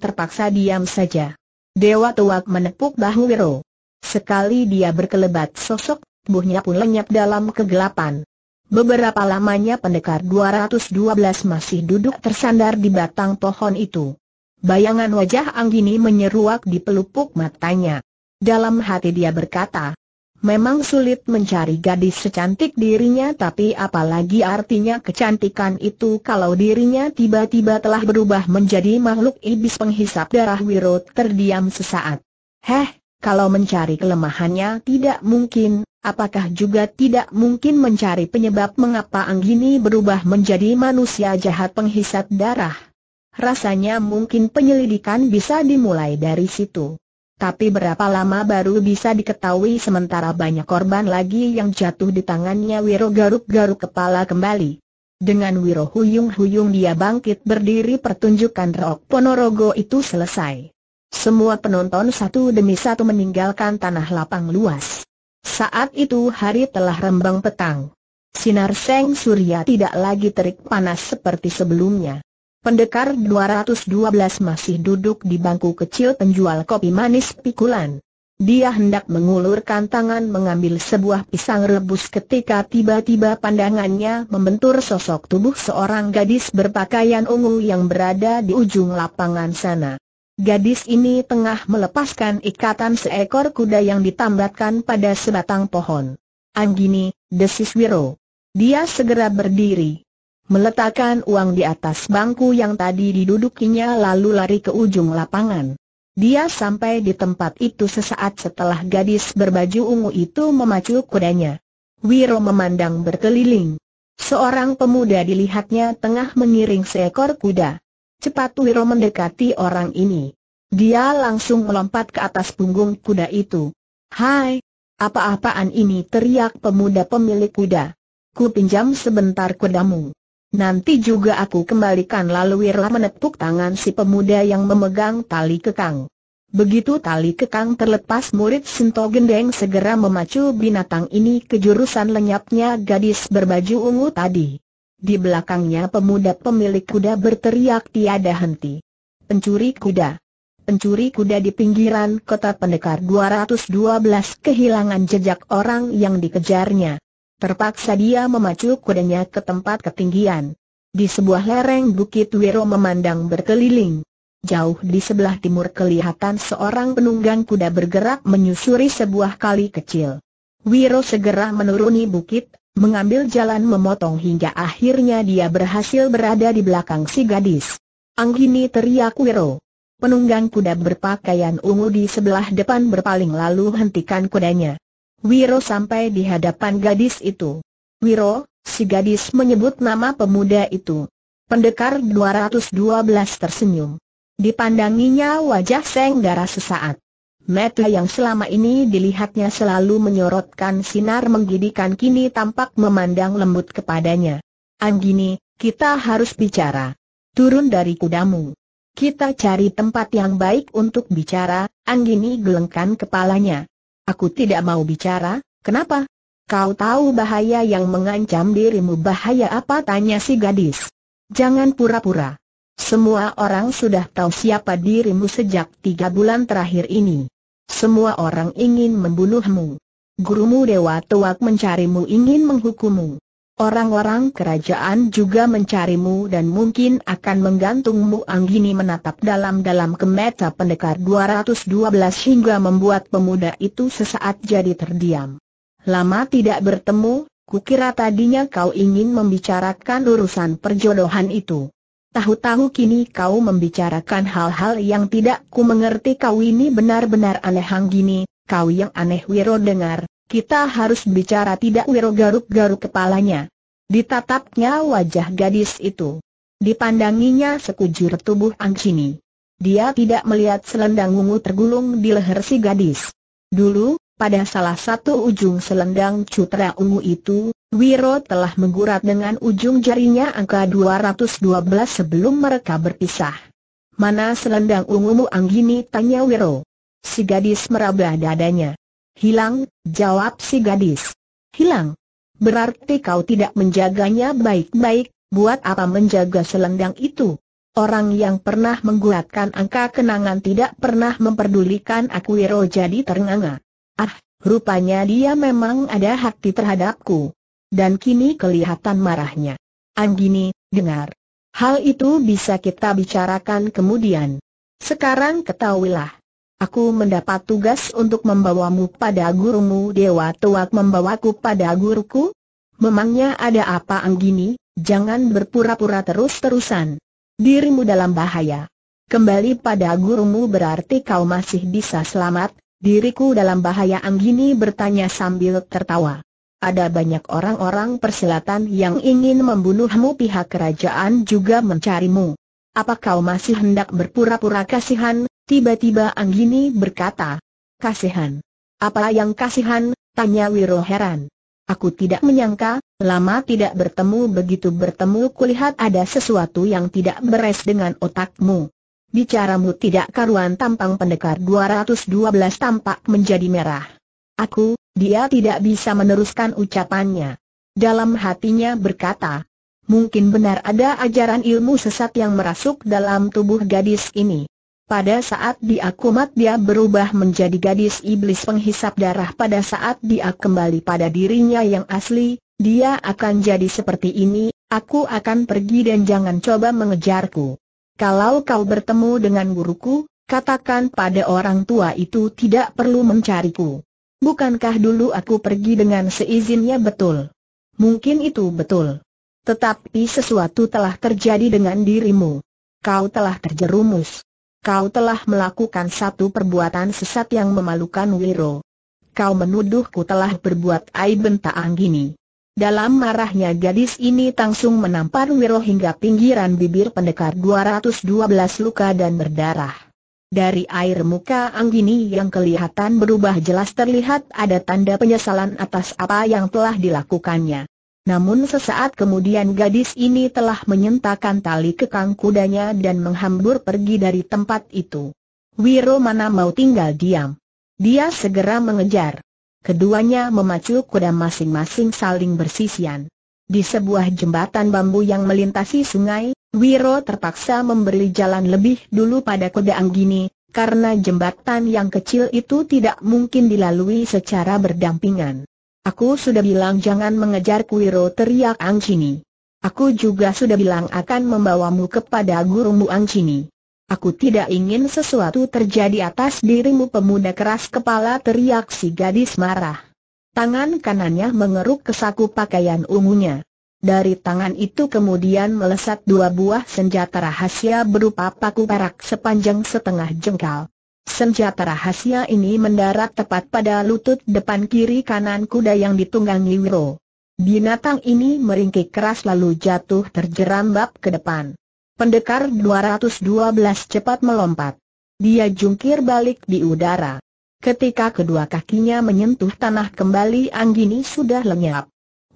terpaksa diam saja. Dewa Tuak menepuk bahu Wiro. Sekali dia berkelebat sosok, tubuhnya pun lenyap dalam kegelapan. Beberapa lamanya pendekar 212 masih duduk tersandar di batang pohon itu. Bayangan wajah Anggini menyeruak di pelupuk matanya. Dalam hati dia berkata, Memang sulit mencari gadis secantik dirinya tapi apalagi artinya kecantikan itu kalau dirinya tiba-tiba telah berubah menjadi makhluk iblis penghisap darah Wiro terdiam sesaat. Heh, kalau mencari kelemahannya tidak mungkin, apakah juga tidak mungkin mencari penyebab mengapa Anggini berubah menjadi manusia jahat penghisap darah? Rasanya mungkin penyelidikan bisa dimulai dari situ. Tapi berapa lama baru bisa diketahui sementara banyak korban lagi yang jatuh di tangannya Wiro garuk-garuk kepala kembali. Dengan Wiro huyung-huyung dia bangkit berdiri pertunjukan rok Ponorogo itu selesai. Semua penonton satu demi satu meninggalkan tanah lapang luas. Saat itu hari telah rembang petang. Sinar seng surya tidak lagi terik panas seperti sebelumnya. Pendekar 212 masih duduk di bangku kecil penjual kopi manis pikulan. Dia hendak mengulurkan tangan mengambil sebuah pisang rebus ketika tiba-tiba pandangannya membentur sosok tubuh seorang gadis berpakaian ungu yang berada di ujung lapangan sana. Gadis ini tengah melepaskan ikatan seekor kuda yang ditambatkan pada sebatang pohon. Anggini, desis Wiro. Dia segera berdiri meletakkan uang di atas bangku yang tadi didudukinya lalu lari ke ujung lapangan. Dia sampai di tempat itu sesaat setelah gadis berbaju ungu itu memacu kudanya. Wiro memandang berkeliling. Seorang pemuda dilihatnya tengah mengiring seekor kuda. Cepat Wiro mendekati orang ini. Dia langsung melompat ke atas punggung kuda itu. Hai, apa-apaan ini teriak pemuda pemilik kuda. Ku pinjam sebentar kudamu. Nanti juga aku kembalikan lalu Wirla menepuk tangan si pemuda yang memegang tali kekang. Begitu tali kekang terlepas murid Sinto Gendeng segera memacu binatang ini ke jurusan lenyapnya gadis berbaju ungu tadi. Di belakangnya pemuda pemilik kuda berteriak tiada henti. Pencuri kuda. Pencuri kuda di pinggiran kota pendekar 212 kehilangan jejak orang yang dikejarnya. Terpaksa dia memacu kudanya ke tempat ketinggian. Di sebuah lereng Bukit Wiro memandang berkeliling. Jauh di sebelah timur kelihatan seorang penunggang kuda bergerak menyusuri sebuah kali kecil. Wiro segera menuruni bukit, mengambil jalan memotong hingga akhirnya dia berhasil berada di belakang si gadis. Anggini teriak Wiro. Penunggang kuda berpakaian ungu di sebelah depan berpaling lalu hentikan kudanya. Wiro sampai di hadapan gadis itu. Wiro, si gadis menyebut nama pemuda itu. Pendekar 212 tersenyum. Dipandanginya wajah Seng Dara sesaat. Mata yang selama ini dilihatnya selalu menyorotkan sinar menggidikan kini tampak memandang lembut kepadanya. Anggini, kita harus bicara. Turun dari kudamu. Kita cari tempat yang baik untuk bicara, Anggini gelengkan kepalanya. Aku tidak mau bicara, kenapa? Kau tahu bahaya yang mengancam dirimu bahaya apa tanya si gadis. Jangan pura-pura. Semua orang sudah tahu siapa dirimu sejak tiga bulan terakhir ini. Semua orang ingin membunuhmu. Gurumu Dewa Tuak mencarimu ingin menghukummu. Orang-orang kerajaan juga mencarimu dan mungkin akan menggantungmu Anggini menatap dalam-dalam ke meta pendekar 212 hingga membuat pemuda itu sesaat jadi terdiam. Lama tidak bertemu, kukira tadinya kau ingin membicarakan urusan perjodohan itu. Tahu-tahu kini kau membicarakan hal-hal yang tidak ku mengerti kau ini benar-benar aneh Anggini, kau yang aneh Wiro dengar, kita harus bicara tidak Wiro garuk-garuk kepalanya. Ditatapnya wajah gadis itu. Dipandanginya sekujur tubuh Angcini. Dia tidak melihat selendang ungu tergulung di leher si gadis. Dulu, pada salah satu ujung selendang cutra ungu itu, Wiro telah menggurat dengan ujung jarinya angka 212 sebelum mereka berpisah. Mana selendang ungumu Anggini tanya Wiro. Si gadis meraba dadanya. Hilang, jawab si gadis. Hilang. Berarti kau tidak menjaganya baik-baik, buat apa menjaga selendang itu? Orang yang pernah menggulatkan angka kenangan tidak pernah memperdulikan aku Wiro jadi ternganga. Ah, rupanya dia memang ada hati terhadapku. Dan kini kelihatan marahnya. Anggini, dengar. Hal itu bisa kita bicarakan kemudian. Sekarang ketahuilah. Aku mendapat tugas untuk membawamu pada gurumu Dewa Tuak membawaku pada guruku? Memangnya ada apa Anggini? Jangan berpura-pura terus-terusan. Dirimu dalam bahaya. Kembali pada gurumu berarti kau masih bisa selamat, diriku dalam bahaya Anggini bertanya sambil tertawa. Ada banyak orang-orang persilatan yang ingin membunuhmu pihak kerajaan juga mencarimu. Apa kau masih hendak berpura-pura kasihan, Tiba-tiba Anggini berkata, kasihan. Apa yang kasihan, tanya Wiro heran. Aku tidak menyangka, lama tidak bertemu begitu bertemu kulihat ada sesuatu yang tidak beres dengan otakmu. Bicaramu tidak karuan tampang pendekar 212 tampak menjadi merah. Aku, dia tidak bisa meneruskan ucapannya. Dalam hatinya berkata, mungkin benar ada ajaran ilmu sesat yang merasuk dalam tubuh gadis ini. Pada saat dia kumat dia berubah menjadi gadis iblis penghisap darah pada saat dia kembali pada dirinya yang asli, dia akan jadi seperti ini, aku akan pergi dan jangan coba mengejarku. Kalau kau bertemu dengan guruku, katakan pada orang tua itu tidak perlu mencariku. Bukankah dulu aku pergi dengan seizinnya betul? Mungkin itu betul. Tetapi sesuatu telah terjadi dengan dirimu. Kau telah terjerumus kau telah melakukan satu perbuatan sesat yang memalukan Wiro. Kau menuduhku telah berbuat aib bentak Anggini. Dalam marahnya gadis ini langsung menampar Wiro hingga pinggiran bibir pendekar 212 luka dan berdarah. Dari air muka Anggini yang kelihatan berubah jelas terlihat ada tanda penyesalan atas apa yang telah dilakukannya. Namun sesaat kemudian gadis ini telah menyentakan tali kekang kudanya dan menghambur pergi dari tempat itu. Wiro mana mau tinggal diam. Dia segera mengejar. Keduanya memacu kuda masing-masing saling bersisian. Di sebuah jembatan bambu yang melintasi sungai, Wiro terpaksa memberi jalan lebih dulu pada kuda Anggini, karena jembatan yang kecil itu tidak mungkin dilalui secara berdampingan. Aku sudah bilang jangan mengejar Kuiro teriak Angcini. Aku juga sudah bilang akan membawamu kepada gurumu Angcini. Aku tidak ingin sesuatu terjadi atas dirimu pemuda keras kepala teriak si gadis marah. Tangan kanannya mengeruk ke saku pakaian ungunya. Dari tangan itu kemudian melesat dua buah senjata rahasia berupa paku perak sepanjang setengah jengkal. Senjata rahasia ini mendarat tepat pada lutut depan kiri kanan kuda yang ditunggangi Wiro. Binatang ini meringkik keras lalu jatuh terjerambab ke depan. Pendekar 212 cepat melompat. Dia jungkir balik di udara. Ketika kedua kakinya menyentuh tanah kembali Anggini sudah lenyap.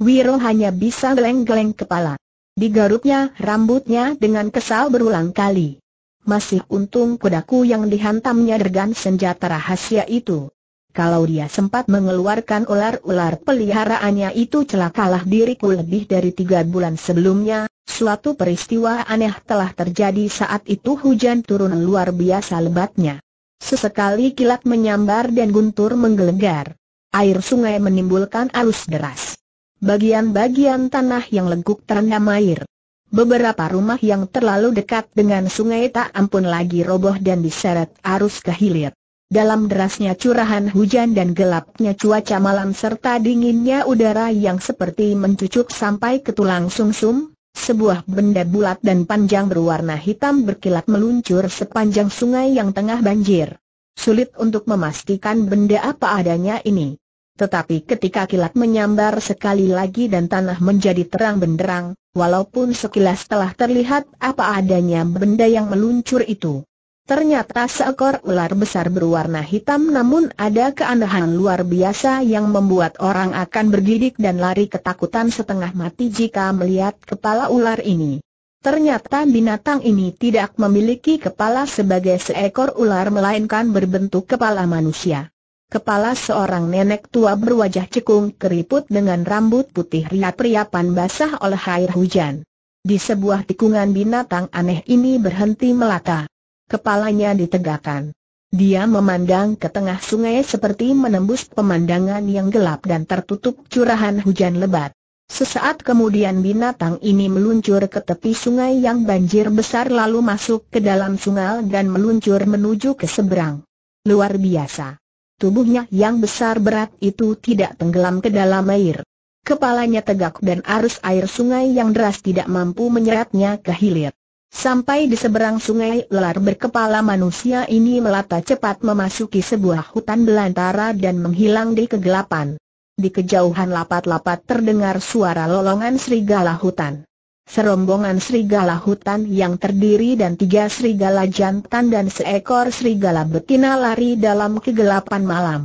Wiro hanya bisa geleng-geleng kepala. Digarupnya rambutnya dengan kesal berulang kali. Masih untung kudaku yang dihantamnya dengan senjata rahasia itu. Kalau dia sempat mengeluarkan ular-ular peliharaannya itu celakalah diriku lebih dari tiga bulan sebelumnya, suatu peristiwa aneh telah terjadi saat itu hujan turun luar biasa lebatnya. Sesekali kilat menyambar dan guntur menggelegar. Air sungai menimbulkan arus deras. Bagian-bagian tanah yang leguk terendam air. Beberapa rumah yang terlalu dekat dengan sungai tak ampun lagi roboh dan diseret arus ke hilir. Dalam derasnya curahan hujan dan gelapnya cuaca malam serta dinginnya udara yang seperti mencucuk sampai ke tulang sumsum, sebuah benda bulat dan panjang berwarna hitam berkilat meluncur sepanjang sungai yang tengah banjir. Sulit untuk memastikan benda apa adanya ini. Tetapi ketika kilat menyambar sekali lagi dan tanah menjadi terang benderang, Walaupun sekilas telah terlihat apa adanya benda yang meluncur itu. Ternyata seekor ular besar berwarna hitam namun ada keanehan luar biasa yang membuat orang akan bergidik dan lari ketakutan setengah mati jika melihat kepala ular ini. Ternyata binatang ini tidak memiliki kepala sebagai seekor ular melainkan berbentuk kepala manusia. Kepala seorang nenek tua berwajah cekung keriput dengan rambut putih riap-riapan basah oleh air hujan. Di sebuah tikungan binatang aneh ini berhenti melata. Kepalanya ditegakkan. Dia memandang ke tengah sungai seperti menembus pemandangan yang gelap dan tertutup curahan hujan lebat. Sesaat kemudian binatang ini meluncur ke tepi sungai yang banjir besar lalu masuk ke dalam sungai dan meluncur menuju ke seberang. Luar biasa tubuhnya yang besar berat itu tidak tenggelam ke dalam air. Kepalanya tegak dan arus air sungai yang deras tidak mampu menyeretnya ke hilir. Sampai di seberang sungai, ular berkepala manusia ini melata cepat memasuki sebuah hutan belantara dan menghilang di kegelapan. Di kejauhan lapat-lapat terdengar suara lolongan serigala hutan. Serombongan serigala hutan yang terdiri dan tiga serigala jantan dan seekor serigala betina lari dalam kegelapan malam.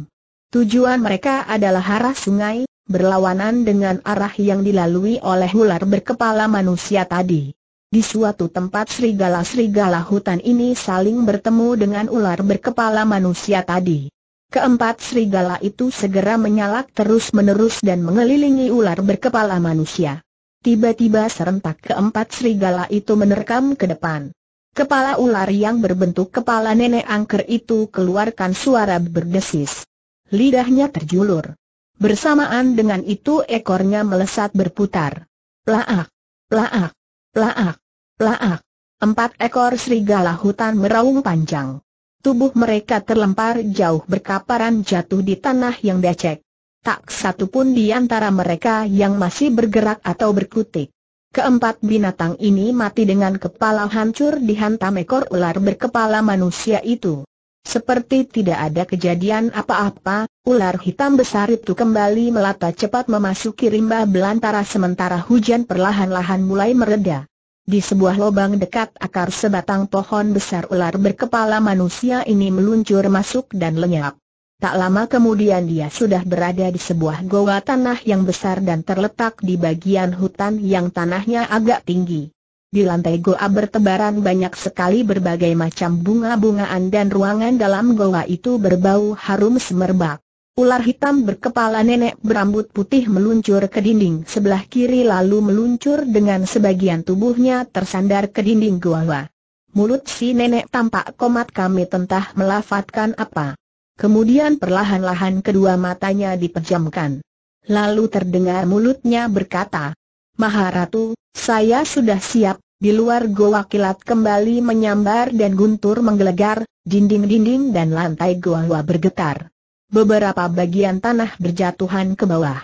Tujuan mereka adalah arah sungai, berlawanan dengan arah yang dilalui oleh ular berkepala manusia tadi. Di suatu tempat serigala-serigala hutan ini saling bertemu dengan ular berkepala manusia tadi. Keempat serigala itu segera menyalak terus-menerus dan mengelilingi ular berkepala manusia. Tiba-tiba serentak keempat serigala itu menerkam ke depan. Kepala ular yang berbentuk kepala nenek angker itu keluarkan suara berdesis. Lidahnya terjulur. Bersamaan dengan itu ekornya melesat berputar. Plaak, plaak, plaak, plaak. Empat ekor serigala hutan meraung panjang. Tubuh mereka terlempar jauh berkaparan jatuh di tanah yang becek tak satu pun di antara mereka yang masih bergerak atau berkutik. Keempat binatang ini mati dengan kepala hancur dihantam ekor ular berkepala manusia itu. Seperti tidak ada kejadian apa-apa, ular hitam besar itu kembali melata cepat memasuki rimba belantara sementara hujan perlahan-lahan mulai mereda. Di sebuah lubang dekat akar sebatang pohon besar ular berkepala manusia ini meluncur masuk dan lenyap. Tak lama kemudian dia sudah berada di sebuah goa tanah yang besar dan terletak di bagian hutan yang tanahnya agak tinggi. Di lantai goa bertebaran banyak sekali berbagai macam bunga-bungaan dan ruangan dalam goa itu berbau harum semerbak. Ular hitam berkepala nenek berambut putih meluncur ke dinding sebelah kiri lalu meluncur dengan sebagian tubuhnya tersandar ke dinding goa. Mulut si nenek tampak komat kami tentah melafatkan apa kemudian perlahan-lahan kedua matanya dipejamkan. Lalu terdengar mulutnya berkata, Maharatu, saya sudah siap, di luar goa kilat kembali menyambar dan guntur menggelegar, dinding-dinding dan lantai goa bergetar. Beberapa bagian tanah berjatuhan ke bawah.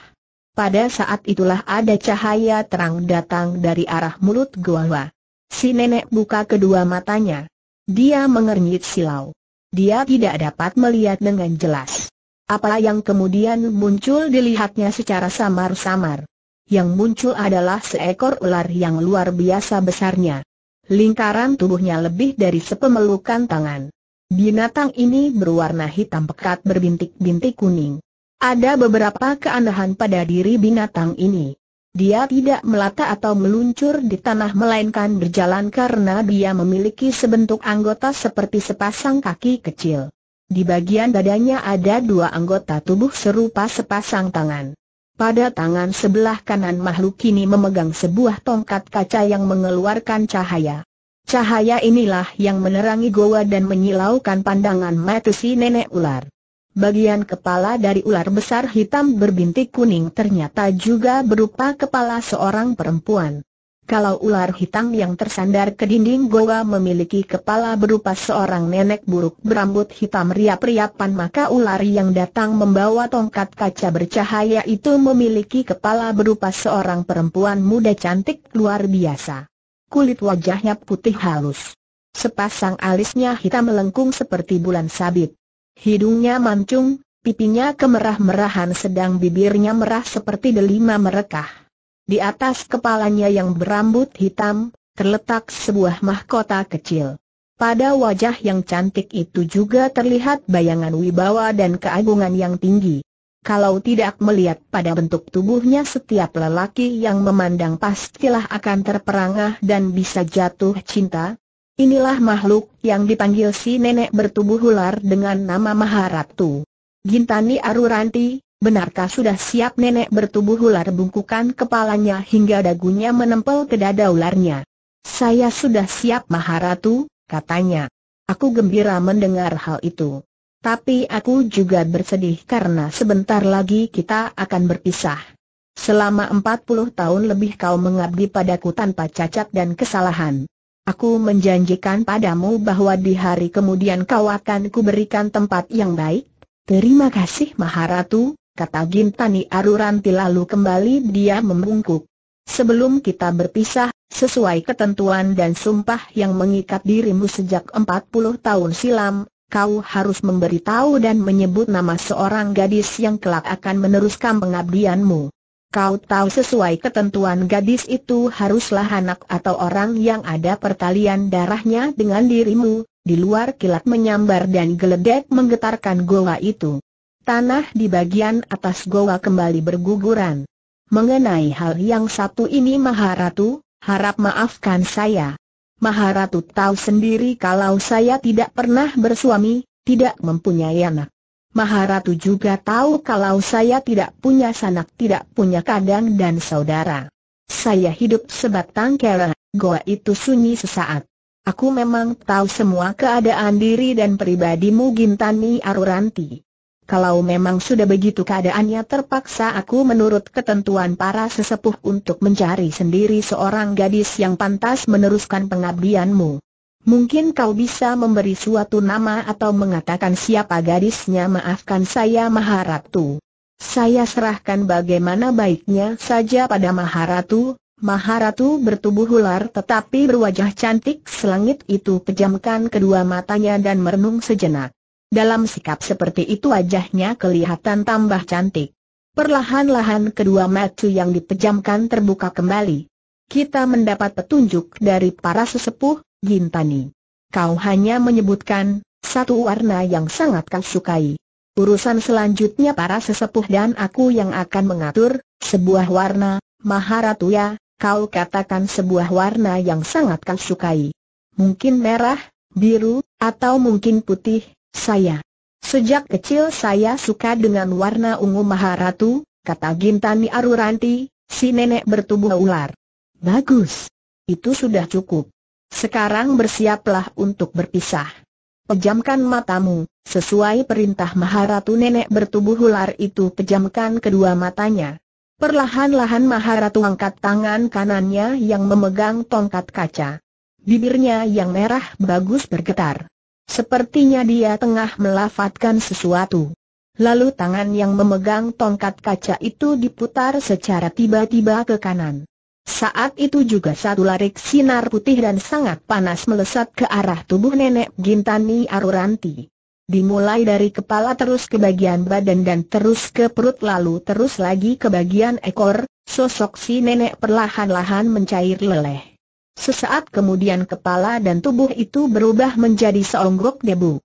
Pada saat itulah ada cahaya terang datang dari arah mulut goa. Si nenek buka kedua matanya. Dia mengernyit silau dia tidak dapat melihat dengan jelas. Apa yang kemudian muncul dilihatnya secara samar-samar. Yang muncul adalah seekor ular yang luar biasa besarnya. Lingkaran tubuhnya lebih dari sepemelukan tangan. Binatang ini berwarna hitam pekat berbintik-bintik kuning. Ada beberapa keanehan pada diri binatang ini. Dia tidak melata atau meluncur di tanah melainkan berjalan karena dia memiliki sebentuk anggota seperti sepasang kaki kecil. Di bagian dadanya ada dua anggota tubuh serupa sepasang tangan. Pada tangan sebelah kanan makhluk ini memegang sebuah tongkat kaca yang mengeluarkan cahaya. Cahaya inilah yang menerangi goa dan menyilaukan pandangan mata si nenek ular. Bagian kepala dari ular besar hitam berbintik kuning ternyata juga berupa kepala seorang perempuan. Kalau ular hitam yang tersandar ke dinding goa memiliki kepala berupa seorang nenek buruk berambut hitam riap-riapan maka ular yang datang membawa tongkat kaca bercahaya itu memiliki kepala berupa seorang perempuan muda cantik luar biasa. Kulit wajahnya putih halus. Sepasang alisnya hitam melengkung seperti bulan sabit. Hidungnya mancung, pipinya kemerah-merahan sedang bibirnya merah seperti delima merekah. Di atas kepalanya yang berambut hitam, terletak sebuah mahkota kecil. Pada wajah yang cantik itu juga terlihat bayangan wibawa dan keagungan yang tinggi. Kalau tidak melihat pada bentuk tubuhnya setiap lelaki yang memandang pastilah akan terperangah dan bisa jatuh cinta, Inilah makhluk yang dipanggil si nenek bertubuh ular dengan nama Maharatu. Gintani Aruranti, benarkah sudah siap nenek bertubuh ular bungkukan kepalanya hingga dagunya menempel ke dada ularnya? Saya sudah siap Maharatu, katanya. Aku gembira mendengar hal itu. Tapi aku juga bersedih karena sebentar lagi kita akan berpisah. Selama 40 tahun lebih kau mengabdi padaku tanpa cacat dan kesalahan. Aku menjanjikan padamu bahwa di hari kemudian kau akan kuberikan tempat yang baik. Terima kasih Maharatu, kata Gintani Aruranti lalu kembali dia membungkuk. Sebelum kita berpisah, sesuai ketentuan dan sumpah yang mengikat dirimu sejak 40 tahun silam, kau harus memberitahu dan menyebut nama seorang gadis yang kelak akan meneruskan pengabdianmu. Kau tahu sesuai ketentuan gadis itu haruslah anak atau orang yang ada pertalian darahnya dengan dirimu, di luar kilat menyambar dan geledek menggetarkan goa itu. Tanah di bagian atas goa kembali berguguran. Mengenai hal yang satu ini Maharatu, harap maafkan saya. Maharatu tahu sendiri kalau saya tidak pernah bersuami, tidak mempunyai anak. Maharatu juga tahu kalau saya tidak punya sanak, tidak punya kadang dan saudara. Saya hidup sebatang kera. goa itu sunyi sesaat. Aku memang tahu semua keadaan diri dan pribadimu Gintani Aruranti. Kalau memang sudah begitu keadaannya terpaksa aku menurut ketentuan para sesepuh untuk mencari sendiri seorang gadis yang pantas meneruskan pengabdianmu. Mungkin kau bisa memberi suatu nama atau mengatakan siapa gadisnya maafkan saya Maharatu. Saya serahkan bagaimana baiknya saja pada Maharatu, Maharatu bertubuh ular tetapi berwajah cantik selangit itu pejamkan kedua matanya dan merenung sejenak. Dalam sikap seperti itu wajahnya kelihatan tambah cantik. Perlahan-lahan kedua mata yang dipejamkan terbuka kembali. Kita mendapat petunjuk dari para sesepuh, Gintani. Kau hanya menyebutkan, satu warna yang sangat kau sukai. Urusan selanjutnya para sesepuh dan aku yang akan mengatur, sebuah warna, Maharatu ya, kau katakan sebuah warna yang sangat kau sukai. Mungkin merah, biru, atau mungkin putih, saya. Sejak kecil saya suka dengan warna ungu Maharatu, kata Gintani Aruranti, si nenek bertubuh ular. Bagus. Itu sudah cukup. Sekarang bersiaplah untuk berpisah. Pejamkan matamu, sesuai perintah Maharatu nenek bertubuh ular itu pejamkan kedua matanya. Perlahan-lahan Maharatu angkat tangan kanannya yang memegang tongkat kaca. Bibirnya yang merah bagus bergetar. Sepertinya dia tengah melafatkan sesuatu. Lalu tangan yang memegang tongkat kaca itu diputar secara tiba-tiba ke kanan. Saat itu juga satu larik sinar putih dan sangat panas melesat ke arah tubuh nenek Gintani Aruranti. Dimulai dari kepala terus ke bagian badan dan terus ke perut lalu terus lagi ke bagian ekor, sosok si nenek perlahan-lahan mencair leleh. Sesaat kemudian kepala dan tubuh itu berubah menjadi seonggok debu.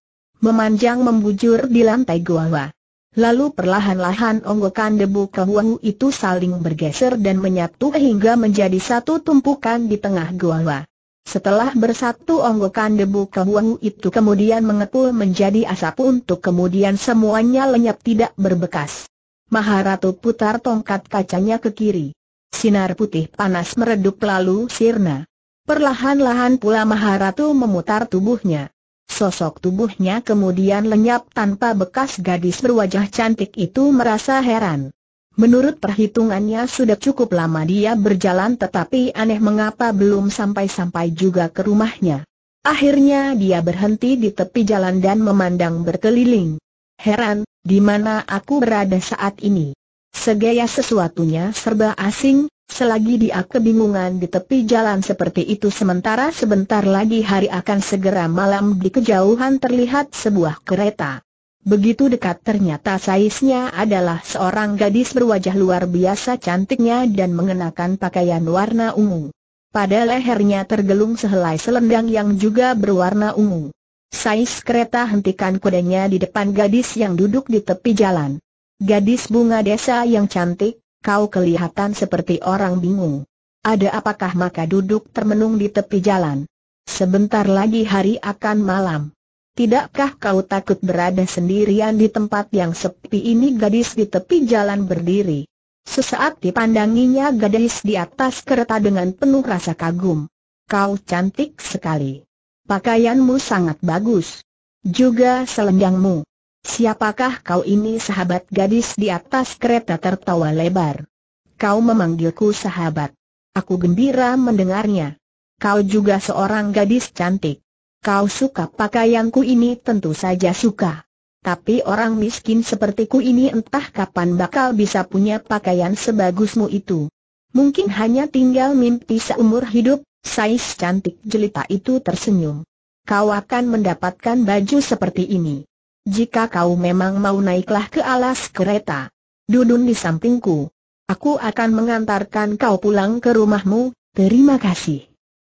Memanjang membujur di lantai gua. Lalu perlahan-lahan onggokan debu kehuahu itu saling bergeser dan menyatu hingga menjadi satu tumpukan di tengah gua. Setelah bersatu onggokan debu kehuahu itu kemudian mengepul menjadi asap untuk kemudian semuanya lenyap tidak berbekas. Maharatu putar tongkat kacanya ke kiri. Sinar putih panas meredup lalu sirna. Perlahan-lahan pula Maharatu memutar tubuhnya. Sosok tubuhnya kemudian lenyap tanpa bekas gadis berwajah cantik itu merasa heran. Menurut perhitungannya sudah cukup lama dia berjalan tetapi aneh mengapa belum sampai-sampai juga ke rumahnya. Akhirnya dia berhenti di tepi jalan dan memandang berkeliling. Heran, di mana aku berada saat ini? Segaya sesuatunya serba asing, Selagi dia kebingungan di tepi jalan seperti itu sementara sebentar lagi hari akan segera malam di kejauhan terlihat sebuah kereta. Begitu dekat ternyata saiznya adalah seorang gadis berwajah luar biasa cantiknya dan mengenakan pakaian warna ungu. Pada lehernya tergelung sehelai selendang yang juga berwarna ungu. Sais kereta hentikan kudanya di depan gadis yang duduk di tepi jalan. Gadis bunga desa yang cantik, kau kelihatan seperti orang bingung. Ada apakah maka duduk termenung di tepi jalan? Sebentar lagi hari akan malam. Tidakkah kau takut berada sendirian di tempat yang sepi ini gadis di tepi jalan berdiri? Sesaat dipandanginya gadis di atas kereta dengan penuh rasa kagum. Kau cantik sekali. Pakaianmu sangat bagus. Juga selendangmu. Siapakah kau ini sahabat gadis di atas kereta tertawa lebar? Kau memanggilku sahabat. Aku gembira mendengarnya. Kau juga seorang gadis cantik. Kau suka pakaianku ini tentu saja suka. Tapi orang miskin sepertiku ini entah kapan bakal bisa punya pakaian sebagusmu itu. Mungkin hanya tinggal mimpi seumur hidup, Sais cantik jelita itu tersenyum. Kau akan mendapatkan baju seperti ini. Jika kau memang mau naiklah ke alas kereta. Dudun di sampingku. Aku akan mengantarkan kau pulang ke rumahmu, terima kasih.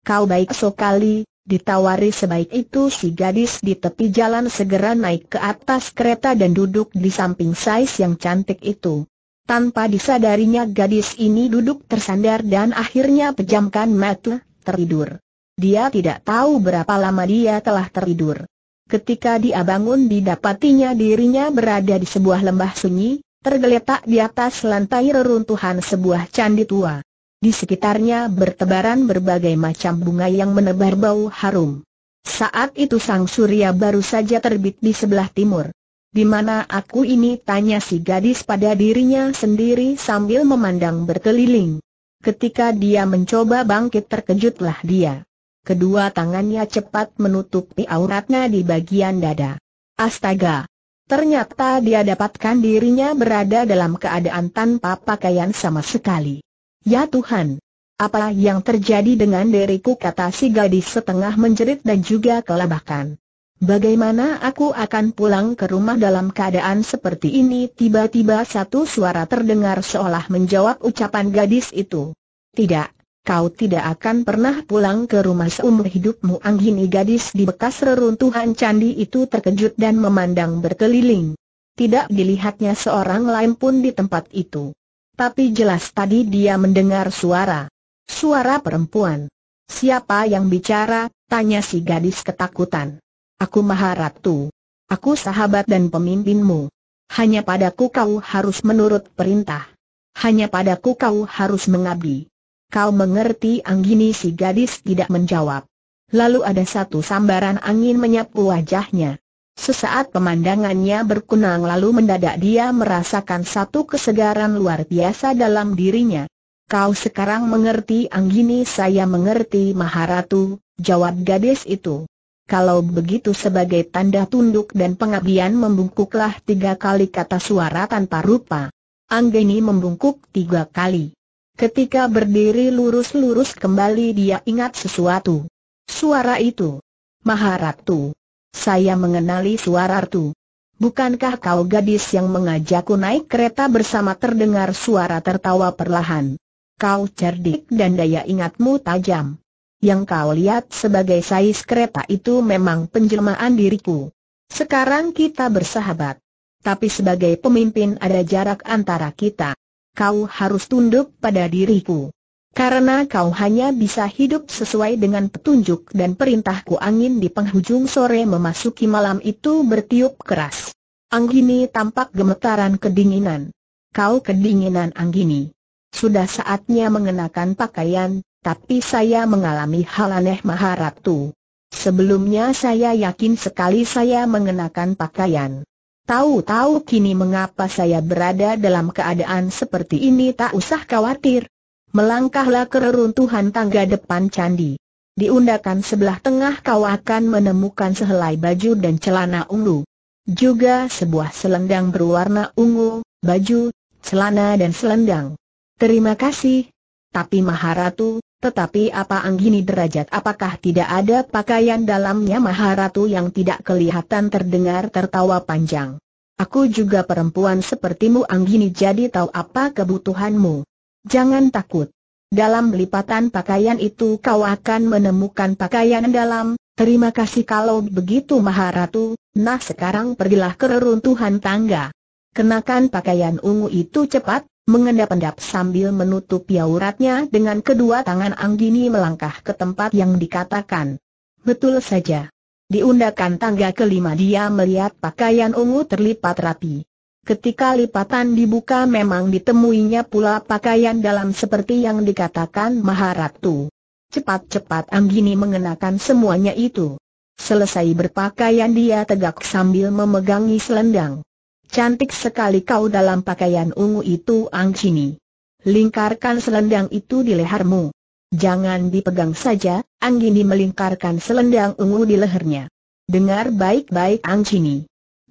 Kau baik sekali, ditawari sebaik itu si gadis di tepi jalan segera naik ke atas kereta dan duduk di samping Sais yang cantik itu. Tanpa disadarinya gadis ini duduk tersandar dan akhirnya pejamkan mata, tertidur. Dia tidak tahu berapa lama dia telah tertidur. Ketika dia bangun didapatinya dirinya berada di sebuah lembah sunyi, tergeletak di atas lantai reruntuhan sebuah candi tua. Di sekitarnya bertebaran berbagai macam bunga yang menebar bau harum. Saat itu sang surya baru saja terbit di sebelah timur. Di mana aku ini tanya si gadis pada dirinya sendiri sambil memandang berkeliling. Ketika dia mencoba bangkit terkejutlah dia kedua tangannya cepat menutupi auratnya di bagian dada. Astaga! Ternyata dia dapatkan dirinya berada dalam keadaan tanpa pakaian sama sekali. Ya Tuhan! Apa yang terjadi dengan diriku kata si gadis setengah menjerit dan juga kelabakan. Bagaimana aku akan pulang ke rumah dalam keadaan seperti ini? Tiba-tiba satu suara terdengar seolah menjawab ucapan gadis itu. Tidak, kau tidak akan pernah pulang ke rumah seumur hidupmu Anggini gadis di bekas reruntuhan candi itu terkejut dan memandang berkeliling. Tidak dilihatnya seorang lain pun di tempat itu. Tapi jelas tadi dia mendengar suara. Suara perempuan. Siapa yang bicara, tanya si gadis ketakutan. Aku Maharatu. Aku sahabat dan pemimpinmu. Hanya padaku kau harus menurut perintah. Hanya padaku kau harus mengabdi. Kau mengerti Anggini si gadis tidak menjawab. Lalu ada satu sambaran angin menyapu wajahnya. Sesaat pemandangannya berkunang lalu mendadak dia merasakan satu kesegaran luar biasa dalam dirinya. Kau sekarang mengerti Anggini saya mengerti Maharatu, jawab gadis itu. Kalau begitu sebagai tanda tunduk dan pengabdian membungkuklah tiga kali kata suara tanpa rupa. Anggini membungkuk tiga kali. Ketika berdiri lurus-lurus kembali dia ingat sesuatu. Suara itu. Maharatu. Saya mengenali suara Ratu. Bukankah kau gadis yang mengajakku naik kereta bersama terdengar suara tertawa perlahan. Kau cerdik dan daya ingatmu tajam. Yang kau lihat sebagai sais kereta itu memang penjelmaan diriku. Sekarang kita bersahabat. Tapi sebagai pemimpin ada jarak antara kita kau harus tunduk pada diriku. Karena kau hanya bisa hidup sesuai dengan petunjuk dan perintahku angin di penghujung sore memasuki malam itu bertiup keras. Anggini tampak gemetaran kedinginan. Kau kedinginan Anggini. Sudah saatnya mengenakan pakaian, tapi saya mengalami hal aneh Maharatu. Sebelumnya saya yakin sekali saya mengenakan pakaian. Tahu-tahu kini mengapa saya berada dalam keadaan seperti ini tak usah khawatir. Melangkahlah ke reruntuhan tangga depan candi. Di undakan sebelah tengah kau akan menemukan sehelai baju dan celana ungu. Juga sebuah selendang berwarna ungu, baju, celana dan selendang. Terima kasih. Tapi Maharatu, tetapi apa Anggini derajat apakah tidak ada pakaian dalamnya Maharatu yang tidak kelihatan terdengar tertawa panjang. Aku juga perempuan sepertimu Anggini jadi tahu apa kebutuhanmu. Jangan takut. Dalam lipatan pakaian itu kau akan menemukan pakaian dalam, terima kasih kalau begitu Maharatu, nah sekarang pergilah ke reruntuhan tangga. Kenakan pakaian ungu itu cepat, Mengendap-endap sambil menutupi auratnya dengan kedua tangan Anggini melangkah ke tempat yang dikatakan. Betul saja. Diundakan tangga kelima dia melihat pakaian ungu terlipat rapi. Ketika lipatan dibuka memang ditemuinya pula pakaian dalam seperti yang dikatakan Maharatu. Cepat-cepat Anggini mengenakan semuanya itu. Selesai berpakaian dia tegak sambil memegangi selendang. Cantik sekali kau dalam pakaian ungu itu Ang Chini. Lingkarkan selendang itu di lehermu. Jangan dipegang saja, Anggini melingkarkan selendang ungu di lehernya. Dengar baik-baik Ang Chini.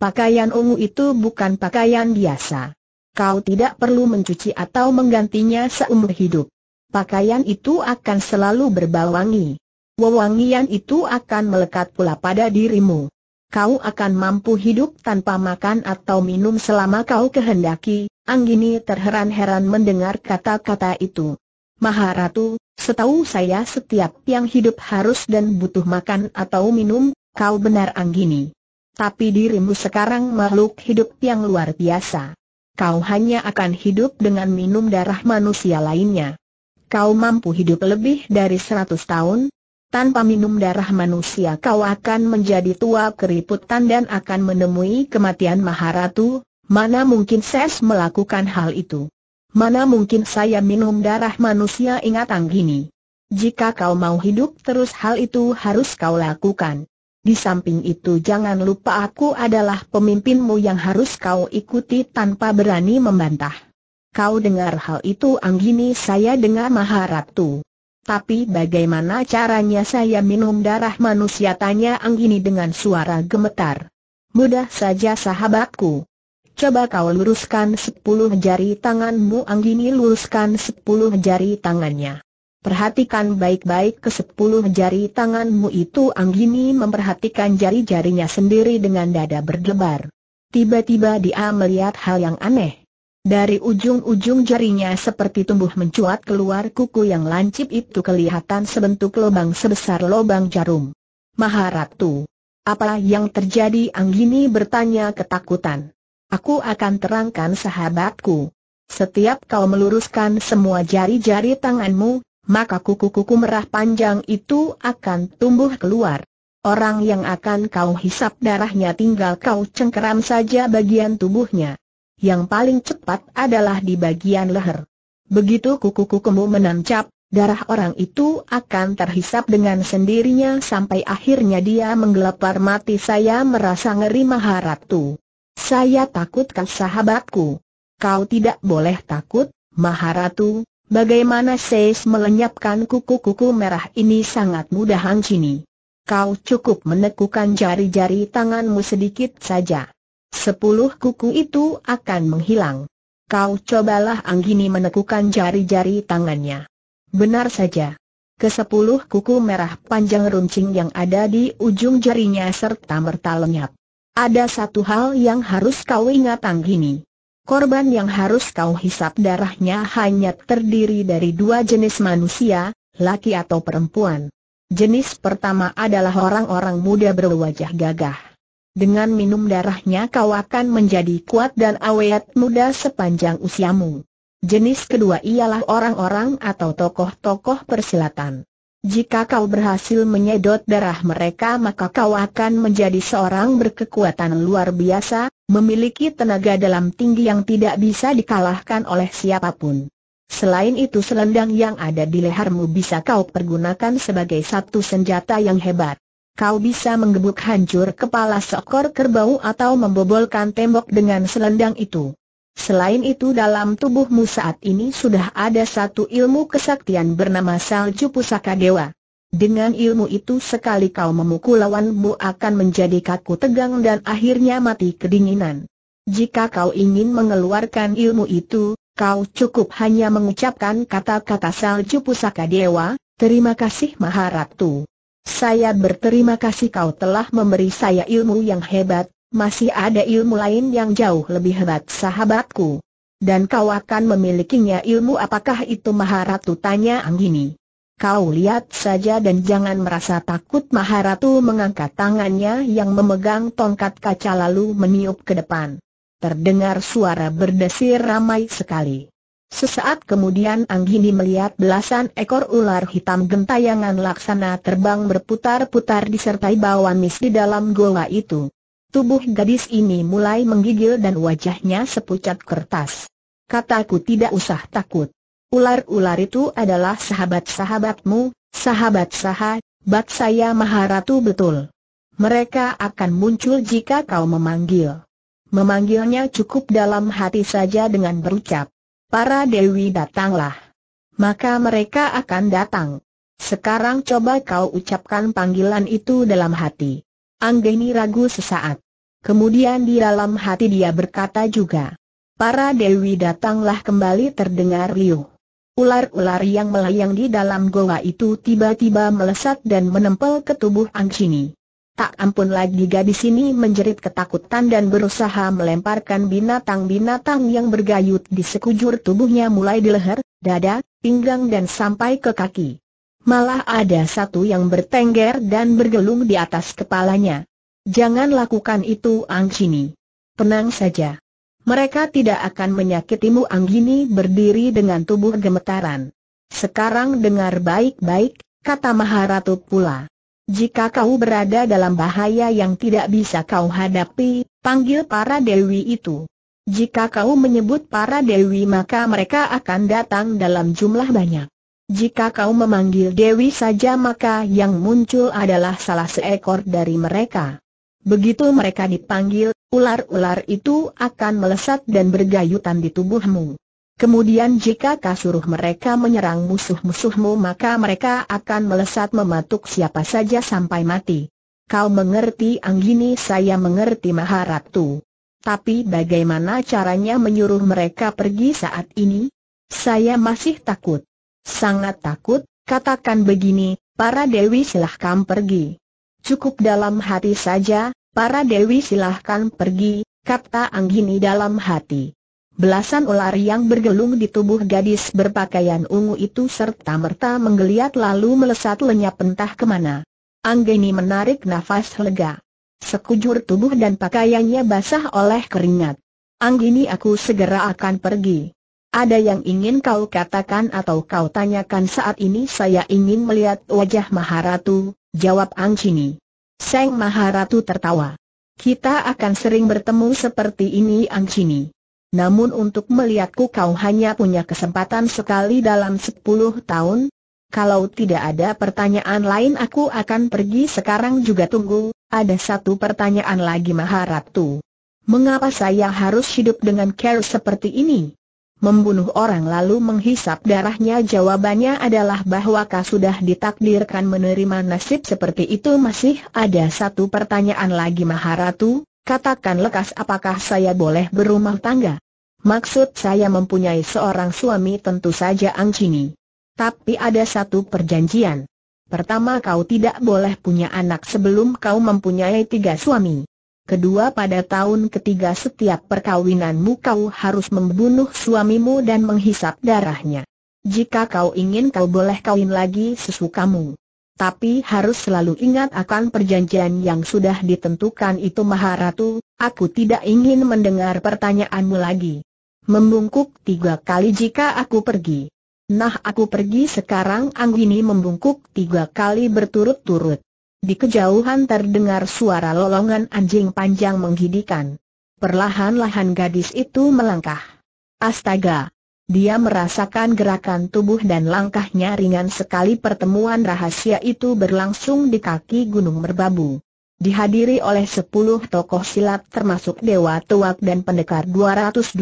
Pakaian ungu itu bukan pakaian biasa. Kau tidak perlu mencuci atau menggantinya seumur hidup. Pakaian itu akan selalu berbau wangi. Wewangian itu akan melekat pula pada dirimu kau akan mampu hidup tanpa makan atau minum selama kau kehendaki. Anggini terheran-heran mendengar kata-kata itu. Maharatu, setahu saya setiap yang hidup harus dan butuh makan atau minum, kau benar Anggini. Tapi dirimu sekarang makhluk hidup yang luar biasa. Kau hanya akan hidup dengan minum darah manusia lainnya. Kau mampu hidup lebih dari seratus tahun, tanpa minum darah manusia kau akan menjadi tua keriputan dan akan menemui kematian Maharatu, mana mungkin Ses melakukan hal itu? Mana mungkin saya minum darah manusia ingat Anggini? Jika kau mau hidup terus hal itu harus kau lakukan. Di samping itu jangan lupa aku adalah pemimpinmu yang harus kau ikuti tanpa berani membantah. Kau dengar hal itu Anggini saya dengar Maharatu. Tapi bagaimana caranya saya minum darah manusia tanya Anggini dengan suara gemetar. Mudah saja sahabatku. Coba kau luruskan sepuluh jari tanganmu Anggini luruskan sepuluh jari tangannya. Perhatikan baik-baik ke sepuluh jari tanganmu itu Anggini memperhatikan jari-jarinya sendiri dengan dada berdebar. Tiba-tiba dia melihat hal yang aneh. Dari ujung-ujung jarinya seperti tumbuh mencuat keluar kuku yang lancip itu kelihatan sebentuk lubang sebesar lubang jarum. Maharatu, apa yang terjadi Anggini bertanya ketakutan. Aku akan terangkan sahabatku. Setiap kau meluruskan semua jari-jari tanganmu, maka kuku-kuku merah panjang itu akan tumbuh keluar. Orang yang akan kau hisap darahnya tinggal kau cengkeram saja bagian tubuhnya yang paling cepat adalah di bagian leher. Begitu kuku-kuku menancap, darah orang itu akan terhisap dengan sendirinya sampai akhirnya dia menggelepar mati saya merasa ngeri Maharatu. Saya takutkan sahabatku. Kau tidak boleh takut, Maharatu, Bagaimana Seis melenyapkan kuku-kuku merah ini sangat mudah Hancini. Kau cukup menekukan jari-jari tanganmu sedikit saja sepuluh kuku itu akan menghilang. Kau cobalah Anggini menekukan jari-jari tangannya. Benar saja. Kesepuluh kuku merah panjang runcing yang ada di ujung jarinya serta merta lenyap. Ada satu hal yang harus kau ingat Anggini. Korban yang harus kau hisap darahnya hanya terdiri dari dua jenis manusia, laki atau perempuan. Jenis pertama adalah orang-orang muda berwajah gagah. Dengan minum darahnya kau akan menjadi kuat dan awet muda sepanjang usiamu. Jenis kedua ialah orang-orang atau tokoh-tokoh persilatan. Jika kau berhasil menyedot darah mereka maka kau akan menjadi seorang berkekuatan luar biasa, memiliki tenaga dalam tinggi yang tidak bisa dikalahkan oleh siapapun. Selain itu selendang yang ada di lehermu bisa kau pergunakan sebagai satu senjata yang hebat kau bisa menggebuk hancur kepala seekor kerbau atau membobolkan tembok dengan selendang itu. Selain itu dalam tubuhmu saat ini sudah ada satu ilmu kesaktian bernama Salju Pusaka Dewa. Dengan ilmu itu sekali kau memukul lawanmu akan menjadi kaku tegang dan akhirnya mati kedinginan. Jika kau ingin mengeluarkan ilmu itu, kau cukup hanya mengucapkan kata-kata Salju Pusaka Dewa, terima kasih Maharatu. Saya berterima kasih kau telah memberi saya ilmu yang hebat, masih ada ilmu lain yang jauh lebih hebat sahabatku. Dan kau akan memilikinya ilmu apakah itu Maharatu tanya Anggini. Kau lihat saja dan jangan merasa takut Maharatu mengangkat tangannya yang memegang tongkat kaca lalu meniup ke depan. Terdengar suara berdesir ramai sekali. Sesaat kemudian Anggini melihat belasan ekor ular hitam gentayangan laksana terbang berputar-putar disertai bawaan mis di dalam goa itu. Tubuh gadis ini mulai menggigil dan wajahnya sepucat kertas. Kataku tidak usah takut. Ular-ular itu adalah sahabat-sahabatmu, sahabat sahabat saya Maharatu betul. Mereka akan muncul jika kau memanggil. Memanggilnya cukup dalam hati saja dengan berucap para dewi datanglah. Maka mereka akan datang. Sekarang coba kau ucapkan panggilan itu dalam hati. Anggeni ragu sesaat. Kemudian di dalam hati dia berkata juga. Para dewi datanglah kembali terdengar riuh. Ular-ular yang melayang di dalam goa itu tiba-tiba melesat dan menempel ke tubuh Angcini. Tak ampun lagi gadis ini menjerit ketakutan dan berusaha melemparkan binatang-binatang yang bergayut di sekujur tubuhnya mulai di leher, dada, pinggang dan sampai ke kaki. Malah ada satu yang bertengger dan bergelung di atas kepalanya. Jangan lakukan itu Anggini. Tenang saja. Mereka tidak akan menyakitimu Anggini berdiri dengan tubuh gemetaran. Sekarang dengar baik-baik, kata Maharatu pula. Jika kau berada dalam bahaya yang tidak bisa kau hadapi, panggil para dewi itu. Jika kau menyebut para dewi maka mereka akan datang dalam jumlah banyak. Jika kau memanggil dewi saja maka yang muncul adalah salah seekor dari mereka. Begitu mereka dipanggil, ular-ular itu akan melesat dan bergayutan di tubuhmu. Kemudian jika kau suruh mereka menyerang musuh-musuhmu maka mereka akan melesat mematuk siapa saja sampai mati. Kau mengerti Anggini saya mengerti Maharatu. Tapi bagaimana caranya menyuruh mereka pergi saat ini? Saya masih takut. Sangat takut, katakan begini, para dewi silahkan pergi. Cukup dalam hati saja, para dewi silahkan pergi, kata Anggini dalam hati. Belasan ular yang bergelung di tubuh gadis berpakaian ungu itu serta merta menggeliat lalu melesat lenyap entah kemana. Anggeni menarik nafas lega. Sekujur tubuh dan pakaiannya basah oleh keringat. Anggini aku segera akan pergi. Ada yang ingin kau katakan atau kau tanyakan saat ini saya ingin melihat wajah Maharatu, jawab Anggini. Seng Maharatu tertawa. Kita akan sering bertemu seperti ini Anggini. Namun untuk melihatku kau hanya punya kesempatan sekali dalam 10 tahun. Kalau tidak ada pertanyaan lain aku akan pergi sekarang juga tunggu, ada satu pertanyaan lagi Maharatu. Mengapa saya harus hidup dengan care seperti ini? Membunuh orang lalu menghisap darahnya jawabannya adalah bahwa kau sudah ditakdirkan menerima nasib seperti itu masih ada satu pertanyaan lagi Maharatu, Katakan lekas apakah saya boleh berumah tangga? Maksud saya mempunyai seorang suami tentu saja Angcini. Tapi ada satu perjanjian. Pertama kau tidak boleh punya anak sebelum kau mempunyai tiga suami. Kedua pada tahun ketiga setiap perkawinanmu kau harus membunuh suamimu dan menghisap darahnya. Jika kau ingin kau boleh kawin lagi sesukamu tapi harus selalu ingat akan perjanjian yang sudah ditentukan itu Maharatu, aku tidak ingin mendengar pertanyaanmu lagi. Membungkuk tiga kali jika aku pergi. Nah aku pergi sekarang Anggini membungkuk tiga kali berturut-turut. Di kejauhan terdengar suara lolongan anjing panjang menggidikan. Perlahan-lahan gadis itu melangkah. Astaga, dia merasakan gerakan tubuh dan langkahnya ringan sekali pertemuan rahasia itu berlangsung di kaki Gunung Merbabu. Dihadiri oleh 10 tokoh silat termasuk Dewa Tuak dan Pendekar 212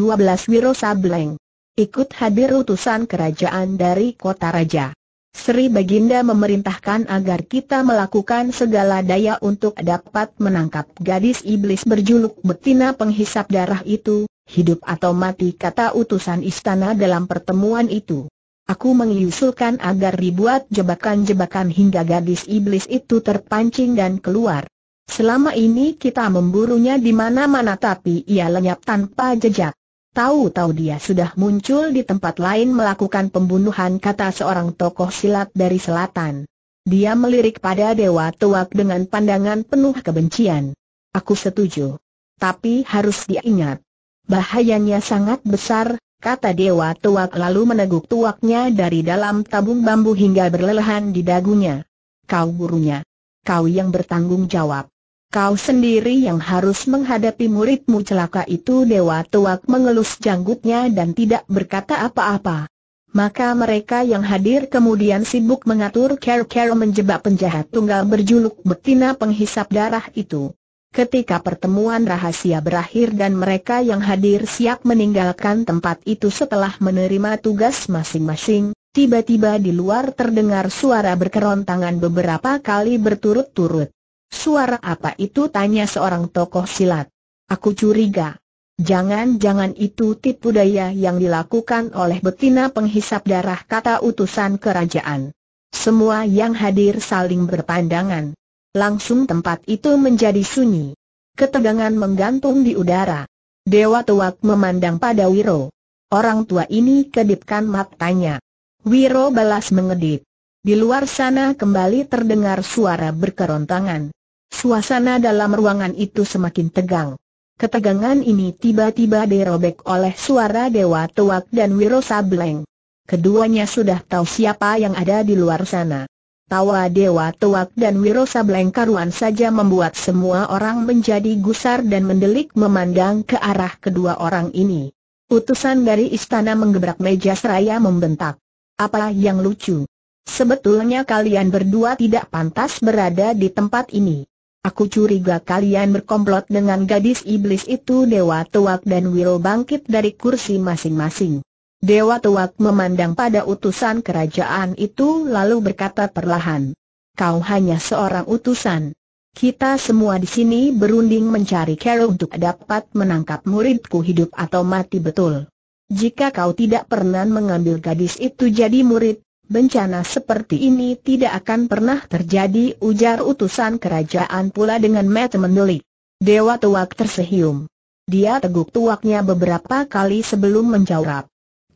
Wiro Sableng. Ikut hadir utusan kerajaan dari kota raja. Sri Baginda memerintahkan agar kita melakukan segala daya untuk dapat menangkap gadis iblis berjuluk betina penghisap darah itu, hidup atau mati kata utusan istana dalam pertemuan itu. Aku mengusulkan agar dibuat jebakan-jebakan hingga gadis iblis itu terpancing dan keluar. Selama ini kita memburunya di mana-mana tapi ia lenyap tanpa jejak. Tahu-tahu dia sudah muncul di tempat lain melakukan pembunuhan kata seorang tokoh silat dari selatan. Dia melirik pada Dewa Tuak dengan pandangan penuh kebencian. Aku setuju. Tapi harus diingat, Bahayanya sangat besar, kata Dewa Tuak lalu meneguk tuaknya dari dalam tabung bambu hingga berlelehan di dagunya. Kau gurunya. Kau yang bertanggung jawab. Kau sendiri yang harus menghadapi muridmu celaka itu Dewa Tuak mengelus janggutnya dan tidak berkata apa-apa. Maka mereka yang hadir kemudian sibuk mengatur care-care menjebak penjahat tunggal berjuluk betina penghisap darah itu. Ketika pertemuan rahasia berakhir dan mereka yang hadir siap meninggalkan tempat itu setelah menerima tugas masing-masing, tiba-tiba di luar terdengar suara berkerontangan beberapa kali berturut-turut. Suara apa itu tanya seorang tokoh silat. Aku curiga. Jangan-jangan itu tipu daya yang dilakukan oleh betina penghisap darah kata utusan kerajaan. Semua yang hadir saling berpandangan. Langsung tempat itu menjadi sunyi. Ketegangan menggantung di udara. Dewa Tuak memandang pada Wiro. Orang tua ini kedipkan matanya. Wiro balas mengedip. Di luar sana kembali terdengar suara berkerontangan. Suasana dalam ruangan itu semakin tegang. Ketegangan ini tiba-tiba dirobek oleh suara Dewa Tuak dan Wiro Sableng. Keduanya sudah tahu siapa yang ada di luar sana. Tawa Dewa Tuak dan Wiro Sablengkaruan saja membuat semua orang menjadi gusar dan mendelik memandang ke arah kedua orang ini. Utusan dari istana menggebrak meja seraya membentak. Apa yang lucu? Sebetulnya kalian berdua tidak pantas berada di tempat ini. Aku curiga kalian berkomplot dengan gadis iblis itu Dewa Tuak dan Wiro bangkit dari kursi masing-masing. Dewa Tuak memandang pada utusan kerajaan itu lalu berkata perlahan, Kau hanya seorang utusan. Kita semua di sini berunding mencari cara untuk dapat menangkap muridku hidup atau mati betul. Jika kau tidak pernah mengambil gadis itu jadi murid, bencana seperti ini tidak akan pernah terjadi ujar utusan kerajaan pula dengan mata mendelik. Dewa Tuak tersenyum. Dia teguk tuaknya beberapa kali sebelum menjawab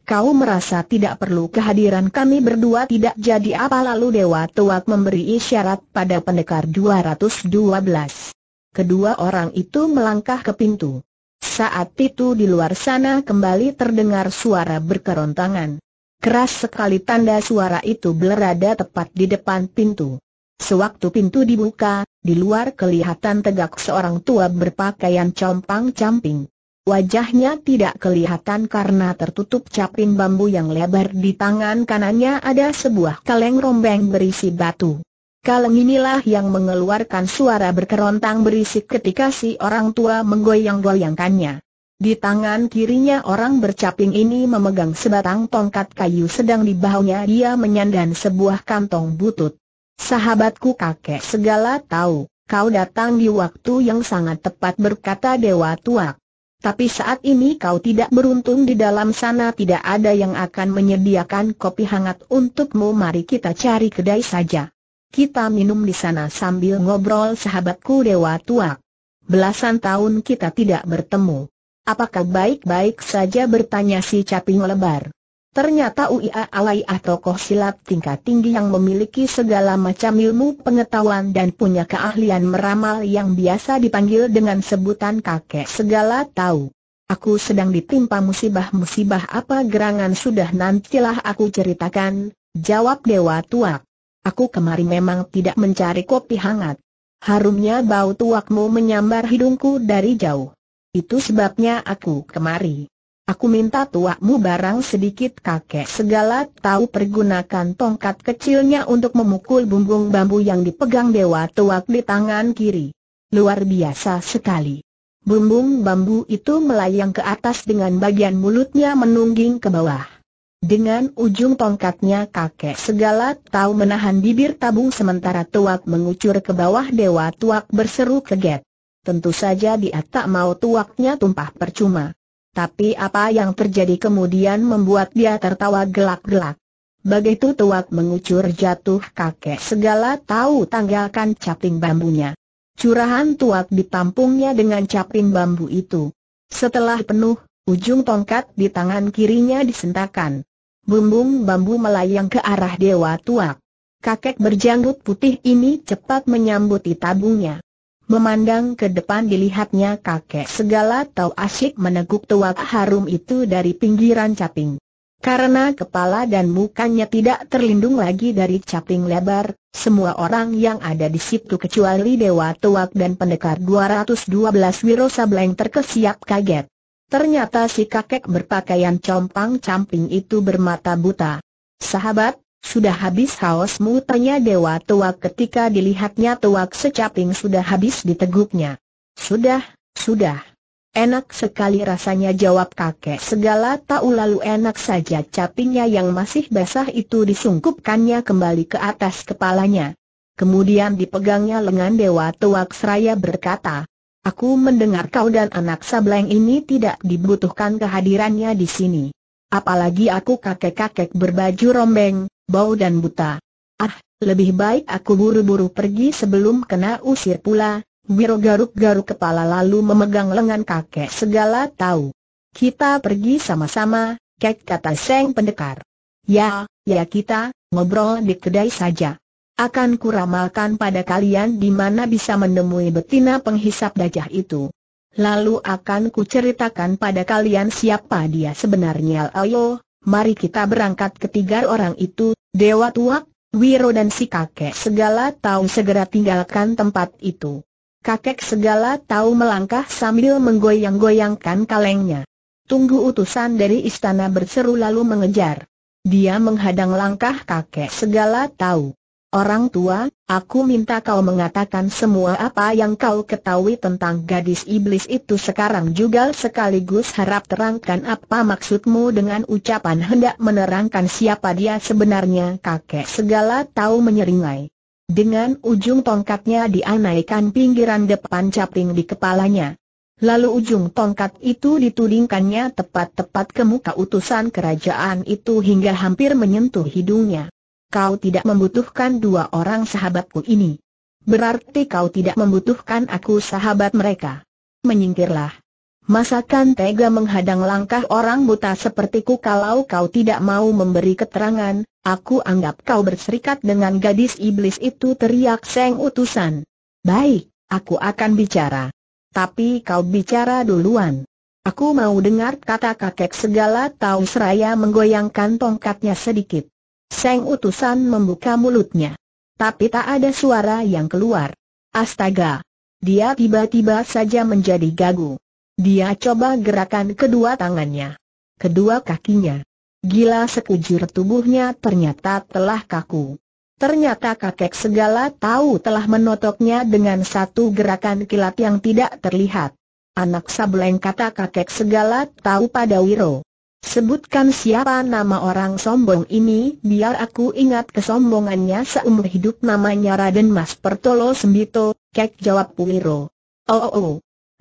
kau merasa tidak perlu kehadiran kami berdua tidak jadi apa lalu Dewa Tuak memberi isyarat pada pendekar 212. Kedua orang itu melangkah ke pintu. Saat itu di luar sana kembali terdengar suara berkerontangan. Keras sekali tanda suara itu berada tepat di depan pintu. Sewaktu pintu dibuka, di luar kelihatan tegak seorang tua berpakaian compang-camping. Wajahnya tidak kelihatan karena tertutup caping bambu yang lebar di tangan kanannya ada sebuah kaleng rombeng berisi batu. Kaleng inilah yang mengeluarkan suara berkerontang berisik ketika si orang tua menggoyang-goyangkannya. Di tangan kirinya orang bercaping ini memegang sebatang tongkat kayu sedang di bawahnya dia menyandang sebuah kantong butut. Sahabatku kakek segala tahu, kau datang di waktu yang sangat tepat berkata Dewa Tuak. Tapi saat ini kau tidak beruntung di dalam sana tidak ada yang akan menyediakan kopi hangat untukmu mari kita cari kedai saja. Kita minum di sana sambil ngobrol sahabatku Dewa tua. Belasan tahun kita tidak bertemu. Apakah baik-baik saja bertanya si Caping Lebar. Ternyata Uia Alaiah tokoh silat tingkat tinggi yang memiliki segala macam ilmu pengetahuan dan punya keahlian meramal yang biasa dipanggil dengan sebutan kakek segala tahu. Aku sedang ditimpa musibah-musibah apa gerangan sudah nantilah aku ceritakan, jawab Dewa Tuak. Aku kemari memang tidak mencari kopi hangat. Harumnya bau tuakmu menyambar hidungku dari jauh. Itu sebabnya aku kemari. Aku minta tuakmu barang sedikit kakek segala tahu pergunakan tongkat kecilnya untuk memukul bumbung bambu yang dipegang dewa tuak di tangan kiri. Luar biasa sekali. Bumbung bambu itu melayang ke atas dengan bagian mulutnya menungging ke bawah. Dengan ujung tongkatnya kakek segala tahu menahan bibir tabung sementara tuak mengucur ke bawah dewa tuak berseru keget. Tentu saja dia tak mau tuaknya tumpah percuma. Tapi apa yang terjadi kemudian membuat dia tertawa gelak-gelak. Begitu tuak mengucur jatuh kakek segala tahu tanggalkan caping bambunya. Curahan tuak ditampungnya dengan caping bambu itu. Setelah penuh, ujung tongkat di tangan kirinya disentakan. Bumbung bambu melayang ke arah dewa tuak. Kakek berjanggut putih ini cepat menyambuti tabungnya. Memandang ke depan dilihatnya kakek segala tahu asyik meneguk tuak harum itu dari pinggiran caping. Karena kepala dan mukanya tidak terlindung lagi dari caping lebar, semua orang yang ada di situ kecuali Dewa Tuak dan pendekar 212 Wiro Sableng terkesiap kaget. Ternyata si kakek berpakaian compang-camping itu bermata buta. Sahabat, sudah habis haosmu tanya Dewa Tuak ketika dilihatnya Tuak secaping sudah habis diteguknya. Sudah, sudah. Enak sekali rasanya jawab kakek segala tahu lalu enak saja capingnya yang masih basah itu disungkupkannya kembali ke atas kepalanya. Kemudian dipegangnya lengan Dewa Tuak seraya berkata, Aku mendengar kau dan anak sableng ini tidak dibutuhkan kehadirannya di sini. Apalagi aku kakek-kakek berbaju rombeng, bau dan buta. Ah, lebih baik aku buru-buru pergi sebelum kena usir pula. Wiro garuk-garuk kepala lalu memegang lengan kakek segala tahu. Kita pergi sama-sama, kek kata Seng Pendekar. Ya, ya kita, ngobrol di kedai saja. Akan kuramalkan pada kalian di mana bisa menemui betina penghisap dajah itu. Lalu akan kuceritakan pada kalian siapa dia sebenarnya Ayo, mari kita berangkat ketiga orang itu, Dewa Tuak, Wiro dan si kakek segala tahu segera tinggalkan tempat itu. Kakek segala tahu melangkah sambil menggoyang-goyangkan kalengnya. Tunggu utusan dari istana berseru lalu mengejar. Dia menghadang langkah kakek segala tahu. Orang tua, aku minta kau mengatakan semua apa yang kau ketahui tentang gadis iblis itu sekarang juga sekaligus harap terangkan apa maksudmu dengan ucapan hendak menerangkan siapa dia sebenarnya kakek segala tahu menyeringai. Dengan ujung tongkatnya dianaikan pinggiran depan caping di kepalanya. Lalu ujung tongkat itu ditudingkannya tepat-tepat ke muka utusan kerajaan itu hingga hampir menyentuh hidungnya kau tidak membutuhkan dua orang sahabatku ini. Berarti kau tidak membutuhkan aku sahabat mereka. Menyingkirlah. Masakan tega menghadang langkah orang buta sepertiku kalau kau tidak mau memberi keterangan, aku anggap kau berserikat dengan gadis iblis itu teriak Seng Utusan. Baik, aku akan bicara. Tapi kau bicara duluan. Aku mau dengar kata kakek segala tahu seraya menggoyangkan tongkatnya sedikit. Seng utusan membuka mulutnya. Tapi tak ada suara yang keluar. Astaga! Dia tiba-tiba saja menjadi gagu. Dia coba gerakan kedua tangannya. Kedua kakinya. Gila sekujur tubuhnya ternyata telah kaku. Ternyata kakek segala tahu telah menotoknya dengan satu gerakan kilat yang tidak terlihat. Anak sableng kata kakek segala tahu pada Wiro. Sebutkan siapa nama orang sombong ini, biar aku ingat kesombongannya seumur hidup namanya Raden Mas Pertolo Sembito, kek jawab Puiro. Oh, oh, oh.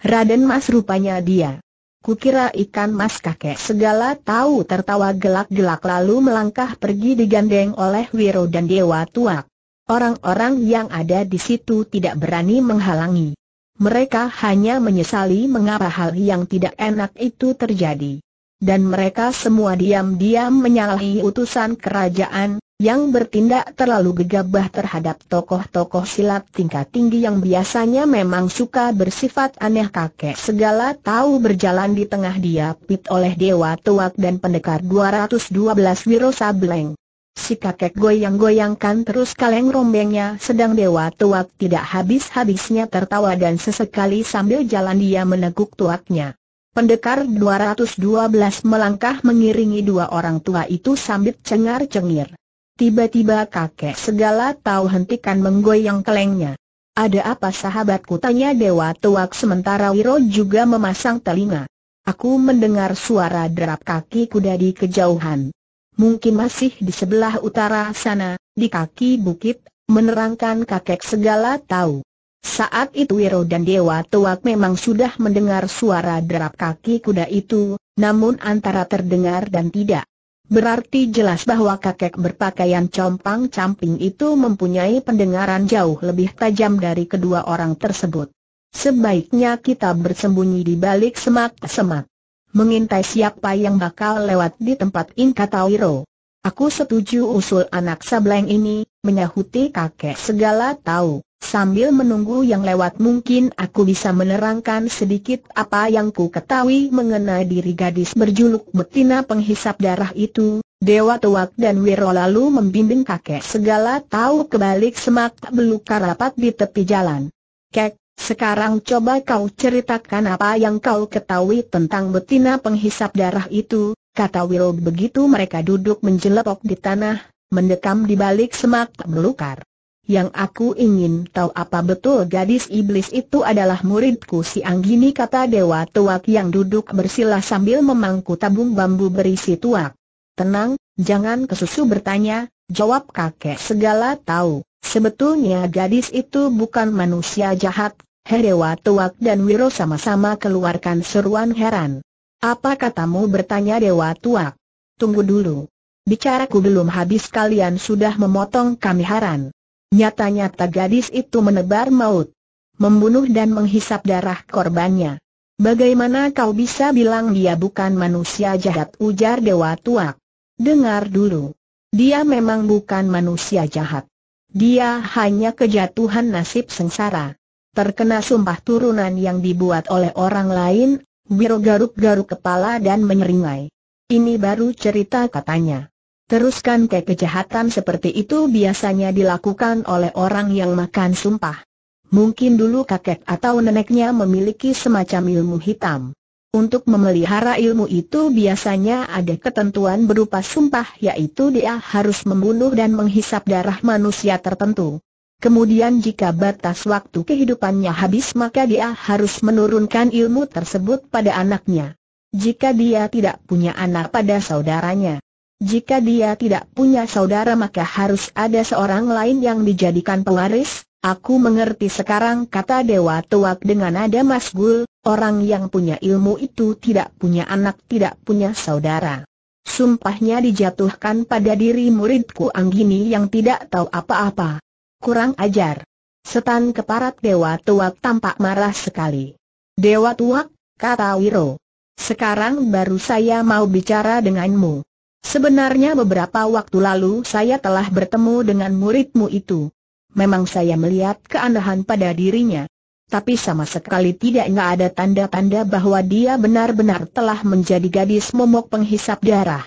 Raden Mas rupanya dia. Kukira ikan mas kakek segala tahu tertawa gelak-gelak lalu melangkah pergi digandeng oleh Wiro dan Dewa Tuak. Orang-orang yang ada di situ tidak berani menghalangi. Mereka hanya menyesali mengapa hal yang tidak enak itu terjadi dan mereka semua diam-diam menyalahi utusan kerajaan, yang bertindak terlalu gegabah terhadap tokoh-tokoh silat tingkat tinggi yang biasanya memang suka bersifat aneh kakek segala tahu berjalan di tengah diapit oleh Dewa Tuak dan pendekar 212 Wiro Sableng. Si kakek goyang-goyangkan terus kaleng rombengnya sedang Dewa Tuak tidak habis-habisnya tertawa dan sesekali sambil jalan dia meneguk tuaknya. Pendekar 212 melangkah mengiringi dua orang tua itu sambil cengar-cengir. Tiba-tiba kakek segala tahu hentikan menggoyang kelengnya. Ada apa sahabatku tanya Dewa Tuak sementara Wiro juga memasang telinga. Aku mendengar suara derap kaki kuda di kejauhan. Mungkin masih di sebelah utara sana, di kaki bukit, menerangkan kakek segala tahu. Saat itu Wiro dan Dewa Tuak memang sudah mendengar suara derap kaki kuda itu, namun antara terdengar dan tidak. Berarti jelas bahwa kakek berpakaian compang-camping itu mempunyai pendengaran jauh lebih tajam dari kedua orang tersebut. Sebaiknya kita bersembunyi di balik semak-semak. Mengintai siapa yang bakal lewat di tempat ini kata Wiro. Aku setuju usul anak sableng ini, menyahuti kakek segala tahu. Sambil menunggu yang lewat mungkin aku bisa menerangkan sedikit apa yang ku ketahui mengenai diri gadis berjuluk betina penghisap darah itu, Dewa Tuak dan Wiro lalu membimbing kakek segala tahu kebalik semak belukar rapat di tepi jalan. Kek, sekarang coba kau ceritakan apa yang kau ketahui tentang betina penghisap darah itu, kata Wiro begitu mereka duduk menjelepok di tanah, mendekam di balik semak belukar. Yang aku ingin tahu apa betul gadis iblis itu adalah muridku si Anggini kata Dewa Tuak yang duduk bersila sambil memangku tabung bambu berisi tuak. Tenang, jangan kesusu bertanya, jawab kakek segala tahu. Sebetulnya gadis itu bukan manusia jahat, he Dewa Tuak dan Wiro sama-sama keluarkan seruan heran. Apa katamu bertanya Dewa Tuak? Tunggu dulu. Bicaraku belum habis kalian sudah memotong kami heran. Nyata-nyata gadis itu menebar maut. Membunuh dan menghisap darah korbannya. Bagaimana kau bisa bilang dia bukan manusia jahat ujar Dewa Tuak? Dengar dulu. Dia memang bukan manusia jahat. Dia hanya kejatuhan nasib sengsara. Terkena sumpah turunan yang dibuat oleh orang lain, Wiro garuk-garuk kepala dan menyeringai. Ini baru cerita katanya. Teruskan ke kejahatan seperti itu biasanya dilakukan oleh orang yang makan sumpah. Mungkin dulu kakek atau neneknya memiliki semacam ilmu hitam. Untuk memelihara ilmu itu biasanya ada ketentuan berupa sumpah yaitu dia harus membunuh dan menghisap darah manusia tertentu. Kemudian jika batas waktu kehidupannya habis maka dia harus menurunkan ilmu tersebut pada anaknya. Jika dia tidak punya anak pada saudaranya. Jika dia tidak punya saudara maka harus ada seorang lain yang dijadikan pewaris, Aku mengerti sekarang kata Dewa Tuak dengan nada Masgul, orang yang punya ilmu itu tidak punya anak tidak punya saudara. Sumpahnya dijatuhkan pada diri muridku Anggini yang tidak tahu apa-apa. Kurang ajar. Setan keparat Dewa Tuak tampak marah sekali. Dewa Tuak, kata Wiro. Sekarang baru saya mau bicara denganmu. Sebenarnya beberapa waktu lalu saya telah bertemu dengan muridmu itu. Memang saya melihat keanehan pada dirinya. Tapi sama sekali tidak enggak ada tanda-tanda bahwa dia benar-benar telah menjadi gadis momok penghisap darah.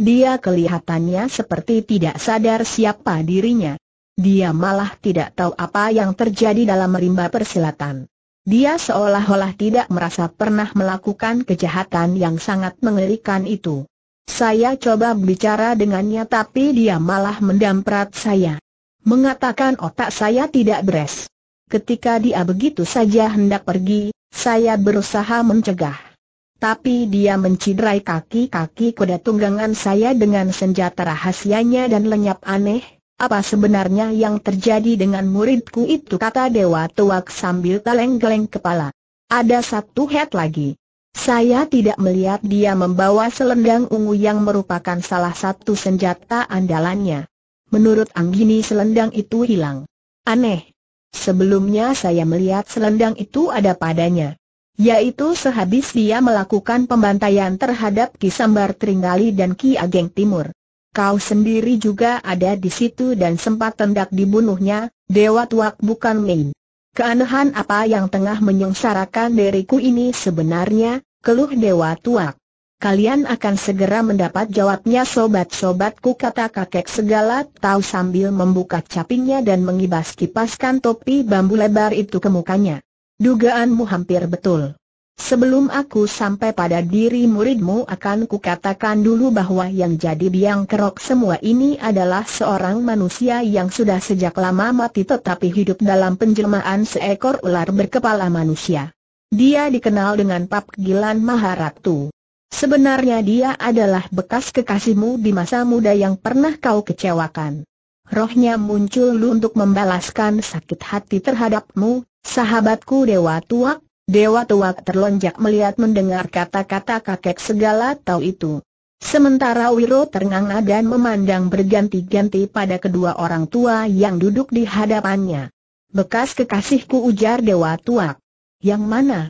Dia kelihatannya seperti tidak sadar siapa dirinya. Dia malah tidak tahu apa yang terjadi dalam rimba persilatan. Dia seolah-olah tidak merasa pernah melakukan kejahatan yang sangat mengerikan itu. Saya coba bicara dengannya tapi dia malah mendamprat saya. Mengatakan otak saya tidak beres. Ketika dia begitu saja hendak pergi, saya berusaha mencegah. Tapi dia menciderai kaki-kaki kuda tunggangan saya dengan senjata rahasianya dan lenyap aneh. Apa sebenarnya yang terjadi dengan muridku itu kata Dewa Tuak sambil geleng-geleng kepala. Ada satu head lagi. Saya tidak melihat dia membawa selendang ungu yang merupakan salah satu senjata andalannya. Menurut Anggini selendang itu hilang. Aneh. Sebelumnya saya melihat selendang itu ada padanya. Yaitu sehabis dia melakukan pembantaian terhadap Ki Sambar Tringali dan Ki Ageng Timur. Kau sendiri juga ada di situ dan sempat tendak dibunuhnya, Dewa Tuak bukan main. Keanehan apa yang tengah menyengsarakan diriku ini sebenarnya, keluh Dewa Tuak. Kalian akan segera mendapat jawabnya sobat-sobatku kata kakek segala tahu sambil membuka capingnya dan mengibas kipaskan topi bambu lebar itu ke mukanya. Dugaanmu hampir betul. Sebelum aku sampai pada diri muridmu akan kukatakan dulu bahwa yang jadi biang kerok semua ini adalah seorang manusia yang sudah sejak lama mati tetapi hidup dalam penjelmaan seekor ular berkepala manusia. Dia dikenal dengan Pap Gilan Maharatu. Sebenarnya dia adalah bekas kekasihmu di masa muda yang pernah kau kecewakan. Rohnya muncul untuk membalaskan sakit hati terhadapmu, sahabatku Dewa Tuak, Dewa tua terlonjak melihat mendengar kata-kata kakek segala tahu itu. Sementara Wiro ternganga dan memandang berganti-ganti pada kedua orang tua yang duduk di hadapannya. Bekas kekasihku ujar Dewa tua. Yang mana?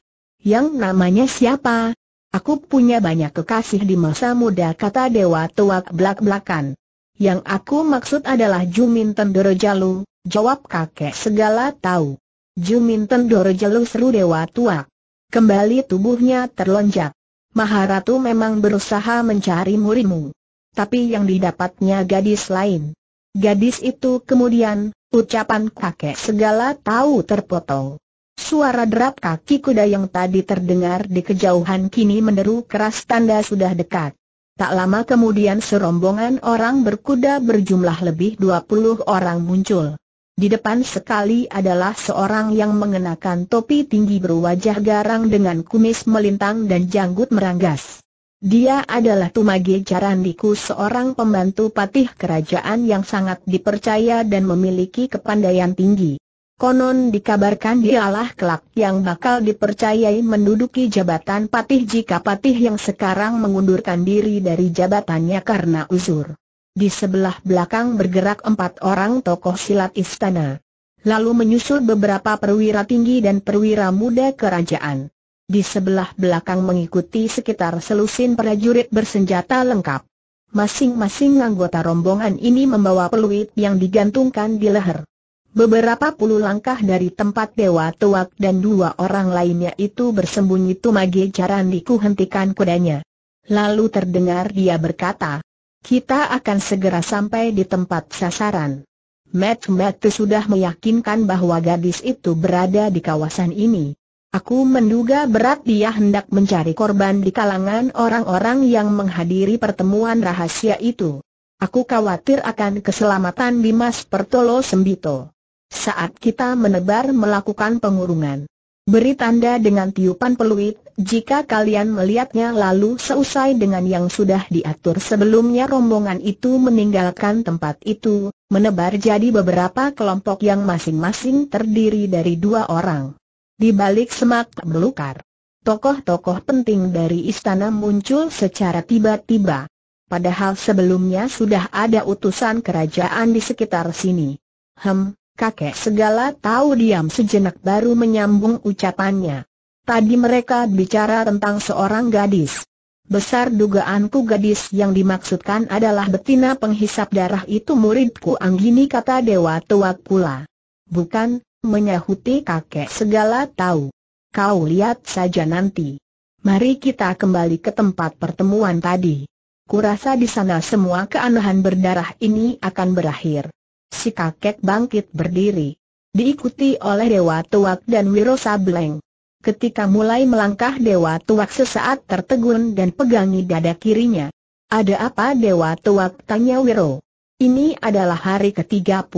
Yang namanya siapa? Aku punya banyak kekasih di masa muda kata Dewa tua belak-belakan. Yang aku maksud adalah Jumin Tendoro Jalu," jawab kakek segala tahu. Juminten Dorjelu seru dewa tua. Kembali tubuhnya terlonjak. Maharatu memang berusaha mencari murimu, Tapi yang didapatnya gadis lain. Gadis itu kemudian, ucapan kakek segala tahu terpotong. Suara derap kaki kuda yang tadi terdengar di kejauhan kini meneru keras tanda sudah dekat. Tak lama kemudian serombongan orang berkuda berjumlah lebih 20 orang muncul. Di depan sekali adalah seorang yang mengenakan topi tinggi berwajah garang dengan kumis melintang dan janggut meranggas. Dia adalah Tumage Jarandiku seorang pembantu patih kerajaan yang sangat dipercaya dan memiliki kepandaian tinggi. Konon dikabarkan dialah kelak yang bakal dipercayai menduduki jabatan patih jika patih yang sekarang mengundurkan diri dari jabatannya karena uzur. Di sebelah belakang bergerak empat orang tokoh silat istana. Lalu menyusul beberapa perwira tinggi dan perwira muda kerajaan. Di sebelah belakang mengikuti sekitar selusin prajurit bersenjata lengkap. Masing-masing anggota rombongan ini membawa peluit yang digantungkan di leher. Beberapa puluh langkah dari tempat Dewa Tuak dan dua orang lainnya itu bersembunyi Tumage Carandi hentikan kudanya. Lalu terdengar dia berkata, kita akan segera sampai di tempat sasaran. Matt Matt sudah meyakinkan bahwa gadis itu berada di kawasan ini. Aku menduga berat dia hendak mencari korban di kalangan orang-orang yang menghadiri pertemuan rahasia itu. Aku khawatir akan keselamatan Dimas Pertolo Sembito. Saat kita menebar melakukan pengurungan. Beri tanda dengan tiupan peluit, jika kalian melihatnya lalu seusai dengan yang sudah diatur sebelumnya rombongan itu meninggalkan tempat itu, menebar jadi beberapa kelompok yang masing-masing terdiri dari dua orang. Di balik semak belukar, tokoh-tokoh penting dari istana muncul secara tiba-tiba. Padahal sebelumnya sudah ada utusan kerajaan di sekitar sini. Hem, kakek segala tahu diam sejenak baru menyambung ucapannya. Tadi mereka bicara tentang seorang gadis. Besar dugaanku gadis yang dimaksudkan adalah betina penghisap darah itu muridku Anggini kata Dewa tua pula. Bukan, menyahuti kakek segala tahu. Kau lihat saja nanti. Mari kita kembali ke tempat pertemuan tadi. Kurasa di sana semua keanehan berdarah ini akan berakhir. Si kakek bangkit berdiri. Diikuti oleh Dewa tua dan Wiro Sableng. Ketika mulai melangkah Dewa Tuak sesaat tertegun dan pegangi dada kirinya. Ada apa Dewa Tuak tanya Wiro? Ini adalah hari ke-39.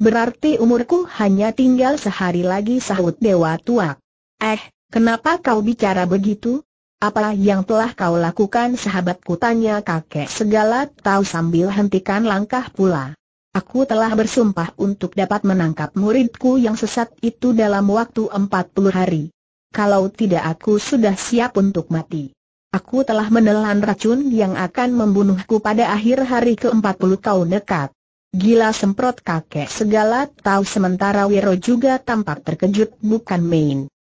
Berarti umurku hanya tinggal sehari lagi sahut Dewa Tuak. Eh, kenapa kau bicara begitu? Apa yang telah kau lakukan sahabatku tanya kakek segala tahu sambil hentikan langkah pula. Aku telah bersumpah untuk dapat menangkap muridku yang sesat itu dalam waktu empat puluh hari. Kalau tidak aku sudah siap untuk mati. Aku telah menelan racun yang akan membunuhku pada akhir hari ke puluh. kau dekat. Gila semprot kakek segala tahu sementara Wiro juga tampak terkejut bukan main.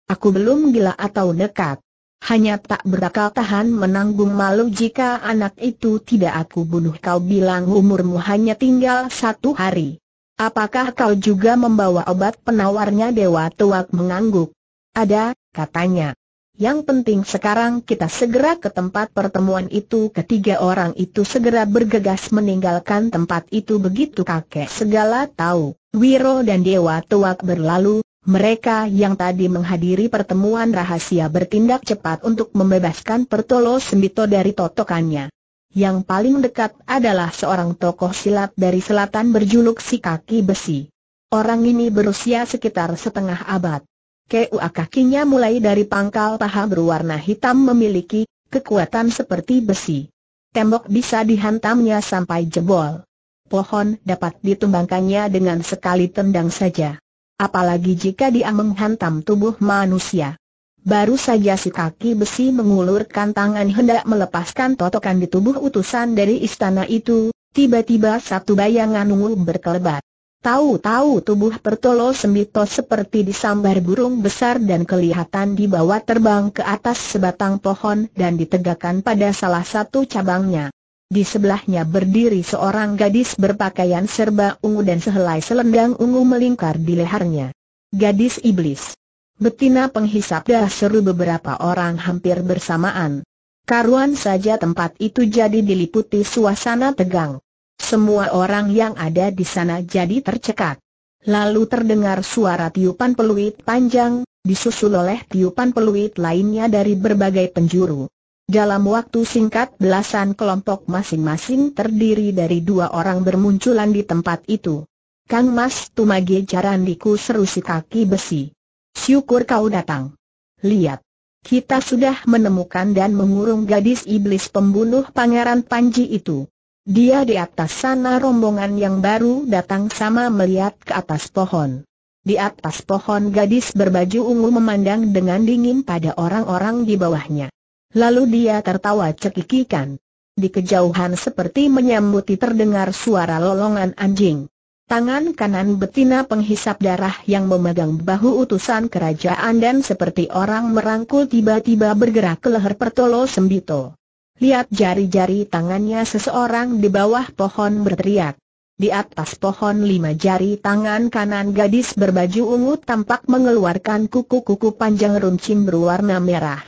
Aku belum gila atau nekat. Hanya tak berakal tahan menanggung malu jika anak itu tidak aku bunuh kau bilang umurmu hanya tinggal satu hari. Apakah kau juga membawa obat penawarnya Dewa Tuak mengangguk? Ada, katanya. Yang penting sekarang kita segera ke tempat pertemuan itu Ketiga orang itu segera bergegas meninggalkan tempat itu Begitu kakek segala tahu, Wiro dan Dewa Tuak berlalu, mereka yang tadi menghadiri pertemuan rahasia bertindak cepat untuk membebaskan Pertolo Sembito dari totokannya. Yang paling dekat adalah seorang tokoh silat dari selatan berjuluk si kaki besi. Orang ini berusia sekitar setengah abad. Kua kakinya mulai dari pangkal paha berwarna hitam memiliki kekuatan seperti besi. Tembok bisa dihantamnya sampai jebol. Pohon dapat ditumbangkannya dengan sekali tendang saja. Apalagi jika dia menghantam tubuh manusia. Baru saja si kaki besi mengulurkan tangan hendak melepaskan totokan di tubuh utusan dari istana itu, tiba-tiba satu bayangan ungu berkelebat. Tahu-tahu tubuh Pertolo Sembito seperti disambar burung besar dan kelihatan dibawa terbang ke atas sebatang pohon dan ditegakkan pada salah satu cabangnya. Di sebelahnya berdiri seorang gadis berpakaian serba ungu dan sehelai selendang ungu melingkar di lehernya. Gadis iblis. Betina penghisap dah seru beberapa orang hampir bersamaan. Karuan saja tempat itu jadi diliputi suasana tegang. Semua orang yang ada di sana jadi tercekat. Lalu terdengar suara tiupan peluit panjang, disusul oleh tiupan peluit lainnya dari berbagai penjuru. Dalam waktu singkat belasan kelompok masing-masing terdiri dari dua orang bermunculan di tempat itu. Kang Mas Tumage Jarandiku seru si kaki besi. Syukur kau datang. Lihat. Kita sudah menemukan dan mengurung gadis iblis pembunuh Pangeran Panji itu. Dia di atas sana rombongan yang baru datang sama melihat ke atas pohon. Di atas pohon gadis berbaju ungu memandang dengan dingin pada orang-orang di bawahnya. Lalu dia tertawa cekikikan. Di kejauhan seperti menyambuti terdengar suara lolongan anjing. Tangan kanan betina penghisap darah yang memegang bahu utusan kerajaan dan seperti orang merangkul tiba-tiba bergerak ke leher Pertolo Sembito. Lihat jari-jari tangannya seseorang di bawah pohon berteriak. Di atas pohon lima jari tangan kanan gadis berbaju ungu tampak mengeluarkan kuku-kuku panjang runcing berwarna merah.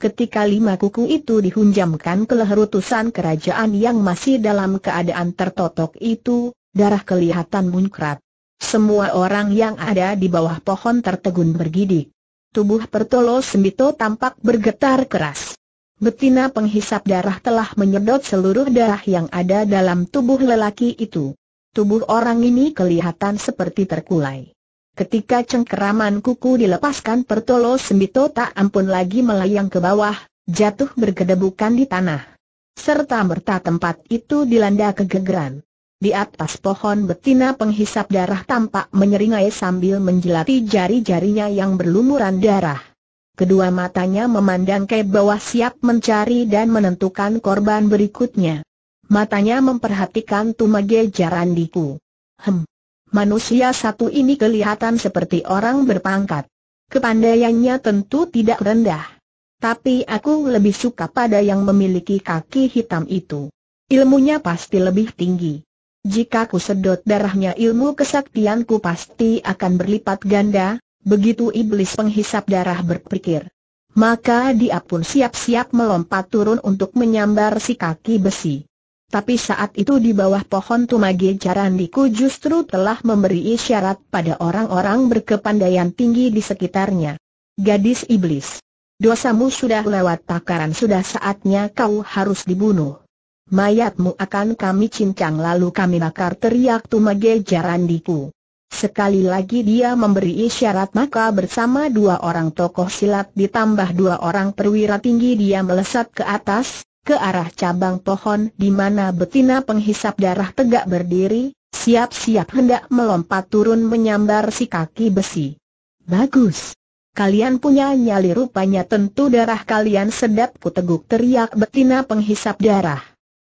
Ketika lima kuku itu dihunjamkan ke leher utusan kerajaan yang masih dalam keadaan tertotok itu, darah kelihatan muncrat. Semua orang yang ada di bawah pohon tertegun bergidik. Tubuh Pertolo Sembito tampak bergetar keras. Betina penghisap darah telah menyedot seluruh darah yang ada dalam tubuh lelaki itu. Tubuh orang ini kelihatan seperti terkulai. Ketika cengkeraman kuku dilepaskan Pertolo Sembito tak ampun lagi melayang ke bawah, jatuh bergedebukan di tanah. Serta merta tempat itu dilanda kegegeran. Di atas pohon betina penghisap darah tampak menyeringai sambil menjelati jari-jarinya yang berlumuran darah. Kedua matanya memandang ke bawah siap mencari dan menentukan korban berikutnya. Matanya memperhatikan Tumage Jarandiku. Hem, Manusia satu ini kelihatan seperti orang berpangkat. Kepandaiannya tentu tidak rendah. Tapi aku lebih suka pada yang memiliki kaki hitam itu. Ilmunya pasti lebih tinggi. Jika ku sedot darahnya ilmu kesaktianku pasti akan berlipat ganda, begitu iblis penghisap darah berpikir. Maka dia pun siap-siap melompat turun untuk menyambar si kaki besi. Tapi saat itu di bawah pohon Tumage Jarandiku justru telah memberi isyarat pada orang-orang berkepandaian tinggi di sekitarnya. Gadis iblis. Dosamu sudah lewat takaran sudah saatnya kau harus dibunuh. Mayatmu akan kami cincang lalu kami bakar teriak Tumage Jarandiku. Sekali lagi dia memberi isyarat maka bersama dua orang tokoh silat ditambah dua orang perwira tinggi dia melesat ke atas, ke arah cabang pohon di mana betina penghisap darah tegak berdiri, siap-siap hendak melompat turun menyambar si kaki besi. Bagus. Kalian punya nyali rupanya tentu darah kalian sedap kuteguk teriak betina penghisap darah.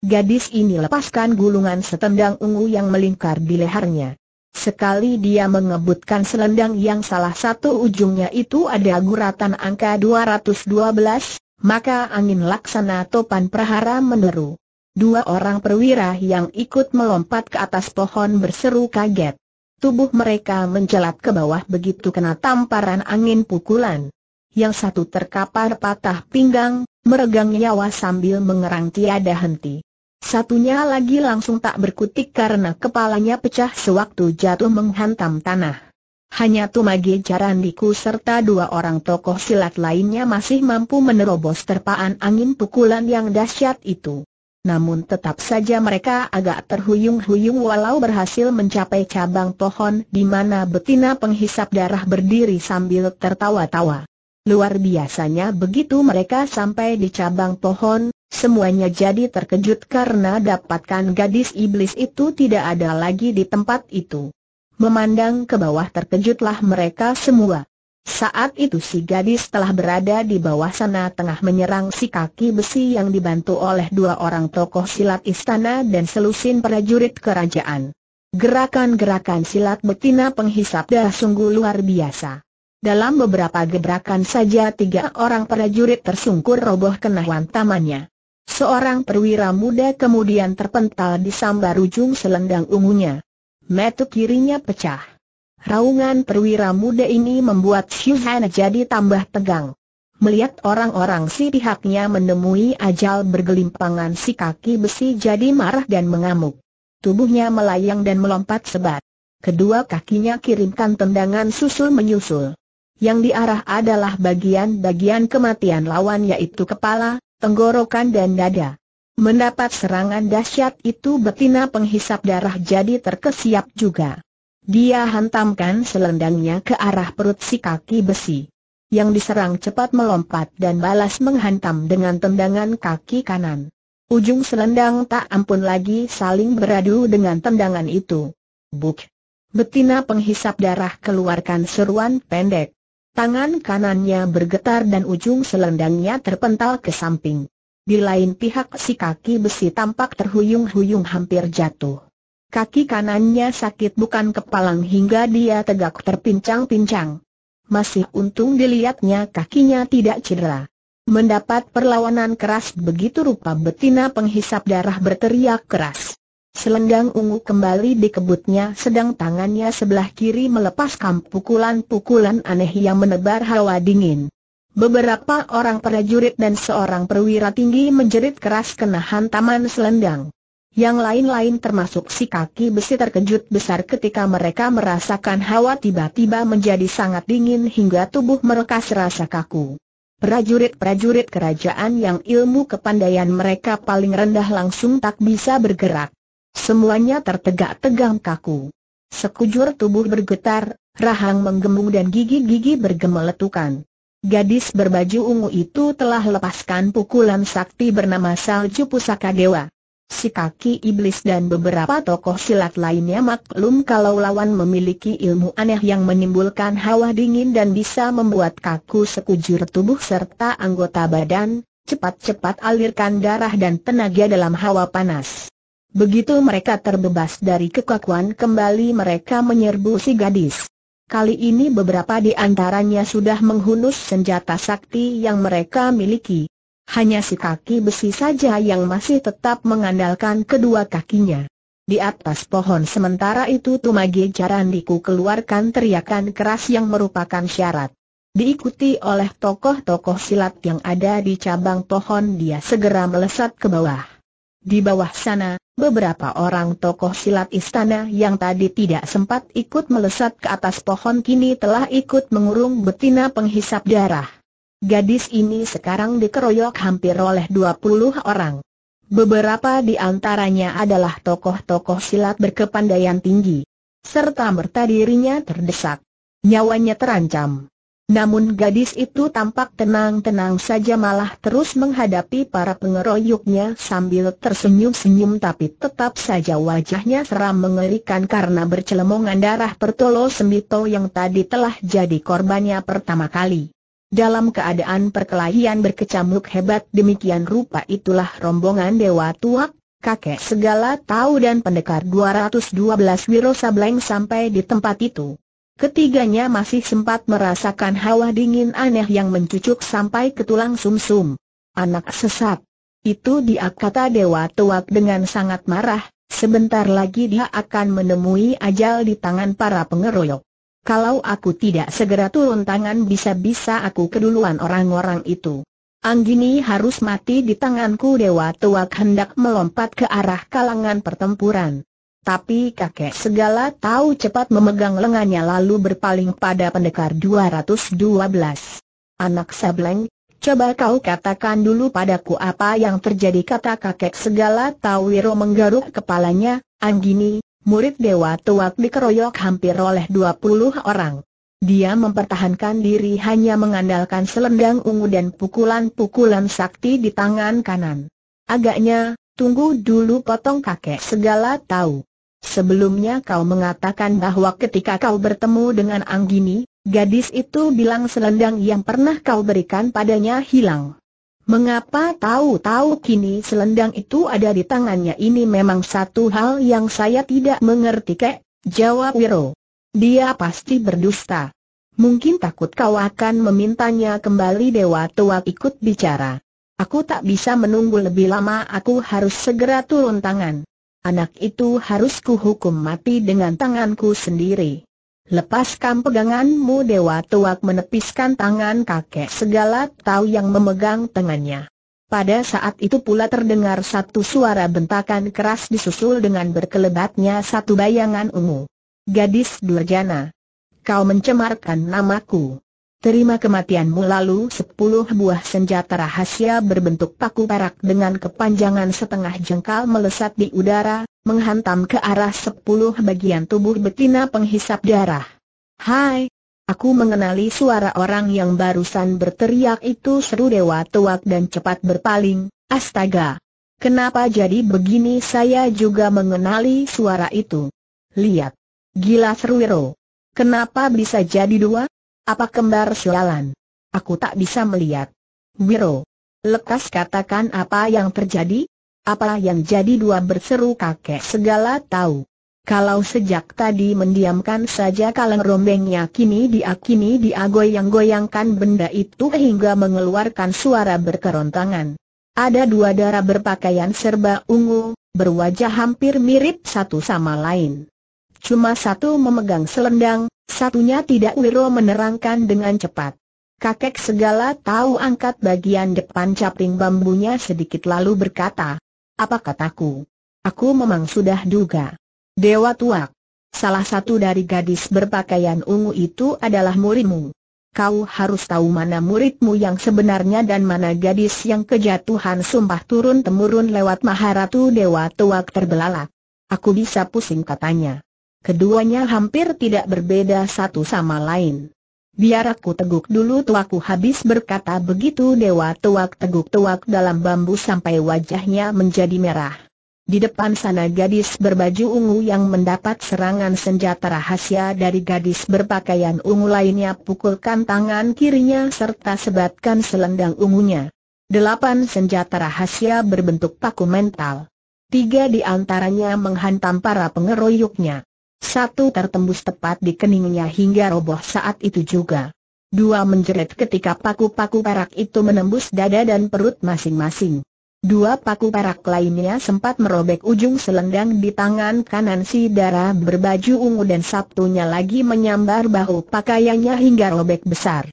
Gadis ini lepaskan gulungan setendang ungu yang melingkar di lehernya. Sekali dia mengebutkan selendang yang salah satu ujungnya itu ada guratan angka 212, maka angin laksana topan prahara meneru. Dua orang perwira yang ikut melompat ke atas pohon berseru kaget. Tubuh mereka mencelat ke bawah begitu kena tamparan angin pukulan. Yang satu terkapar patah pinggang, meregang nyawa sambil mengerang tiada henti. Satunya lagi langsung tak berkutik karena kepalanya pecah sewaktu jatuh menghantam tanah. Hanya Tumagi Jarandiku serta dua orang tokoh silat lainnya masih mampu menerobos terpaan angin pukulan yang dahsyat itu. Namun tetap saja mereka agak terhuyung-huyung walau berhasil mencapai cabang pohon di mana betina penghisap darah berdiri sambil tertawa-tawa. Luar biasanya begitu mereka sampai di cabang pohon, semuanya jadi terkejut karena dapatkan gadis iblis itu tidak ada lagi di tempat itu. Memandang ke bawah terkejutlah mereka semua. Saat itu si gadis telah berada di bawah sana tengah menyerang si kaki besi yang dibantu oleh dua orang tokoh silat istana dan selusin prajurit kerajaan. Gerakan-gerakan silat betina penghisap dah sungguh luar biasa. Dalam beberapa gebrakan saja tiga orang prajurit tersungkur roboh kena tamannya. Seorang perwira muda kemudian terpental di sambar ujung selendang ungunya metu kirinya pecah. Raungan perwira muda ini membuat Han jadi tambah tegang. Melihat orang-orang si pihaknya menemui ajal bergelimpangan si kaki besi jadi marah dan mengamuk. Tubuhnya melayang dan melompat sebat. Kedua kakinya kirimkan tendangan susul menyusul. Yang diarah adalah bagian-bagian kematian lawan yaitu kepala, tenggorokan dan dada. Mendapat serangan dahsyat itu betina penghisap darah jadi terkesiap juga. Dia hantamkan selendangnya ke arah perut si kaki besi. Yang diserang cepat melompat dan balas menghantam dengan tendangan kaki kanan. Ujung selendang tak ampun lagi saling beradu dengan tendangan itu. Buk! Betina penghisap darah keluarkan seruan pendek. Tangan kanannya bergetar dan ujung selendangnya terpental ke samping. Di lain pihak si kaki besi tampak terhuyung-huyung hampir jatuh. Kaki kanannya sakit bukan kepalang hingga dia tegak terpincang-pincang. Masih untung dilihatnya kakinya tidak cedera. Mendapat perlawanan keras begitu rupa betina penghisap darah berteriak keras. Selendang ungu kembali dikebutnya sedang tangannya sebelah kiri melepaskan pukulan-pukulan aneh yang menebar hawa dingin. Beberapa orang prajurit dan seorang perwira tinggi menjerit keras kena hantaman selendang. Yang lain-lain termasuk si kaki besi terkejut besar ketika mereka merasakan hawa tiba-tiba menjadi sangat dingin hingga tubuh mereka serasa kaku. Prajurit-prajurit kerajaan yang ilmu kepandaian mereka paling rendah langsung tak bisa bergerak. Semuanya tertegak-tegang kaku. Sekujur tubuh bergetar, rahang menggembung dan gigi-gigi bergemeletukan. Gadis berbaju ungu itu telah lepaskan pukulan sakti bernama Salju Pusaka Dewa. Si kaki iblis dan beberapa tokoh silat lainnya maklum kalau lawan memiliki ilmu aneh yang menimbulkan hawa dingin dan bisa membuat kaku sekujur tubuh serta anggota badan, cepat-cepat alirkan darah dan tenaga dalam hawa panas. Begitu mereka terbebas dari kekakuan kembali mereka menyerbu si gadis. Kali ini beberapa di antaranya sudah menghunus senjata sakti yang mereka miliki. Hanya si kaki besi saja yang masih tetap mengandalkan kedua kakinya. Di atas pohon sementara itu Tumagi Jarandiku keluarkan teriakan keras yang merupakan syarat. Diikuti oleh tokoh-tokoh silat yang ada di cabang pohon dia segera melesat ke bawah. Di bawah sana, Beberapa orang tokoh silat istana yang tadi tidak sempat ikut melesat ke atas pohon kini telah ikut mengurung betina penghisap darah. Gadis ini sekarang dikeroyok hampir oleh 20 orang. Beberapa di antaranya adalah tokoh-tokoh silat berkepandaian tinggi. Serta merta dirinya terdesak. Nyawanya terancam. Namun gadis itu tampak tenang-tenang saja malah terus menghadapi para pengeroyoknya sambil tersenyum-senyum tapi tetap saja wajahnya seram mengerikan karena bercelemongan darah Pertolo Sembito yang tadi telah jadi korbannya pertama kali. Dalam keadaan perkelahian berkecamuk hebat demikian rupa itulah rombongan Dewa Tuak, kakek segala tahu dan pendekar 212 Wiro Sableng sampai di tempat itu. Ketiganya masih sempat merasakan hawa dingin aneh yang mencucuk sampai ke tulang sumsum. Anak sesat. Itu dia kata Dewa Tuak dengan sangat marah, sebentar lagi dia akan menemui ajal di tangan para pengeroyok. Kalau aku tidak segera turun tangan bisa-bisa aku keduluan orang-orang itu. Anggini harus mati di tanganku Dewa Tuak hendak melompat ke arah kalangan pertempuran. Tapi kakek segala tahu cepat memegang lengannya lalu berpaling pada pendekar 212. Anak sableng, coba kau katakan dulu padaku apa yang terjadi kata kakek segala tahu Wiro menggaruk kepalanya, Anggini, murid dewa tuak dikeroyok hampir oleh 20 orang. Dia mempertahankan diri hanya mengandalkan selendang ungu dan pukulan-pukulan sakti di tangan kanan. Agaknya, tunggu dulu potong kakek segala tahu. Sebelumnya kau mengatakan bahwa ketika kau bertemu dengan Anggini, gadis itu bilang selendang yang pernah kau berikan padanya hilang. Mengapa tahu-tahu kini selendang itu ada di tangannya ini memang satu hal yang saya tidak mengerti kek, jawab Wiro. Dia pasti berdusta. Mungkin takut kau akan memintanya kembali Dewa Tua ikut bicara. Aku tak bisa menunggu lebih lama aku harus segera turun tangan. Anak itu harus kuhukum mati dengan tanganku sendiri. Lepaskan peganganmu Dewa Tuak menepiskan tangan kakek segala tahu yang memegang tangannya. Pada saat itu pula terdengar satu suara bentakan keras disusul dengan berkelebatnya satu bayangan ungu. Gadis Durjana. Kau mencemarkan namaku. Terima kematianmu lalu sepuluh buah senjata rahasia berbentuk paku perak dengan kepanjangan setengah jengkal melesat di udara, menghantam ke arah sepuluh bagian tubuh betina penghisap darah. Hai! Aku mengenali suara orang yang barusan berteriak itu seru dewa tuak dan cepat berpaling, astaga! Kenapa jadi begini saya juga mengenali suara itu? Lihat! Gila seru Kenapa bisa jadi dua? Apa kembar sialan? Aku tak bisa melihat. Wiro, lekas katakan apa yang terjadi? Apa yang jadi dua berseru kakek segala tahu. Kalau sejak tadi mendiamkan saja kaleng rombengnya kini diakini diagoyang goyangkan benda itu hingga mengeluarkan suara berkerontangan. Ada dua darah berpakaian serba ungu, berwajah hampir mirip satu sama lain. Cuma satu memegang selendang, Satunya tidak Wiro menerangkan dengan cepat. Kakek segala tahu angkat bagian depan caping bambunya sedikit lalu berkata, Apa kataku? Aku memang sudah duga. Dewa Tuak, salah satu dari gadis berpakaian ungu itu adalah murimu. Kau harus tahu mana muridmu yang sebenarnya dan mana gadis yang kejatuhan sumpah turun-temurun lewat Maharatu Dewa Tuak terbelalak. Aku bisa pusing katanya. Keduanya hampir tidak berbeda satu sama lain. Biar aku teguk dulu tuaku habis berkata begitu dewa tuak teguk-tuak dalam bambu sampai wajahnya menjadi merah. Di depan sana gadis berbaju ungu yang mendapat serangan senjata rahasia dari gadis berpakaian ungu lainnya pukulkan tangan kirinya serta sebatkan selendang ungunya. Delapan senjata rahasia berbentuk paku mental. Tiga di antaranya menghantam para pengeroyoknya. Satu tertembus tepat di keningnya hingga roboh saat itu juga. Dua menjerit ketika paku-paku perak itu menembus dada dan perut masing-masing. Dua paku perak lainnya sempat merobek ujung selendang di tangan kanan si darah berbaju ungu dan sabtunya lagi menyambar bahu pakaiannya hingga robek besar.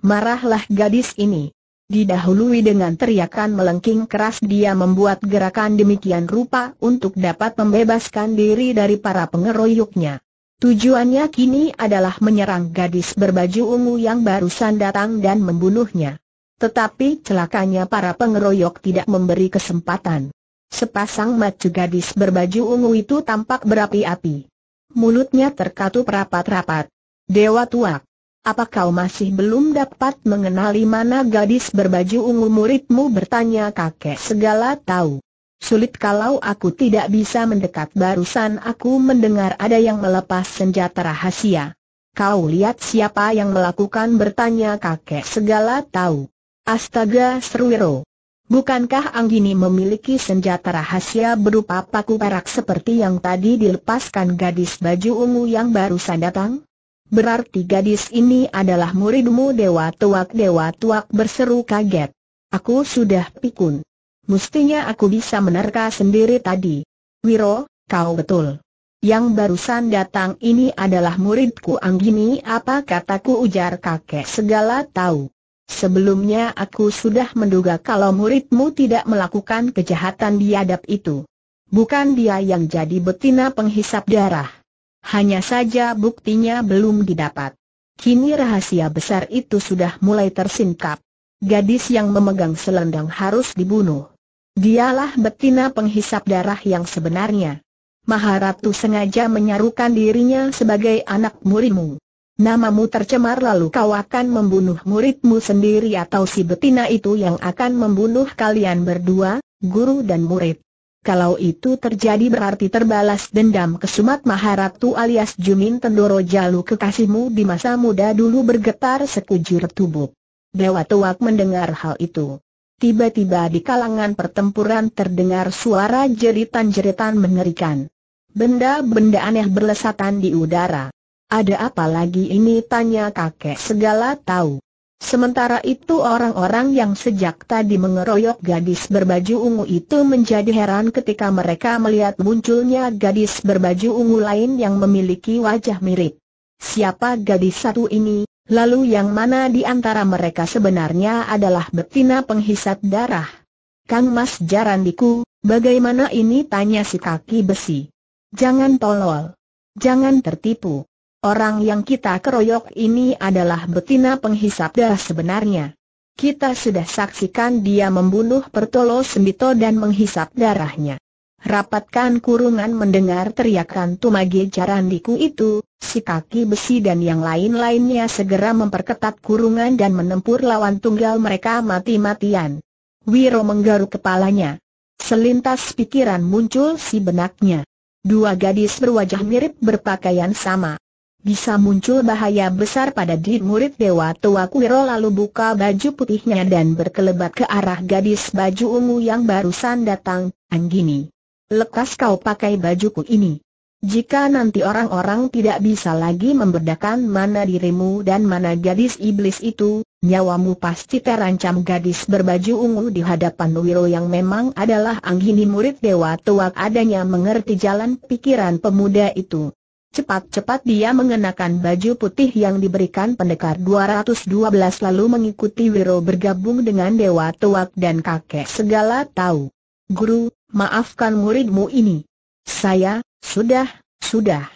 Marahlah gadis ini. Didahului dengan teriakan melengking keras dia membuat gerakan demikian rupa untuk dapat membebaskan diri dari para pengeroyoknya. Tujuannya kini adalah menyerang gadis berbaju ungu yang barusan datang dan membunuhnya. Tetapi celakanya para pengeroyok tidak memberi kesempatan. Sepasang mata gadis berbaju ungu itu tampak berapi-api. Mulutnya terkatup rapat-rapat. Dewa tuak. Apa kau masih belum dapat mengenali mana gadis berbaju ungu muridmu bertanya kakek segala tahu. Sulit kalau aku tidak bisa mendekat barusan aku mendengar ada yang melepas senjata rahasia. Kau lihat siapa yang melakukan bertanya kakek segala tahu. Astaga Seruero. Bukankah Anggini memiliki senjata rahasia berupa paku perak seperti yang tadi dilepaskan gadis baju ungu yang barusan datang? Berarti gadis ini adalah muridmu Dewa Tuak Dewa Tuak berseru kaget. Aku sudah pikun. Mestinya aku bisa menerka sendiri tadi. Wiro, kau betul. Yang barusan datang ini adalah muridku Anggini apa kataku ujar kakek segala tahu. Sebelumnya aku sudah menduga kalau muridmu tidak melakukan kejahatan diadap itu. Bukan dia yang jadi betina penghisap darah. Hanya saja buktinya belum didapat. Kini rahasia besar itu sudah mulai tersingkap. Gadis yang memegang selendang harus dibunuh. Dialah betina penghisap darah yang sebenarnya. Maharatu sengaja menyarukan dirinya sebagai anak murimu. Namamu tercemar lalu kau akan membunuh muridmu sendiri atau si betina itu yang akan membunuh kalian berdua, guru dan murid kalau itu terjadi berarti terbalas dendam kesumat Sumat Maharatu alias Jumin Tendoro Jalu kekasihmu di masa muda dulu bergetar sekujur tubuh. Dewa Tuak mendengar hal itu. Tiba-tiba di kalangan pertempuran terdengar suara jeritan-jeritan mengerikan. Benda-benda aneh berlesatan di udara. Ada apa lagi ini tanya kakek segala tahu. Sementara itu orang-orang yang sejak tadi mengeroyok gadis berbaju ungu itu menjadi heran ketika mereka melihat munculnya gadis berbaju ungu lain yang memiliki wajah mirip. Siapa gadis satu ini? Lalu yang mana di antara mereka sebenarnya adalah betina penghisap darah? Kang Mas Jarandiku, bagaimana ini tanya si kaki besi? Jangan tolol. Jangan tertipu. Orang yang kita keroyok ini adalah betina penghisap darah sebenarnya. Kita sudah saksikan dia membunuh Pertolo Sembito dan menghisap darahnya. Rapatkan kurungan mendengar teriakan Tumage Jarandiku itu, si kaki besi dan yang lain-lainnya segera memperketat kurungan dan menempur lawan tunggal mereka mati-matian. Wiro menggaruk kepalanya. Selintas pikiran muncul si benaknya. Dua gadis berwajah mirip berpakaian sama bisa muncul bahaya besar pada diri murid Dewa Tua Kuiro lalu buka baju putihnya dan berkelebat ke arah gadis baju ungu yang barusan datang, Anggini. Lekas kau pakai bajuku ini. Jika nanti orang-orang tidak bisa lagi membedakan mana dirimu dan mana gadis iblis itu, nyawamu pasti terancam gadis berbaju ungu di hadapan Wiro yang memang adalah Anggini murid Dewa tua. adanya mengerti jalan pikiran pemuda itu. Cepat-cepat dia mengenakan baju putih yang diberikan pendekar 212 lalu mengikuti Wiro bergabung dengan Dewa Tuak dan kakek segala tahu. Guru, maafkan muridmu ini. Saya, sudah, sudah.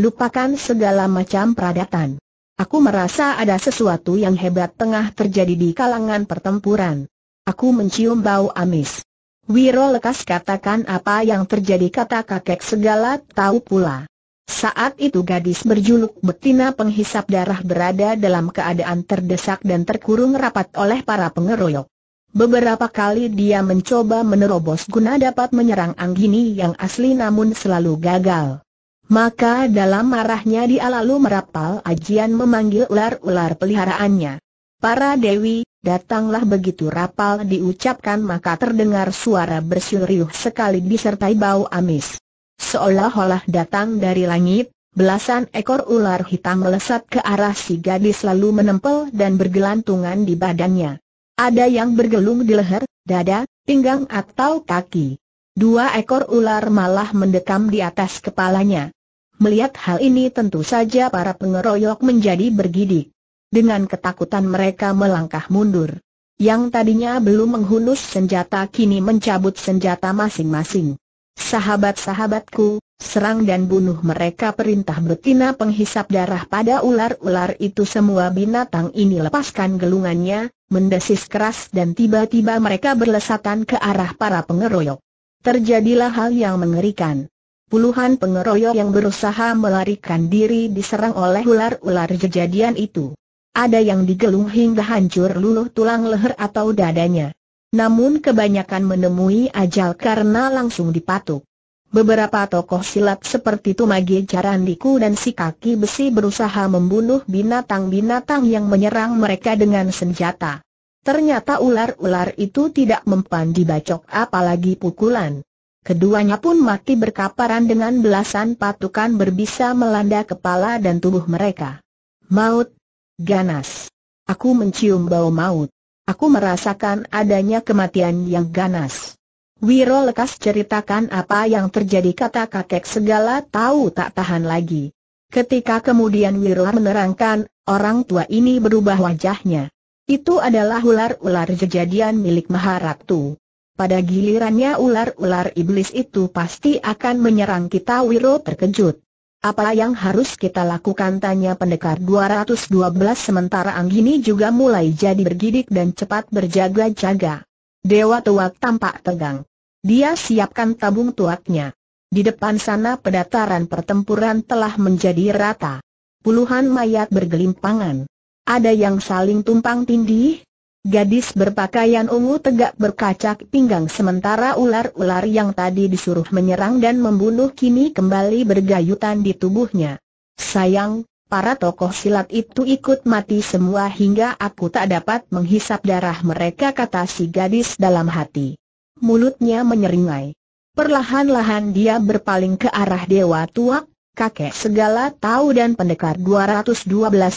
Lupakan segala macam peradatan. Aku merasa ada sesuatu yang hebat tengah terjadi di kalangan pertempuran. Aku mencium bau amis. Wiro lekas katakan apa yang terjadi kata kakek segala tahu pula. Saat itu gadis berjuluk betina penghisap darah berada dalam keadaan terdesak dan terkurung rapat oleh para pengeroyok. Beberapa kali dia mencoba menerobos guna dapat menyerang Anggini yang asli namun selalu gagal. Maka dalam marahnya dia lalu merapal ajian memanggil ular-ular peliharaannya. Para dewi, datanglah begitu rapal diucapkan maka terdengar suara bersyuriuh sekali disertai bau amis seolah-olah datang dari langit, belasan ekor ular hitam melesat ke arah si gadis lalu menempel dan bergelantungan di badannya. Ada yang bergelung di leher, dada, pinggang atau kaki. Dua ekor ular malah mendekam di atas kepalanya. Melihat hal ini tentu saja para pengeroyok menjadi bergidik. Dengan ketakutan mereka melangkah mundur. Yang tadinya belum menghunus senjata kini mencabut senjata masing-masing. Sahabat-sahabatku, serang dan bunuh mereka perintah betina penghisap darah pada ular-ular itu semua binatang ini lepaskan gelungannya, mendesis keras dan tiba-tiba mereka berlesatan ke arah para pengeroyok. Terjadilah hal yang mengerikan. Puluhan pengeroyok yang berusaha melarikan diri diserang oleh ular-ular kejadian itu. Ada yang digelung hingga hancur luluh tulang leher atau dadanya namun kebanyakan menemui ajal karena langsung dipatuk. Beberapa tokoh silat seperti Tumage Jarandiku dan si kaki besi berusaha membunuh binatang-binatang yang menyerang mereka dengan senjata. Ternyata ular-ular itu tidak mempan dibacok apalagi pukulan. Keduanya pun mati berkaparan dengan belasan patukan berbisa melanda kepala dan tubuh mereka. Maut! Ganas! Aku mencium bau maut. Aku merasakan adanya kematian yang ganas. Wiro lekas ceritakan apa yang terjadi kata kakek segala tahu tak tahan lagi. Ketika kemudian Wiro menerangkan, orang tua ini berubah wajahnya. Itu adalah ular-ular kejadian milik Maharatu. Pada gilirannya ular-ular iblis itu pasti akan menyerang kita Wiro terkejut. Apa yang harus kita lakukan tanya pendekar 212 sementara Anggini juga mulai jadi bergidik dan cepat berjaga-jaga. Dewa Tuak tampak tegang. Dia siapkan tabung tuaknya. Di depan sana pedataran pertempuran telah menjadi rata. Puluhan mayat bergelimpangan. Ada yang saling tumpang tindih, Gadis berpakaian ungu tegak berkacak pinggang sementara ular-ular yang tadi disuruh menyerang dan membunuh kini kembali bergayutan di tubuhnya. Sayang, para tokoh silat itu ikut mati semua hingga aku tak dapat menghisap darah mereka kata si gadis dalam hati. Mulutnya menyeringai. Perlahan-lahan dia berpaling ke arah Dewa tua, kakek segala tahu dan pendekar 212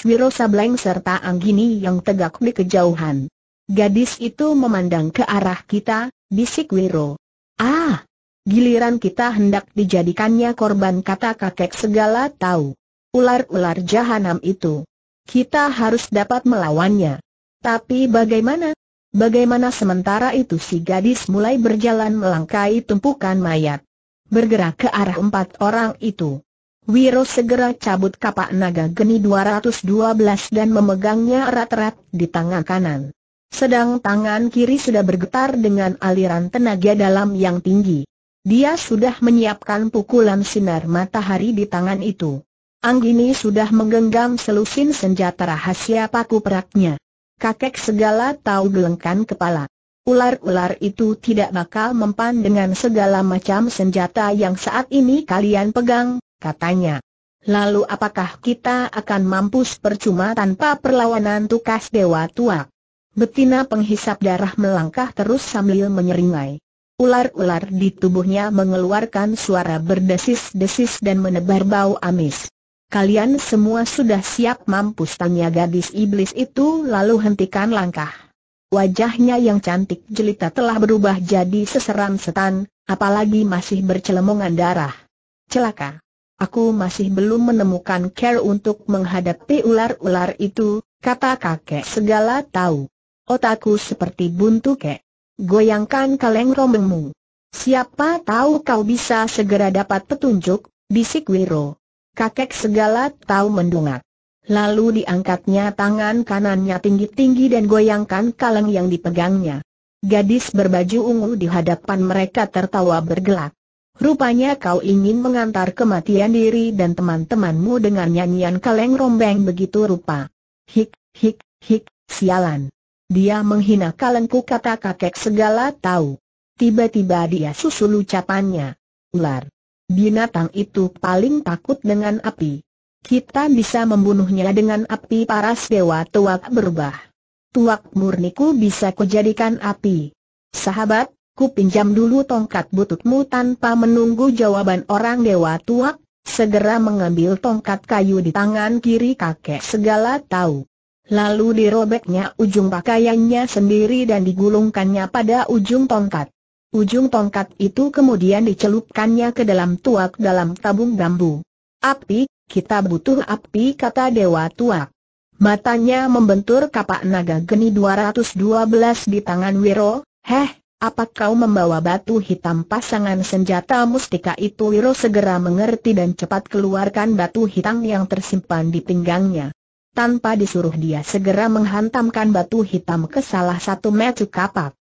Wiro Sableng serta Anggini yang tegak di kejauhan. Gadis itu memandang ke arah kita, bisik Wiro. Ah! Giliran kita hendak dijadikannya korban kata kakek segala tahu. Ular-ular jahanam itu. Kita harus dapat melawannya. Tapi bagaimana? Bagaimana sementara itu si gadis mulai berjalan melangkai tumpukan mayat. Bergerak ke arah empat orang itu. Wiro segera cabut kapak naga geni 212 dan memegangnya erat-erat di tangan kanan. Sedang tangan kiri sudah bergetar dengan aliran tenaga dalam yang tinggi. Dia sudah menyiapkan pukulan sinar matahari di tangan itu. Anggini sudah menggenggam selusin senjata rahasia paku peraknya. Kakek segala tahu gelengkan kepala. Ular-ular itu tidak bakal mempan dengan segala macam senjata yang saat ini kalian pegang, katanya. Lalu apakah kita akan mampus percuma tanpa perlawanan tukas dewa tuak? Betina penghisap darah melangkah terus sambil menyeringai. Ular-ular di tubuhnya mengeluarkan suara berdesis-desis dan menebar bau amis. Kalian semua sudah siap mampus tanya gadis iblis itu lalu hentikan langkah. Wajahnya yang cantik jelita telah berubah jadi seseram setan, apalagi masih bercelemongan darah. Celaka. Aku masih belum menemukan care untuk menghadapi ular-ular itu, kata kakek segala tahu. Otakku seperti buntu kek. Goyangkan kaleng rombengmu. Siapa tahu kau bisa segera dapat petunjuk, bisik Wiro. Kakek segala tahu mendungak. Lalu diangkatnya tangan kanannya tinggi-tinggi dan goyangkan kaleng yang dipegangnya. Gadis berbaju ungu di hadapan mereka tertawa bergelak. Rupanya kau ingin mengantar kematian diri dan teman-temanmu dengan nyanyian kaleng rombeng begitu rupa. Hik, hik, hik, sialan. Dia menghina kalengku kata kakek segala tahu. Tiba-tiba dia susul ucapannya. Ular. Binatang itu paling takut dengan api. Kita bisa membunuhnya dengan api paras dewa tuak berubah. Tuak murniku bisa kujadikan api. Sahabat, ku pinjam dulu tongkat bututmu tanpa menunggu jawaban orang dewa tuak, segera mengambil tongkat kayu di tangan kiri kakek segala tahu. Lalu dirobeknya ujung pakaiannya sendiri dan digulungkannya pada ujung tongkat. Ujung tongkat itu kemudian dicelupkannya ke dalam tuak dalam tabung bambu. Api, kita butuh api kata Dewa Tuak. Matanya membentur kapak naga geni 212 di tangan Wiro, heh, apa kau membawa batu hitam pasangan senjata mustika itu Wiro segera mengerti dan cepat keluarkan batu hitam yang tersimpan di pinggangnya tanpa disuruh dia segera menghantamkan batu hitam ke salah satu metu kapak.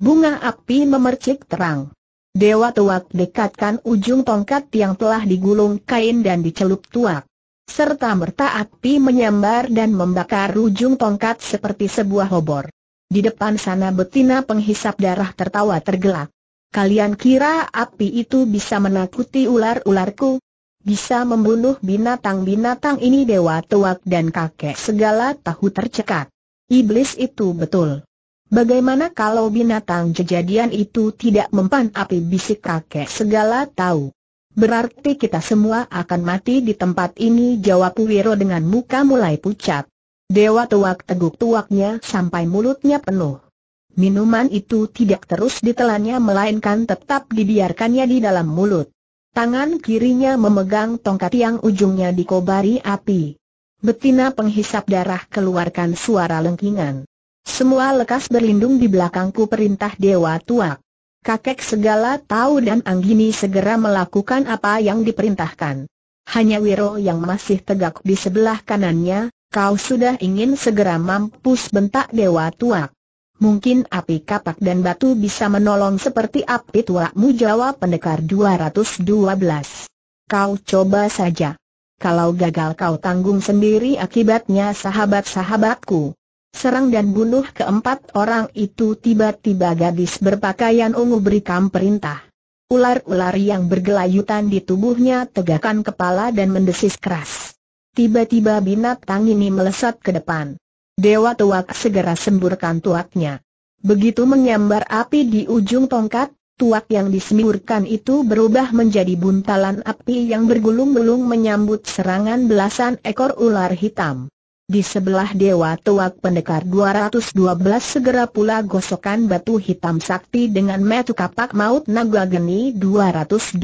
Bunga api memercik terang. Dewa tuak dekatkan ujung tongkat yang telah digulung kain dan dicelup tuak. Serta merta api menyambar dan membakar ujung tongkat seperti sebuah obor. Di depan sana betina penghisap darah tertawa tergelak. Kalian kira api itu bisa menakuti ular-ularku? Bisa membunuh binatang-binatang ini dewa tuak dan kakek segala tahu tercekat. Iblis itu betul. Bagaimana kalau binatang kejadian itu tidak mempan api bisik kakek segala tahu? Berarti kita semua akan mati di tempat ini jawab Wiro dengan muka mulai pucat. Dewa tuak teguk tuaknya sampai mulutnya penuh. Minuman itu tidak terus ditelannya melainkan tetap dibiarkannya di dalam mulut. Tangan kirinya memegang tongkat yang ujungnya dikobari api. Betina penghisap darah keluarkan suara lengkingan. Semua lekas berlindung di belakangku perintah Dewa tua. Kakek segala tahu dan Anggini segera melakukan apa yang diperintahkan. Hanya Wiro yang masih tegak di sebelah kanannya, kau sudah ingin segera mampus bentak Dewa Tuak. Mungkin api kapak dan batu bisa menolong seperti api Mu jawab pendekar 212. Kau coba saja. Kalau gagal kau tanggung sendiri akibatnya sahabat-sahabatku. Serang dan bunuh keempat orang itu tiba-tiba gadis berpakaian ungu berikan perintah. Ular-ular yang bergelayutan di tubuhnya tegakkan kepala dan mendesis keras. Tiba-tiba binatang ini melesat ke depan. Dewa Tuak segera semburkan tuaknya. Begitu menyambar api di ujung tongkat, tuak yang disemburkan itu berubah menjadi buntalan api yang bergulung-gulung menyambut serangan belasan ekor ular hitam. Di sebelah Dewa Tuak Pendekar 212 segera pula gosokan batu hitam sakti dengan metu kapak maut naga geni 212.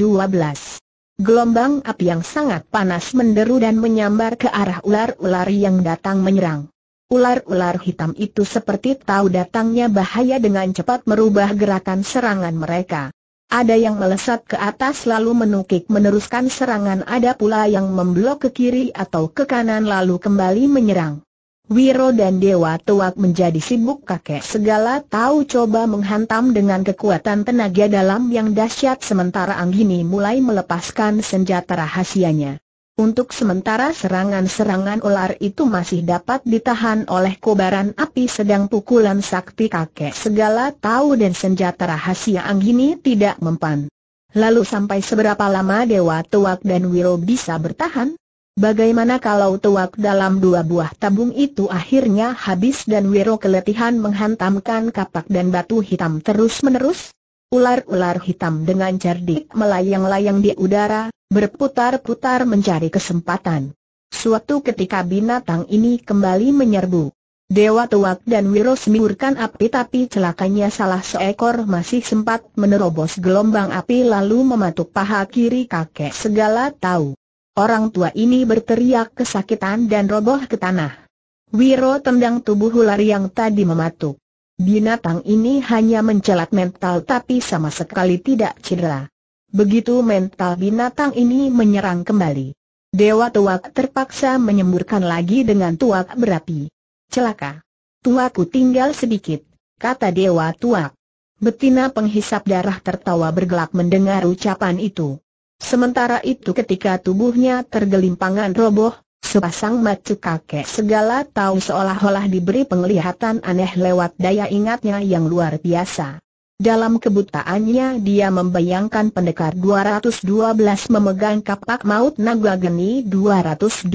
Gelombang api yang sangat panas menderu dan menyambar ke arah ular-ular yang datang menyerang. Ular-ular hitam itu seperti tahu datangnya bahaya dengan cepat merubah gerakan serangan mereka. Ada yang melesat ke atas lalu menukik meneruskan serangan ada pula yang memblok ke kiri atau ke kanan lalu kembali menyerang. Wiro dan Dewa Tuak menjadi sibuk kakek segala tahu coba menghantam dengan kekuatan tenaga dalam yang dahsyat sementara Anggini mulai melepaskan senjata rahasianya. Untuk sementara serangan-serangan ular itu masih dapat ditahan oleh kobaran api sedang pukulan sakti kakek segala tahu dan senjata rahasia Anggini tidak mempan. Lalu sampai seberapa lama Dewa Tuak dan Wiro bisa bertahan? Bagaimana kalau Tuak dalam dua buah tabung itu akhirnya habis dan Wiro keletihan menghantamkan kapak dan batu hitam terus-menerus? Ular-ular hitam dengan cerdik melayang-layang di udara, berputar-putar mencari kesempatan. Suatu ketika binatang ini kembali menyerbu. Dewa Tuak dan Wiro semburkan api tapi celakanya salah seekor masih sempat menerobos gelombang api lalu mematuk paha kiri kakek segala tahu. Orang tua ini berteriak kesakitan dan roboh ke tanah. Wiro tendang tubuh ular yang tadi mematuk. Binatang ini hanya mencelat mental tapi sama sekali tidak cedera. Begitu mental binatang ini menyerang kembali. Dewa tuak terpaksa menyemburkan lagi dengan tuak berapi. Celaka. Tuaku tinggal sedikit, kata dewa tuak. Betina penghisap darah tertawa bergelak mendengar ucapan itu. Sementara itu ketika tubuhnya tergelimpangan roboh, sepasang macu kakek segala tahu seolah-olah diberi penglihatan aneh lewat daya ingatnya yang luar biasa. Dalam kebutaannya dia membayangkan pendekar 212 memegang kapak maut naga geni 212.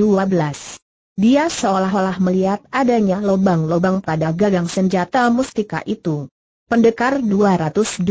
Dia seolah-olah melihat adanya lobang-lobang pada gagang senjata mustika itu. Pendekar 212.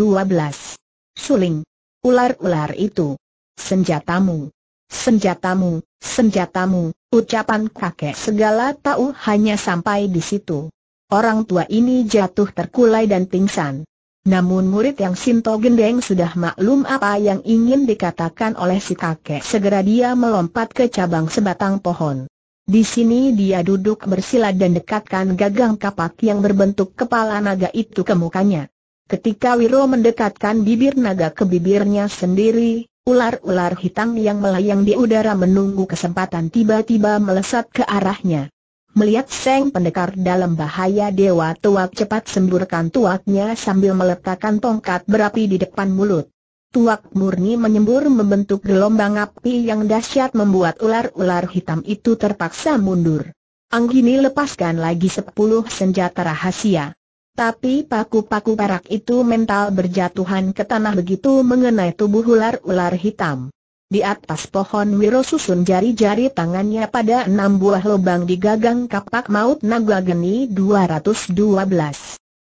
Suling. Ular-ular itu. Senjatamu. Senjatamu, senjatamu, ucapan kakek segala tahu hanya sampai di situ. Orang tua ini jatuh terkulai dan pingsan. Namun murid yang Sinto Gendeng sudah maklum apa yang ingin dikatakan oleh si kakek. Segera dia melompat ke cabang sebatang pohon. Di sini dia duduk bersila dan dekatkan gagang kapak yang berbentuk kepala naga itu ke mukanya. Ketika Wiro mendekatkan bibir naga ke bibirnya sendiri, ular-ular hitam yang melayang di udara menunggu kesempatan tiba-tiba melesat ke arahnya. Melihat Seng Pendekar dalam bahaya Dewa Tuak cepat semburkan tuaknya sambil meletakkan tongkat berapi di depan mulut. Tuak murni menyembur membentuk gelombang api yang dahsyat membuat ular-ular hitam itu terpaksa mundur. Anggini lepaskan lagi sepuluh senjata rahasia. Tapi paku-paku perak itu mental berjatuhan ke tanah begitu mengenai tubuh ular-ular hitam. Di atas pohon Wiro susun jari-jari tangannya pada enam buah lubang di gagang kapak maut naga geni 212.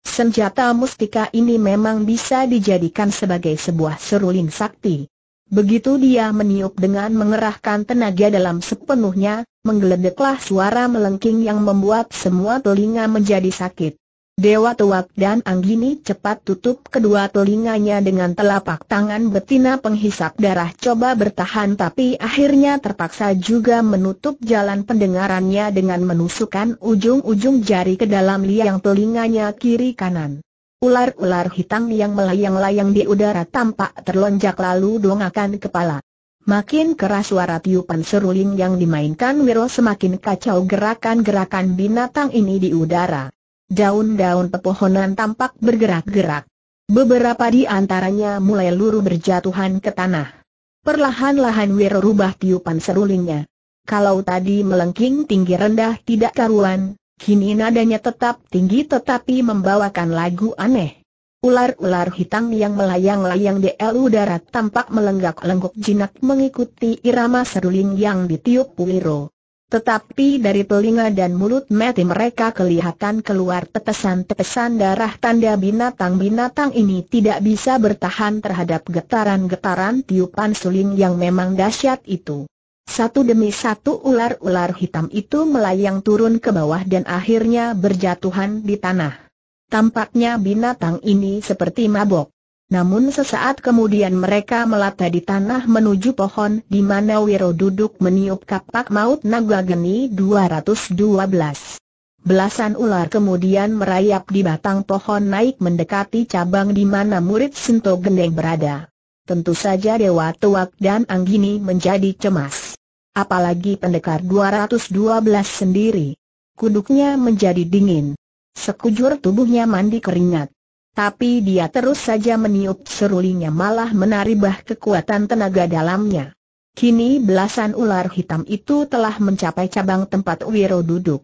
Senjata mustika ini memang bisa dijadikan sebagai sebuah seruling sakti. Begitu dia meniup dengan mengerahkan tenaga dalam sepenuhnya, menggeledeklah suara melengking yang membuat semua telinga menjadi sakit. Dewa Tuak dan Anggini cepat tutup kedua telinganya dengan telapak tangan betina penghisap darah coba bertahan tapi akhirnya terpaksa juga menutup jalan pendengarannya dengan menusukkan ujung-ujung jari ke dalam liang telinganya kiri kanan. Ular-ular hitam yang melayang-layang di udara tampak terlonjak lalu dongakan kepala. Makin keras suara tiupan seruling yang dimainkan Wiro semakin kacau gerakan-gerakan binatang ini di udara. Daun-daun pepohonan tampak bergerak-gerak. Beberapa di antaranya mulai luruh berjatuhan ke tanah. Perlahan-lahan Wiro rubah tiupan serulingnya. Kalau tadi melengking tinggi rendah tidak karuan, kini nadanya tetap tinggi tetapi membawakan lagu aneh. Ular-ular hitam yang melayang-layang di udara tampak melenggak-lenggok jinak mengikuti irama seruling yang ditiup Wiro. Tetapi dari telinga dan mulut mati mereka kelihatan keluar tetesan-tetesan darah tanda binatang-binatang ini tidak bisa bertahan terhadap getaran-getaran tiupan suling yang memang dahsyat itu. Satu demi satu ular-ular hitam itu melayang turun ke bawah dan akhirnya berjatuhan di tanah. Tampaknya binatang ini seperti mabok. Namun sesaat kemudian mereka melata di tanah menuju pohon di mana Wiro duduk meniup kapak maut naga geni 212. Belasan ular kemudian merayap di batang pohon naik mendekati cabang di mana murid Sinto Gendeng berada. Tentu saja Dewa Tuak dan Anggini menjadi cemas. Apalagi pendekar 212 sendiri. Kuduknya menjadi dingin. Sekujur tubuhnya mandi keringat. Tapi dia terus saja meniup serulingnya malah menaribah kekuatan tenaga dalamnya. Kini belasan ular hitam itu telah mencapai cabang tempat Wiro duduk.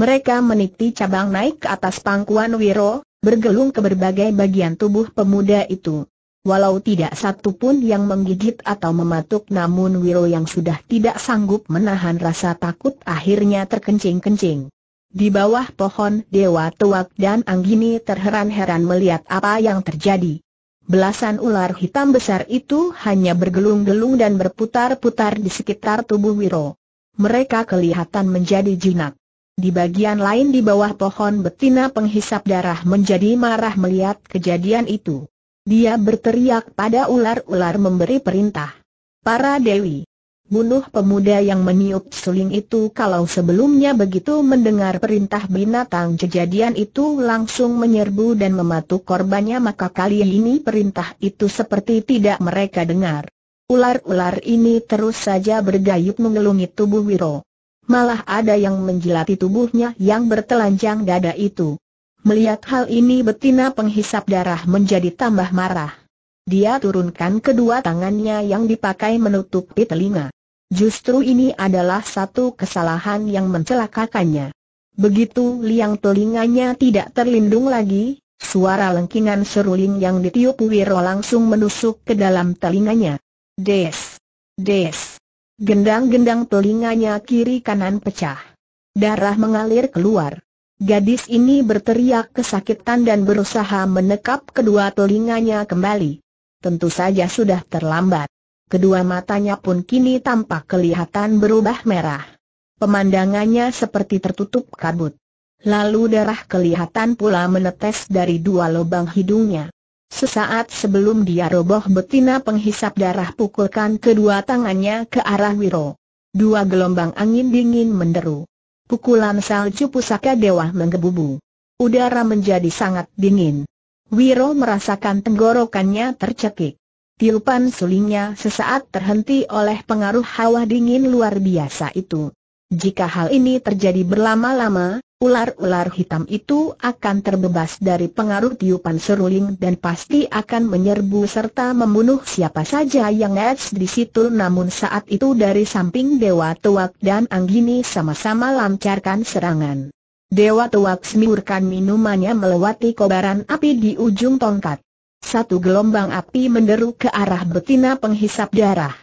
Mereka meniti cabang naik ke atas pangkuan Wiro, bergelung ke berbagai bagian tubuh pemuda itu. Walau tidak satu pun yang menggigit atau mematuk namun Wiro yang sudah tidak sanggup menahan rasa takut akhirnya terkencing-kencing. Di bawah pohon, Dewa Tuak dan Anggini terheran-heran melihat apa yang terjadi. Belasan ular hitam besar itu hanya bergelung-gelung dan berputar-putar di sekitar tubuh Wiro. Mereka kelihatan menjadi jinak. Di bagian lain di bawah pohon betina penghisap darah menjadi marah melihat kejadian itu. Dia berteriak pada ular-ular memberi perintah. Para Dewi, Bunuh pemuda yang meniup suling itu kalau sebelumnya begitu mendengar perintah binatang kejadian itu langsung menyerbu dan mematuk korbannya maka kali ini perintah itu seperti tidak mereka dengar. Ular-ular ini terus saja bergayut mengelungi tubuh Wiro. Malah ada yang menjilati tubuhnya yang bertelanjang dada itu. Melihat hal ini betina penghisap darah menjadi tambah marah. Dia turunkan kedua tangannya yang dipakai menutupi telinga. Justru ini adalah satu kesalahan yang mencelakakannya. Begitu liang telinganya tidak terlindung lagi, suara lengkingan seruling yang ditiup Wiro langsung menusuk ke dalam telinganya. Des! Des! Gendang-gendang telinganya kiri kanan pecah. Darah mengalir keluar. Gadis ini berteriak kesakitan dan berusaha menekap kedua telinganya kembali. Tentu saja sudah terlambat kedua matanya pun kini tampak kelihatan berubah merah. Pemandangannya seperti tertutup kabut. Lalu darah kelihatan pula menetes dari dua lubang hidungnya. Sesaat sebelum dia roboh betina penghisap darah pukulkan kedua tangannya ke arah Wiro. Dua gelombang angin dingin menderu. Pukulan salju pusaka dewa menggebubu. Udara menjadi sangat dingin. Wiro merasakan tenggorokannya tercekik. Tiupan sulingnya sesaat terhenti oleh pengaruh hawa dingin luar biasa itu. Jika hal ini terjadi berlama-lama, ular-ular hitam itu akan terbebas dari pengaruh tiupan seruling dan pasti akan menyerbu serta membunuh siapa saja yang ada di situ. Namun saat itu dari samping Dewa Tuak dan Anggini sama-sama lancarkan serangan. Dewa Tuak semiurkan minumannya melewati kobaran api di ujung tongkat. Satu gelombang api menderu ke arah betina penghisap darah.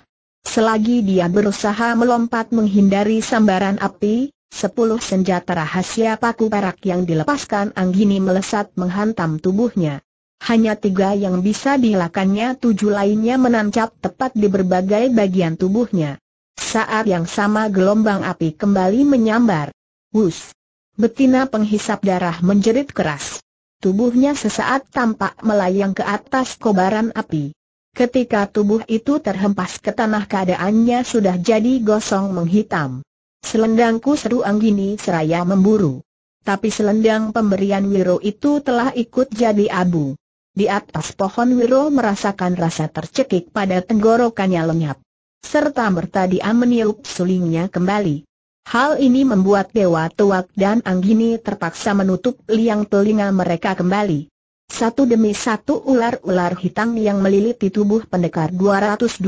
Selagi dia berusaha melompat menghindari sambaran api, sepuluh senjata rahasia paku perak yang dilepaskan Anggini melesat menghantam tubuhnya. Hanya tiga yang bisa dilakannya tujuh lainnya menancap tepat di berbagai bagian tubuhnya. Saat yang sama gelombang api kembali menyambar. Wus! Betina penghisap darah menjerit keras. Tubuhnya sesaat tampak melayang ke atas kobaran api. Ketika tubuh itu terhempas ke tanah keadaannya sudah jadi gosong menghitam. Selendangku seru Anggini seraya memburu. Tapi selendang pemberian Wiro itu telah ikut jadi abu. Di atas pohon Wiro merasakan rasa tercekik pada tenggorokannya lenyap. Serta merta dia meniup sulingnya kembali. Hal ini membuat Dewa Tuak dan Anggini terpaksa menutup liang telinga mereka kembali. Satu demi satu ular-ular hitam yang melilit di tubuh pendekar 212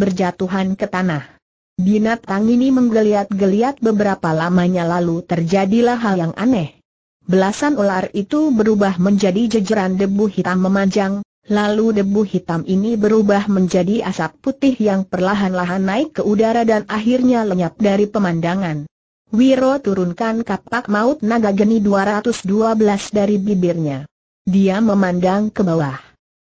berjatuhan ke tanah. Binatang ini menggeliat-geliat beberapa lamanya lalu terjadilah hal yang aneh. Belasan ular itu berubah menjadi jejeran debu hitam memanjang, Lalu debu hitam ini berubah menjadi asap putih yang perlahan-lahan naik ke udara dan akhirnya lenyap dari pemandangan. Wiro turunkan kapak maut naga geni 212 dari bibirnya. Dia memandang ke bawah.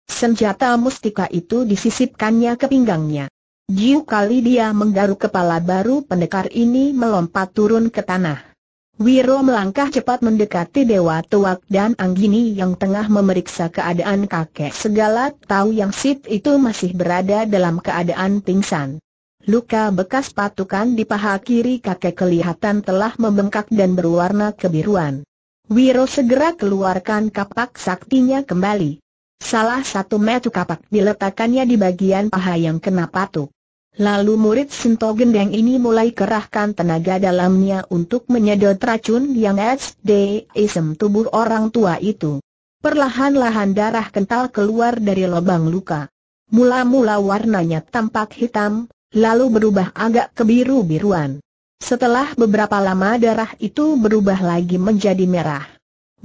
Senjata mustika itu disisipkannya ke pinggangnya. Jiu kali dia menggaruk kepala baru pendekar ini melompat turun ke tanah. Wiro melangkah cepat mendekati Dewa Tuak dan Anggini yang tengah memeriksa keadaan kakek segala tahu yang Sit itu masih berada dalam keadaan pingsan. Luka bekas patukan di paha kiri kakek kelihatan telah membengkak dan berwarna kebiruan. Wiro segera keluarkan kapak saktinya kembali. Salah satu metu kapak diletakkannya di bagian paha yang kena patuk. Lalu murid Sinto Gendeng ini mulai kerahkan tenaga dalamnya untuk menyedot racun yang SD isem tubuh orang tua itu. Perlahan-lahan darah kental keluar dari lubang luka. Mula-mula warnanya tampak hitam, lalu berubah agak kebiru-biruan. Setelah beberapa lama darah itu berubah lagi menjadi merah.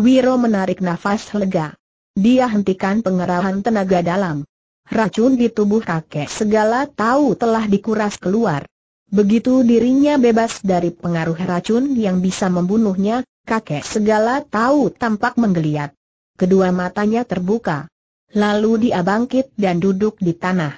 Wiro menarik nafas lega. Dia hentikan pengerahan tenaga dalam racun di tubuh kakek segala tahu telah dikuras keluar. Begitu dirinya bebas dari pengaruh racun yang bisa membunuhnya, kakek segala tahu tampak menggeliat. Kedua matanya terbuka. Lalu dia bangkit dan duduk di tanah.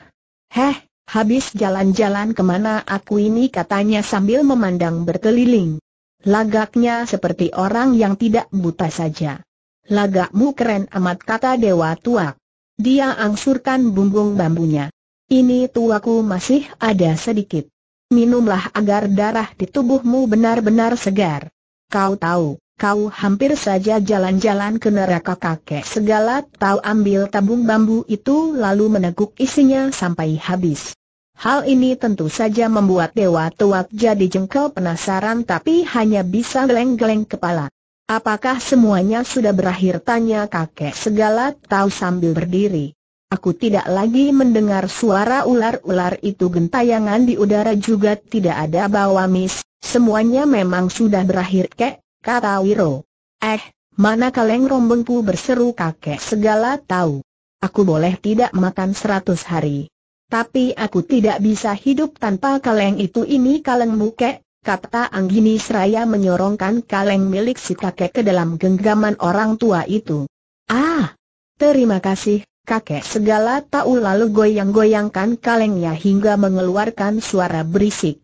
Heh, habis jalan-jalan kemana aku ini katanya sambil memandang berkeliling. Lagaknya seperti orang yang tidak buta saja. Lagakmu keren amat kata dewa tuak. Dia angsurkan bumbung bambunya. Ini tuaku masih ada sedikit. Minumlah agar darah di tubuhmu benar-benar segar. Kau tahu, kau hampir saja jalan-jalan ke neraka kakek segala tahu ambil tabung bambu itu lalu meneguk isinya sampai habis. Hal ini tentu saja membuat Dewa Tuak jadi jengkel penasaran tapi hanya bisa geleng-geleng kepala. Apakah semuanya sudah berakhir? Tanya kakek segala tahu sambil berdiri. Aku tidak lagi mendengar suara ular-ular itu gentayangan di udara juga tidak ada bau amis, semuanya memang sudah berakhir kek, kata Wiro. Eh, mana kaleng rombengku berseru kakek segala tahu. Aku boleh tidak makan seratus hari. Tapi aku tidak bisa hidup tanpa kaleng itu ini kalengmu kek, kata Anggini seraya menyorongkan kaleng milik si kakek ke dalam genggaman orang tua itu. Ah, terima kasih, kakek segala tahu lalu goyang-goyangkan kalengnya hingga mengeluarkan suara berisik.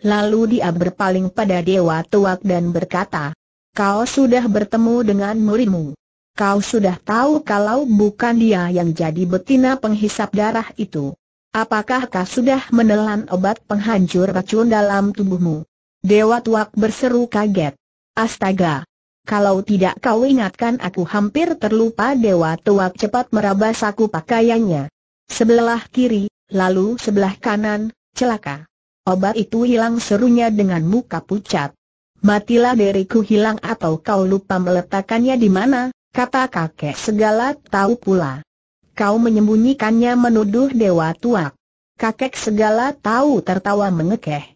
Lalu dia berpaling pada Dewa Tuak dan berkata, Kau sudah bertemu dengan murimu. Kau sudah tahu kalau bukan dia yang jadi betina penghisap darah itu. Apakah kau sudah menelan obat penghancur racun dalam tubuhmu? Dewa Tuak berseru kaget. Astaga! Kalau tidak kau ingatkan aku hampir terlupa Dewa Tuak cepat meraba saku pakaiannya. Sebelah kiri, lalu sebelah kanan, celaka. Obat itu hilang serunya dengan muka pucat. Matilah diriku hilang atau kau lupa meletakkannya di mana, kata kakek segala tahu pula. Kau menyembunyikannya menuduh Dewa Tuak. Kakek segala tahu tertawa mengekeh.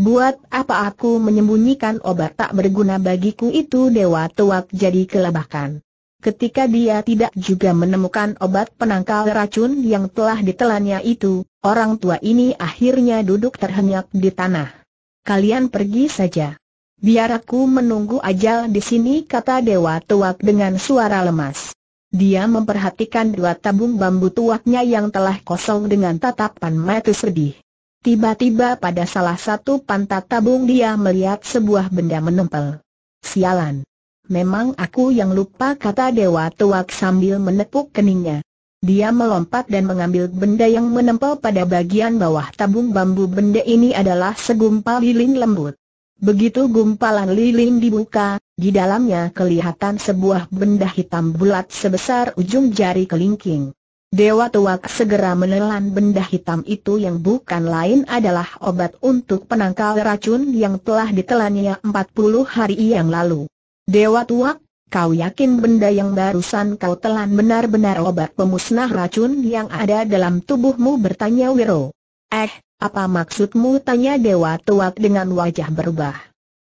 Buat apa aku menyembunyikan obat tak berguna bagiku itu Dewa Tuak jadi kelabakan. Ketika dia tidak juga menemukan obat penangkal racun yang telah ditelannya itu, orang tua ini akhirnya duduk terhenyak di tanah. Kalian pergi saja. Biar aku menunggu ajal di sini kata Dewa Tuak dengan suara lemas. Dia memperhatikan dua tabung bambu tuaknya yang telah kosong dengan tatapan mata sedih. Tiba-tiba pada salah satu pantat tabung dia melihat sebuah benda menempel. Sialan. Memang aku yang lupa kata Dewa Tuak sambil menepuk keningnya. Dia melompat dan mengambil benda yang menempel pada bagian bawah tabung bambu benda ini adalah segumpal lilin lembut. Begitu gumpalan lilin dibuka, di dalamnya kelihatan sebuah benda hitam bulat sebesar ujung jari kelingking. Dewa Tuak segera menelan benda hitam itu yang bukan lain adalah obat untuk penangkal racun yang telah ditelannya 40 hari yang lalu. Dewa Tuak, kau yakin benda yang barusan kau telan benar-benar obat pemusnah racun yang ada dalam tubuhmu bertanya Wiro. Eh, apa maksudmu tanya Dewa Tuak dengan wajah berubah.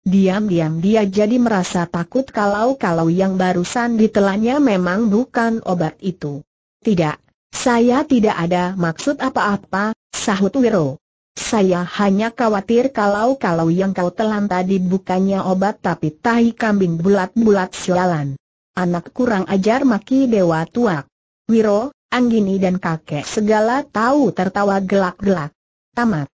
Diam-diam dia jadi merasa takut kalau-kalau yang barusan ditelannya memang bukan obat itu. Tidak, saya tidak ada maksud apa-apa, sahut Wiro. Saya hanya khawatir kalau-kalau yang kau telan tadi bukannya obat tapi tahi kambing bulat-bulat sialan. Anak kurang ajar maki dewa tuak. Wiro, Anggini dan kakek segala tahu tertawa gelak-gelak. Tamat.